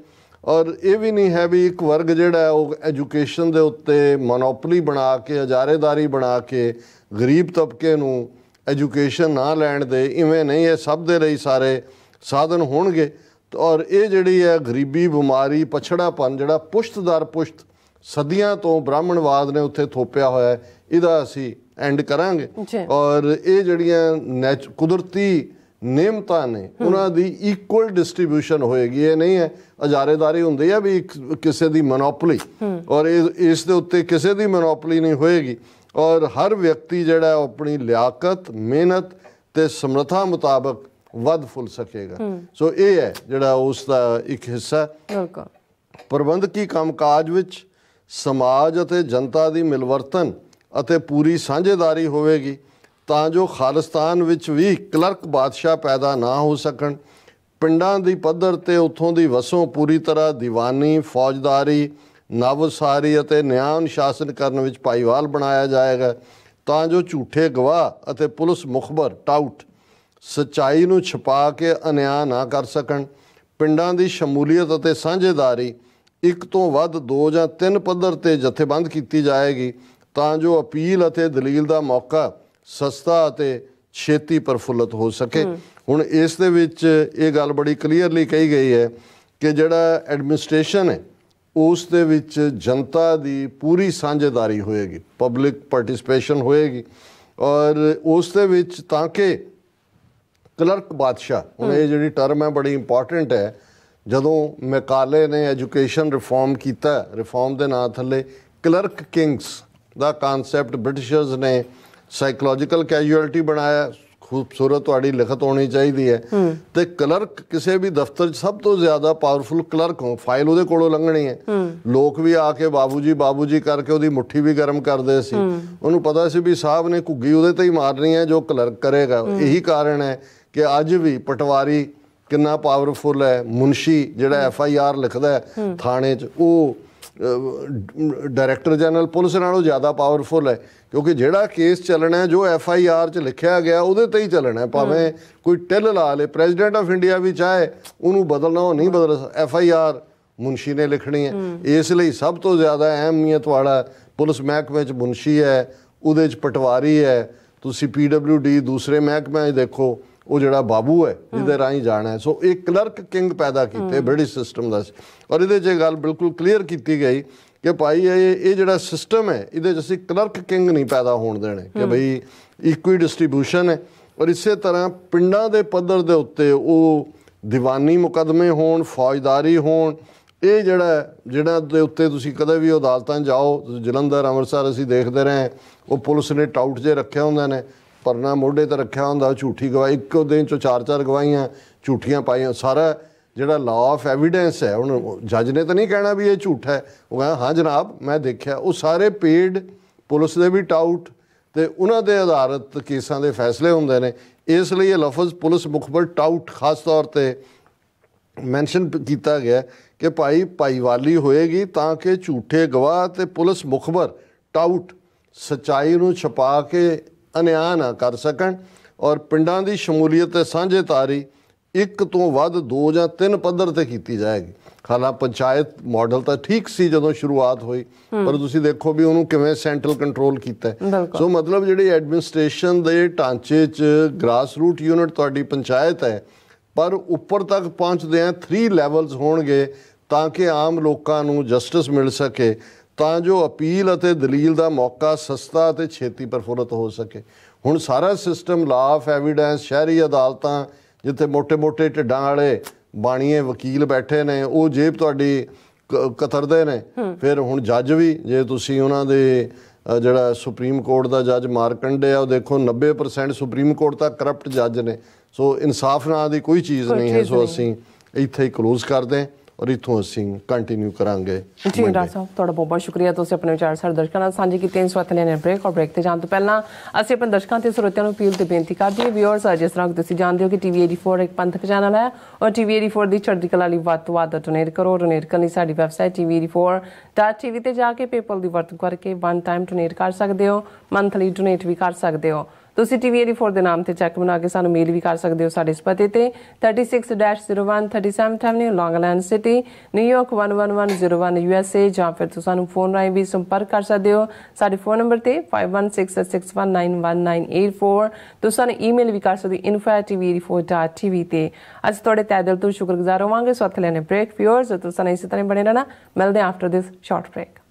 ਔਰ ਇਹ ਵੀ ਨਹੀਂ ਹੈ ਵੀ ਇੱਕ ਵਰਗ ਜਿਹੜਾ ਉਹ ਐਜੂਕੇਸ਼ਨ ਦੇ ਉੱਤੇ ਮੋਨੋਪੋਲੀ ਬਣਾ ਕੇ ਹਜ਼ਾਰੇਦਾਰੀ ਬਣਾ ਕੇ ਗਰੀਬ ਤਬਕੇ ਨੂੰ ਐਜੂਕੇਸ਼ਨ ਨਾ ਲੈਣ ਦੇ ਇਵੇਂ ਨਹੀਂ ਇਹ ਸਭ ਦੇ ਲਈ ਸਾਰੇ ਸਾਧਨ ਹੋਣਗੇ ਔਰ ਇਹ ਜਿਹੜੀ ਹੈ ਗਰੀਬੀ ਬਿਮਾਰੀ ਪਛੜਾਪਨ ਜਿਹੜਾ ਪੁਸ਼ਤਦਾਰ ਪੁਸ਼ਤ ਸਦੀਆਂ ਤੋਂ ਬ੍ਰਾਹਮਣਵਾਦ ਨੇ ਉੱਥੇ ਥੋਪਿਆ ਹੋਇਆ ਇਹਦਾ ਅਸੀਂ ਐਂਡ ਕਰਾਂਗੇ ਔਰ ਇਹ ਜਿਹੜੀਆਂ ਕੁਦਰਤੀ ਨਿਯਮਤਾ ਨੇ ਉਹਨਾਂ ਦੀ ਇਕੁਅਲ ਡਿਸਟ੍ਰੀਬਿਊਸ਼ਨ ਹੋਏਗੀ ਇਹ ਨਹੀਂ ਹੈ ਅਜਾਰੇਦਾਰੀ ਹੁੰਦੀ ਹੈ ਵੀ ਕਿਸੇ ਦੀ ਮੋਨੋਪੋਲੀ ਔਰ ਇਸ ਦੇ ਉੱਤੇ ਕਿਸੇ ਦੀ ਮੋਨੋਪੋਲੀ ਨਹੀਂ ਹੋਏਗੀ ਔਰ ਹਰ ਵਿਅਕਤੀ ਜਿਹੜਾ ਆਪਣੀ ਲਿਆਕਤ ਮਿਹਨਤ ਤੇ ਸਮਰੱਥਾ ਮੁਤਾਬਕ ਵੱਧ ਫੁੱਲ ਸਕੇਗਾ ਸੋ ਇਹ ਹੈ ਜਿਹੜਾ ਉਸ ਦਾ ਇੱਕ ਹਿੱਸਾ ਬਿਲਕੁਲ ਪ੍ਰਬੰਧਕੀ ਕੰਮਕਾਜ ਵਿੱਚ ਸਮਾਜ ਅਤੇ ਜਨਤਾ ਦੀ ਮਿਲਵਰਤਨ ਅਤੇ ਪੂਰੀ ਸਾਂਝੇਦਾਰੀ ਹੋਵੇਗੀ ਤਾਂ ਜੋ ਖਾਲਿਸਤਾਨ ਵਿੱਚ ਵੀ ਕਲਰਕ ਬਾਦਸ਼ਾਹ ਪੈਦਾ ਨਾ ਹੋ ਸਕਣ ਪਿੰਡਾਂ ਦੀ ਪੱਧਰ ਤੇ ਉੱਥੋਂ ਦੀ ਵਸੋਂ ਪੂਰੀ ਤਰ੍ਹਾਂ ਦੀਵਾਨੀ ਫੌਜਦਾਰੀ ਨਵਸਾਰੀ ਅਤੇ ਨਿਆਂ ਸ਼ਾਸਨ ਕਰਨ ਵਿੱਚ ਪਾਈਵਾਲ ਬਣਾਇਆ ਜਾਏਗਾ ਤਾਂ ਜੋ ਝੂਠੇ ਗਵਾਹ ਅਤੇ ਪੁਲਿਸ ਮੁਖਬਰ ਟਾਊਟ ਸਚਾਈ ਨੂੰ ਛੁਪਾ ਕੇ ਅਨਿਆਂ ਨਾ ਕਰ ਸਕਣ ਪਿੰਡਾਂ ਦੀ ਸ਼ਮੂਲੀਅਤ ਅਤੇ ਸਾਂਝੇਦਾਰੀ ਇੱਕ ਤੋਂ ਵੱਧ ਦੋ ਜਾਂ ਤਿੰਨ ਪੱਧਰ ਤੇ ਜਥੇਬੰਦ ਕੀਤੀ ਜਾਏਗੀ ਤਾਂ ਜੋ ਅਪੀਲ ਅਤੇ ਦਲੀਲ ਦਾ ਮੌਕਾ ਸਸਤਾ ਅਤੇ ਛੇਤੀ ਪਰਫੁੱਲਤ ਹੋ ਸਕੇ ਹੁਣ ਇਸ ਦੇ ਵਿੱਚ ਇਹ ਗੱਲ ਬੜੀ ਕਲੀਅਰਲੀ ਕਹੀ ਗਈ ਹੈ ਕਿ ਜਿਹੜਾ ਐਡਮਿਨਿਸਟ੍ਰੇਸ਼ਨ ਹੈ ਉਸ ਦੇ ਵਿੱਚ ਜਨਤਾ ਦੀ ਪੂਰੀ ਸਾਂਝੇਦਾਰੀ ਹੋਏਗੀ ਪਬਲਿਕ ਪਾਰਟਿਸਪੇਸ਼ਨ ਹੋਏਗੀ ਔਰ ਉਸ ਦੇ ਵਿੱਚ ਤਾਂ ਕਿ ਕਲਰਕ ਬਾਦਸ਼ਾਹ ਹੁਣ ਇਹ ਜਿਹੜੀ ਟਰਮ ਹੈ ਬੜੀ ਇੰਪੋਰਟੈਂਟ ਹੈ ਜਦੋਂ ਮਕਾਲੇ ਨੇ ਐਜੂਕੇਸ਼ਨ ਰਿਫਾਰਮ ਕੀਤਾ ਰਿਫਾਰਮ ਦੇ ਨਾਂ ਥੱਲੇ ਕਲਰਕ ਕਿੰਗਸ ਦਾ ਕਨਸੈਪਟ ਬ੍ਰਿਟਿਸ਼ਰਸ ਨੇ ਸਾਈਕੋਲੋਜੀਕਲ ਕੈਜੂਅਲਟੀ ਬਣਾਇਆ ਖੂਬਸੂਰਤ ਤੁਹਾਡੀ ਲਿਖਤ ਹੋਣੀ ਚਾਹੀਦੀ ਹੈ ਤੇ ਕਲਰਕ ਕਿਸੇ ਵੀ ਦਫ਼ਤਰ 'ਚ ਸਭ ਤੋਂ ਜ਼ਿਆਦਾ ਪਾਵਰਫੁਲ ਕਲਰਕ ਹੋ ਫਾਈਲ ਉਹਦੇ ਕੋਲੋਂ ਲੰਘਣੀ ਹੈ ਲੋਕ ਵੀ ਆ ਕੇ ਬਾਬੂ ਜੀ ਬਾਬੂ ਜੀ ਕਰਕੇ ਉਹਦੀ ਮੁੱਠੀ ਵੀ ਗਰਮ ਕਰਦੇ ਸੀ ਉਹਨੂੰ ਪਤਾ ਸੀ ਵੀ ਸਾਹਿਬ ਨੇ ਘੁੱਗੀ ਉਹਦੇ ਤੇ ਹੀ ਮਾਰਨੀ ਹੈ ਜੋ ਕਲਰਕ ਕਰੇਗਾ ਇਹੀ ਕਾਰਨ ਹੈ ਕਿ ਅੱਜ ਵੀ ਪਟਵਾਰੀ ਕਿੰਨਾ ਪਾਵਰਫੁਲ ਹੈ ਮੁਨਸ਼ੀ ਜਿਹੜਾ ਐਫ ਆਈ ਆਰ ਲਿਖਦਾ ਥਾਣੇ 'ਚ ਉਹ ਡਾਇਰੈਕਟਰ ਜਨਰਲ ਪੁਲਿਸ ਨਾਲੋਂ ਜ਼ਿਆਦਾ ਪਾਵਰਫੁਲ ਹੈ ਕਿਉਂਕਿ ਜਿਹੜਾ ਕੇਸ ਚੱਲਣਾ ਹੈ ਜੋ ਐਫ ਆਈ ਆਰ 'ਚ ਲਿਖਿਆ ਗਿਆ ਉਹਦੇ ਤੇ ਹੀ ਚੱਲਣਾ ਭਾਵੇਂ ਕੋਈ ਟਿਲ ਲਾ ਲੇ ਪ੍ਰੈਜ਼ੀਡੈਂਟ ਆਫ ਇੰਡੀਆ ਵੀ ਚਾਹੇ ਉਹਨੂੰ ਬਦਲਣਾ ਉਹ ਨਹੀਂ ਬਦਲ ਐਫ ਆਈ ਆਰ ਮੁਨਸ਼ੀ ਨੇ ਲਿਖਣੀ ਹੈ ਇਸ ਲਈ ਸਭ ਤੋਂ ਜ਼ਿਆਦਾ ਅਹਿਮੀਅਤ ਵਾਲਾ ਪੁਲਿਸ ਮਹਿਕਮੇ 'ਚ ਮੁਨਸ਼ੀ ਹੈ ਉਹਦੇ 'ਚ ਪਟਵਾਰੀ ਹੈ ਤੁਸੀਂ ਪੀਡਬਲਯੂਡੀ ਦੂਸਰੇ ਮਹਿਕਮੇ 'ਚ ਦੇਖੋ ਉਹ ਜਿਹੜਾ ਬਾਬੂ ਹੈ ਜਿਹਦੇ ਰਾਹੀਂ ਜਾਣਾ ਸੋ ਇਹ ਕਲਰਕ ਕਿੰਗ ਪੈਦਾ ਕੀਤੇ ਬ੍ਰਿਟਿਸ਼ ਸਿਸਟਮ ਦਾ ਔਰ ਇਹਦੇ 'ਚ ਗੱਲ ਬਿਲਕੁਲ ਕਲੀਅਰ ਕੀਤੀ ਗਈ ਕਿ ਭਾਈ ਇਹ ਇਹ ਜਿਹੜਾ ਸਿਸਟਮ ਹੈ ਇਹਦੇ 'ਚ ਅਸੀਂ ਕਲਰਕ ਕਿੰਗ ਨਹੀਂ ਪੈਦਾ ਹੋਣ ਦੇਣੇ ਕਿ ਭਈ ਇਕੁਈ ਡਿਸਟ੍ਰੀਬਿਊਸ਼ਨ ਹੈ ਔਰ ਇਸੇ ਤਰ੍ਹਾਂ ਪਿੰਡਾਂ ਦੇ ਪੱਧਰ ਦੇ ਉੱਤੇ ਉਹ ਦੀਵਾਨੀ ਮੁਕਦਮੇ ਹੋਣ ਫੌਜਦਾਰੀ ਹੋਣ ਇਹ ਜਿਹੜਾ ਜਿਹੜਾ ਦੇ ਉੱਤੇ ਤੁਸੀਂ ਕਦੇ ਵੀ ਅਦਾਲਤਾਂ ਜਾਓ ਜਲੰਧਰ ਅੰਮ੍ਰਿਤਸਰ ਅਸੀਂ ਦੇਖਦੇ ਰਹੇ ਉਹ ਪੁਲਿਸ ਨੇ ਟਾਊਟ ਜੇ ਰੱਖਿਆ ਹੁੰਦੇ ਨੇ ਪਰਨਾ ਮੋਢੇ ਤੇ ਰੱਖਿਆ ਹੁੰਦਾ ਝੂਠੀ ਗਵਾਹੀ ਇੱਕੋ ਦਿਨ ਚ ਚਾਰ ਚਾਰ ਗਵਾਹੀਆਂ ਝੂਠੀਆਂ ਪਾਈਆਂ ਸਾਰਾ ਜਿਹੜਾ ਲਾਅ ਆਫ ਐਵੀਡੈਂਸ ਹੈ ਉਹਨੂੰ ਜੱਜ ਨੇ ਤਾਂ ਨਹੀਂ ਕਹਿਣਾ ਵੀ ਇਹ ਝੂਠ ਹੈ ਉਹ ਕਹਿੰਦਾ ਹਾਂ ਜਨਾਬ ਮੈਂ ਦੇਖਿਆ ਉਹ ਸਾਰੇ ਪੇਡ ਪੁਲਿਸ ਦੇ ਵੀ ਟਾਊਟ ਤੇ ਉਹਨਾਂ ਦੇ ਆਧਾਰਿਤ ਕੇਸਾਂ ਦੇ ਫੈਸਲੇ ਹੁੰਦੇ ਨੇ ਇਸ ਲਈ ਇਹ ਲਫ਼ਜ਼ ਪੁਲਿਸ ਮੁਖਬਰ ਟਾਊਟ ਖਾਸ ਤੌਰ ਤੇ ਮੈਂਸ਼ਨ ਕੀਤਾ ਗਿਆ ਕਿ ਭਾਈ ਭਾਈਵਾਲੀ ਹੋਏਗੀ ਤਾਂ ਕਿ ਝੂਠੇ ਗਵਾਹ ਤੇ ਪੁਲਿਸ ਮੁਖਬਰ ਟਾਊਟ ਸਚਾਈ ਨੂੰ ਛਪਾ ਕੇ ਅਨਿਆਂ ਨਾ ਕਰ ਸਕਣ ਔਰ ਪਿੰਡਾਂ ਦੀ ਸ਼ਮੂਲੀਅਤ ਤੇ ਸਾਂਝੇਦਾਰੀ ਇੱਕ ਤੋਂ ਵੱਧ ਦੋ ਜਾਂ ਤਿੰਨ ਪੱਧਰ ਤੇ ਕੀਤੀ ਜਾਏਗੀ ਖਾਲਾ ਪੰਚਾਇਤ ਮਾਡਲ ਤਾਂ ਠੀਕ ਸੀ ਜਦੋਂ ਸ਼ੁਰੂਆਤ ਹੋਈ ਪਰ ਤੁਸੀਂ ਦੇਖੋ ਵੀ ਉਹਨੂੰ ਕਿਵੇਂ ਸੈਂਟਰਲ ਕੰਟਰੋਲ ਕੀਤਾ ਸੋ ਮਤਲਬ ਜਿਹੜੇ ਐਡਮਿਨਿਸਟ੍ਰੇਸ਼ਨ ਦੇ ਢਾਂਚੇ 'ਚ ਗ੍ਰਾਸ ਰੂਟ ਯੂਨਿਟ ਤੁਹਾਡੀ ਪੰਚਾਇਤ ਹੈ ਪਰ ਉੱਪਰ ਤੱਕ ਪਹੁੰਚਦੇ ਆ 3 ਲੈਵਲਸ ਹੋਣਗੇ ਤਾਂ ਕਿ ਆਮ ਲੋਕਾਂ ਨੂੰ ਜਸਟਿਸ ਮਿਲ ਸਕੇ ਤਾਂ ਜੋ ਅਪੀਲ ਅਤੇ ਦਲੀਲ ਦਾ ਮੌਕਾ ਸਸਤਾ ਅਤੇ ਛੇਤੀ ਪਰਫੁਰਤ ਹੋ ਸਕੇ ਹੁਣ ਸਾਰਾ ਸਿਸਟਮ ਲਾਫ ਐਵੀਡੈਂਸ ਸ਼ਹਿਰੀ ਅਦਾਲਤਾਂ ਜਿੱਥੇ ਮੋٹے-ਮੋٹے ਢਿੱਡਾਂ ਵਾਲੇ ਬਾਣੀਏ ਵਕੀਲ ਬੈਠੇ ਨੇ ਉਹ ਜੇਬ ਤੁਹਾਡੀ ਕਤਰਦੇ ਨੇ ਫਿਰ ਹੁਣ ਜੱਜ ਵੀ ਜੇ ਤੁਸੀਂ ਉਹਨਾਂ ਦੇ ਜਿਹੜਾ ਸੁਪਰੀਮ ਕੋਰਟ ਦਾ ਜੱਜ ਮਾਰਕੰਡੇ ਆ ਉਹ ਦੇਖੋ 90% ਸੁਪਰੀਮ ਕੋਰਟ ਦਾ ਕਰਪਟ ਜੱਜ ਨੇ ਸੋ ਇਨਸਾਫ ਨਾਂ ਦੀ ਕੋਈ ਚੀਜ਼ ਨਹੀਂ ਹੈ ਸੋ ਅਸੀਂ ਇੱਥੇ ਹੀ ਕਲੋਜ਼ ਕਰਦੇ ਹਾਂ ਔਰ ਇਥੋਂ ਅਸੀਂ ਕੰਟੀਨਿਊ ਕਰਾਂਗੇ ਜੀ ਡਾਕਟਰ ਸਾਹਿਬ ਤੁਹਾਡਾ ਬਹੁਤ ਬਹੁਤ ਸ਼ੁਕਰੀਆ ਤੁਸੀਂ ਆਪਣੇ ਵਿਚਾਰ ਸਾਡੇ ਦਰਸ਼ਕਾਂ ਨਾਲ ਸਾਂਝੇ ਕੀਤੇ ਇਸ ਵਕਤ ਨੇ ਬ੍ਰੇਕ ਔਰ ਬ੍ਰੇਕ ਤੇ ਜਾਣ ਤੋਂ ਪਹਿਲਾਂ ਅਸੀਂ ਆਪਣੇ ਦਰਸ਼ਕਾਂ ਤੇ ਸਰੋਤਿਆਂ ਨੂੰ ਅਪੀਲ ਤੇ ਬੇਨਤੀ ਕਰਦੇ ਹਾਂ ਵਿਊਅਰਸ ਜਿਸ ਤਰ੍ਹਾਂ ਤੁਸੀਂ ਜਾਣਦੇ ਹੋ ਕਿ ਟੀਵੀ 84 ਇੱਕ ਪੰਥਕ ਚੈਨਲ ਹੈ ਔਰ ਟੀਵੀ 84 ਦੀ ਚੜ੍ਹਦੀ ਕਲਾ ਲਈ ਵੱਧ ਤੋਂ ਵੱਧ ਡੋਨੇਟ ਕਰੋ ਡੋਨੇਟ ਕਰਨ ਲਈ ਸਾਡੀ ਵੈਬਸਾਈਟ tv84.tv ਤੇ ਜਾ ਕੇ ਪੇਪਲ ਦੀ ਵਰਤੋਂ ਕਰਕੇ ਵਨ ਟਾਈਮ ਡੋਨੇਟ ਕਰ ਸਕਦੇ ਹੋ ਮੰਥਲੀ ਡੋਨੇਟ ਵੀ ਕਰ ਸਕਦੇ ਹੋ ਤੁਸੀਂ ਟੀਵੀ 84 ਦੇ ਨਾਮ ਤੇ ਚੈੱਕ ਬਣਾ ਕੇ ਸਾਨੂੰ ਮੇਲ ਵੀ ਕਰ ਸਕਦੇ ਹੋ ਸਾਡੇ ਇਸ ਪਤੇ ਤੇ 36-01 37th avenue Long Island City ਨਿਊਯਾਰਕ 11101 ਯੂਐਸਏ ਜਾਂ ਫਿਰ ਤੁਸੀਂ ਸਾਨੂੰ ਫੋਨ ਰਾਹੀਂ ਵੀ ਸੰਪਰਕ ਕਰ ਸਕਦੇ ਹੋ ਸਾਡੇ ਫੋਨ ਨੰਬਰ ਤੇ 5166191984 ਤੁਸੀਂ ਸਾਨੂੰ ਈਮੇਲ ਵੀ ਕਰ ਸਕਦੇ info@tv84.tv ਤੇ ਅੱਜ ਤੁਹਾਡੇ ਤਹਿ ਦਿਲ ਤੋਂ ਸ਼ੁਕਰਗੁਜ਼ਾਰ ਹੋਵਾਂਗੇ ਸਵਾਤ ਲੈਣੇ ਬ੍ਰੇਕ ਵਿਅਰਸ ਤੁਸੀਂ ਸਾਨੂੰ ਇਸੇ ਤਰ੍ਹਾਂ ਬਣੇ ਰਹਿਣਾ ਮਿਲਦੇ ਆਫਟਰ ਦਿਸ ਸ਼ਾਰਟ ਬ੍ਰੇਕ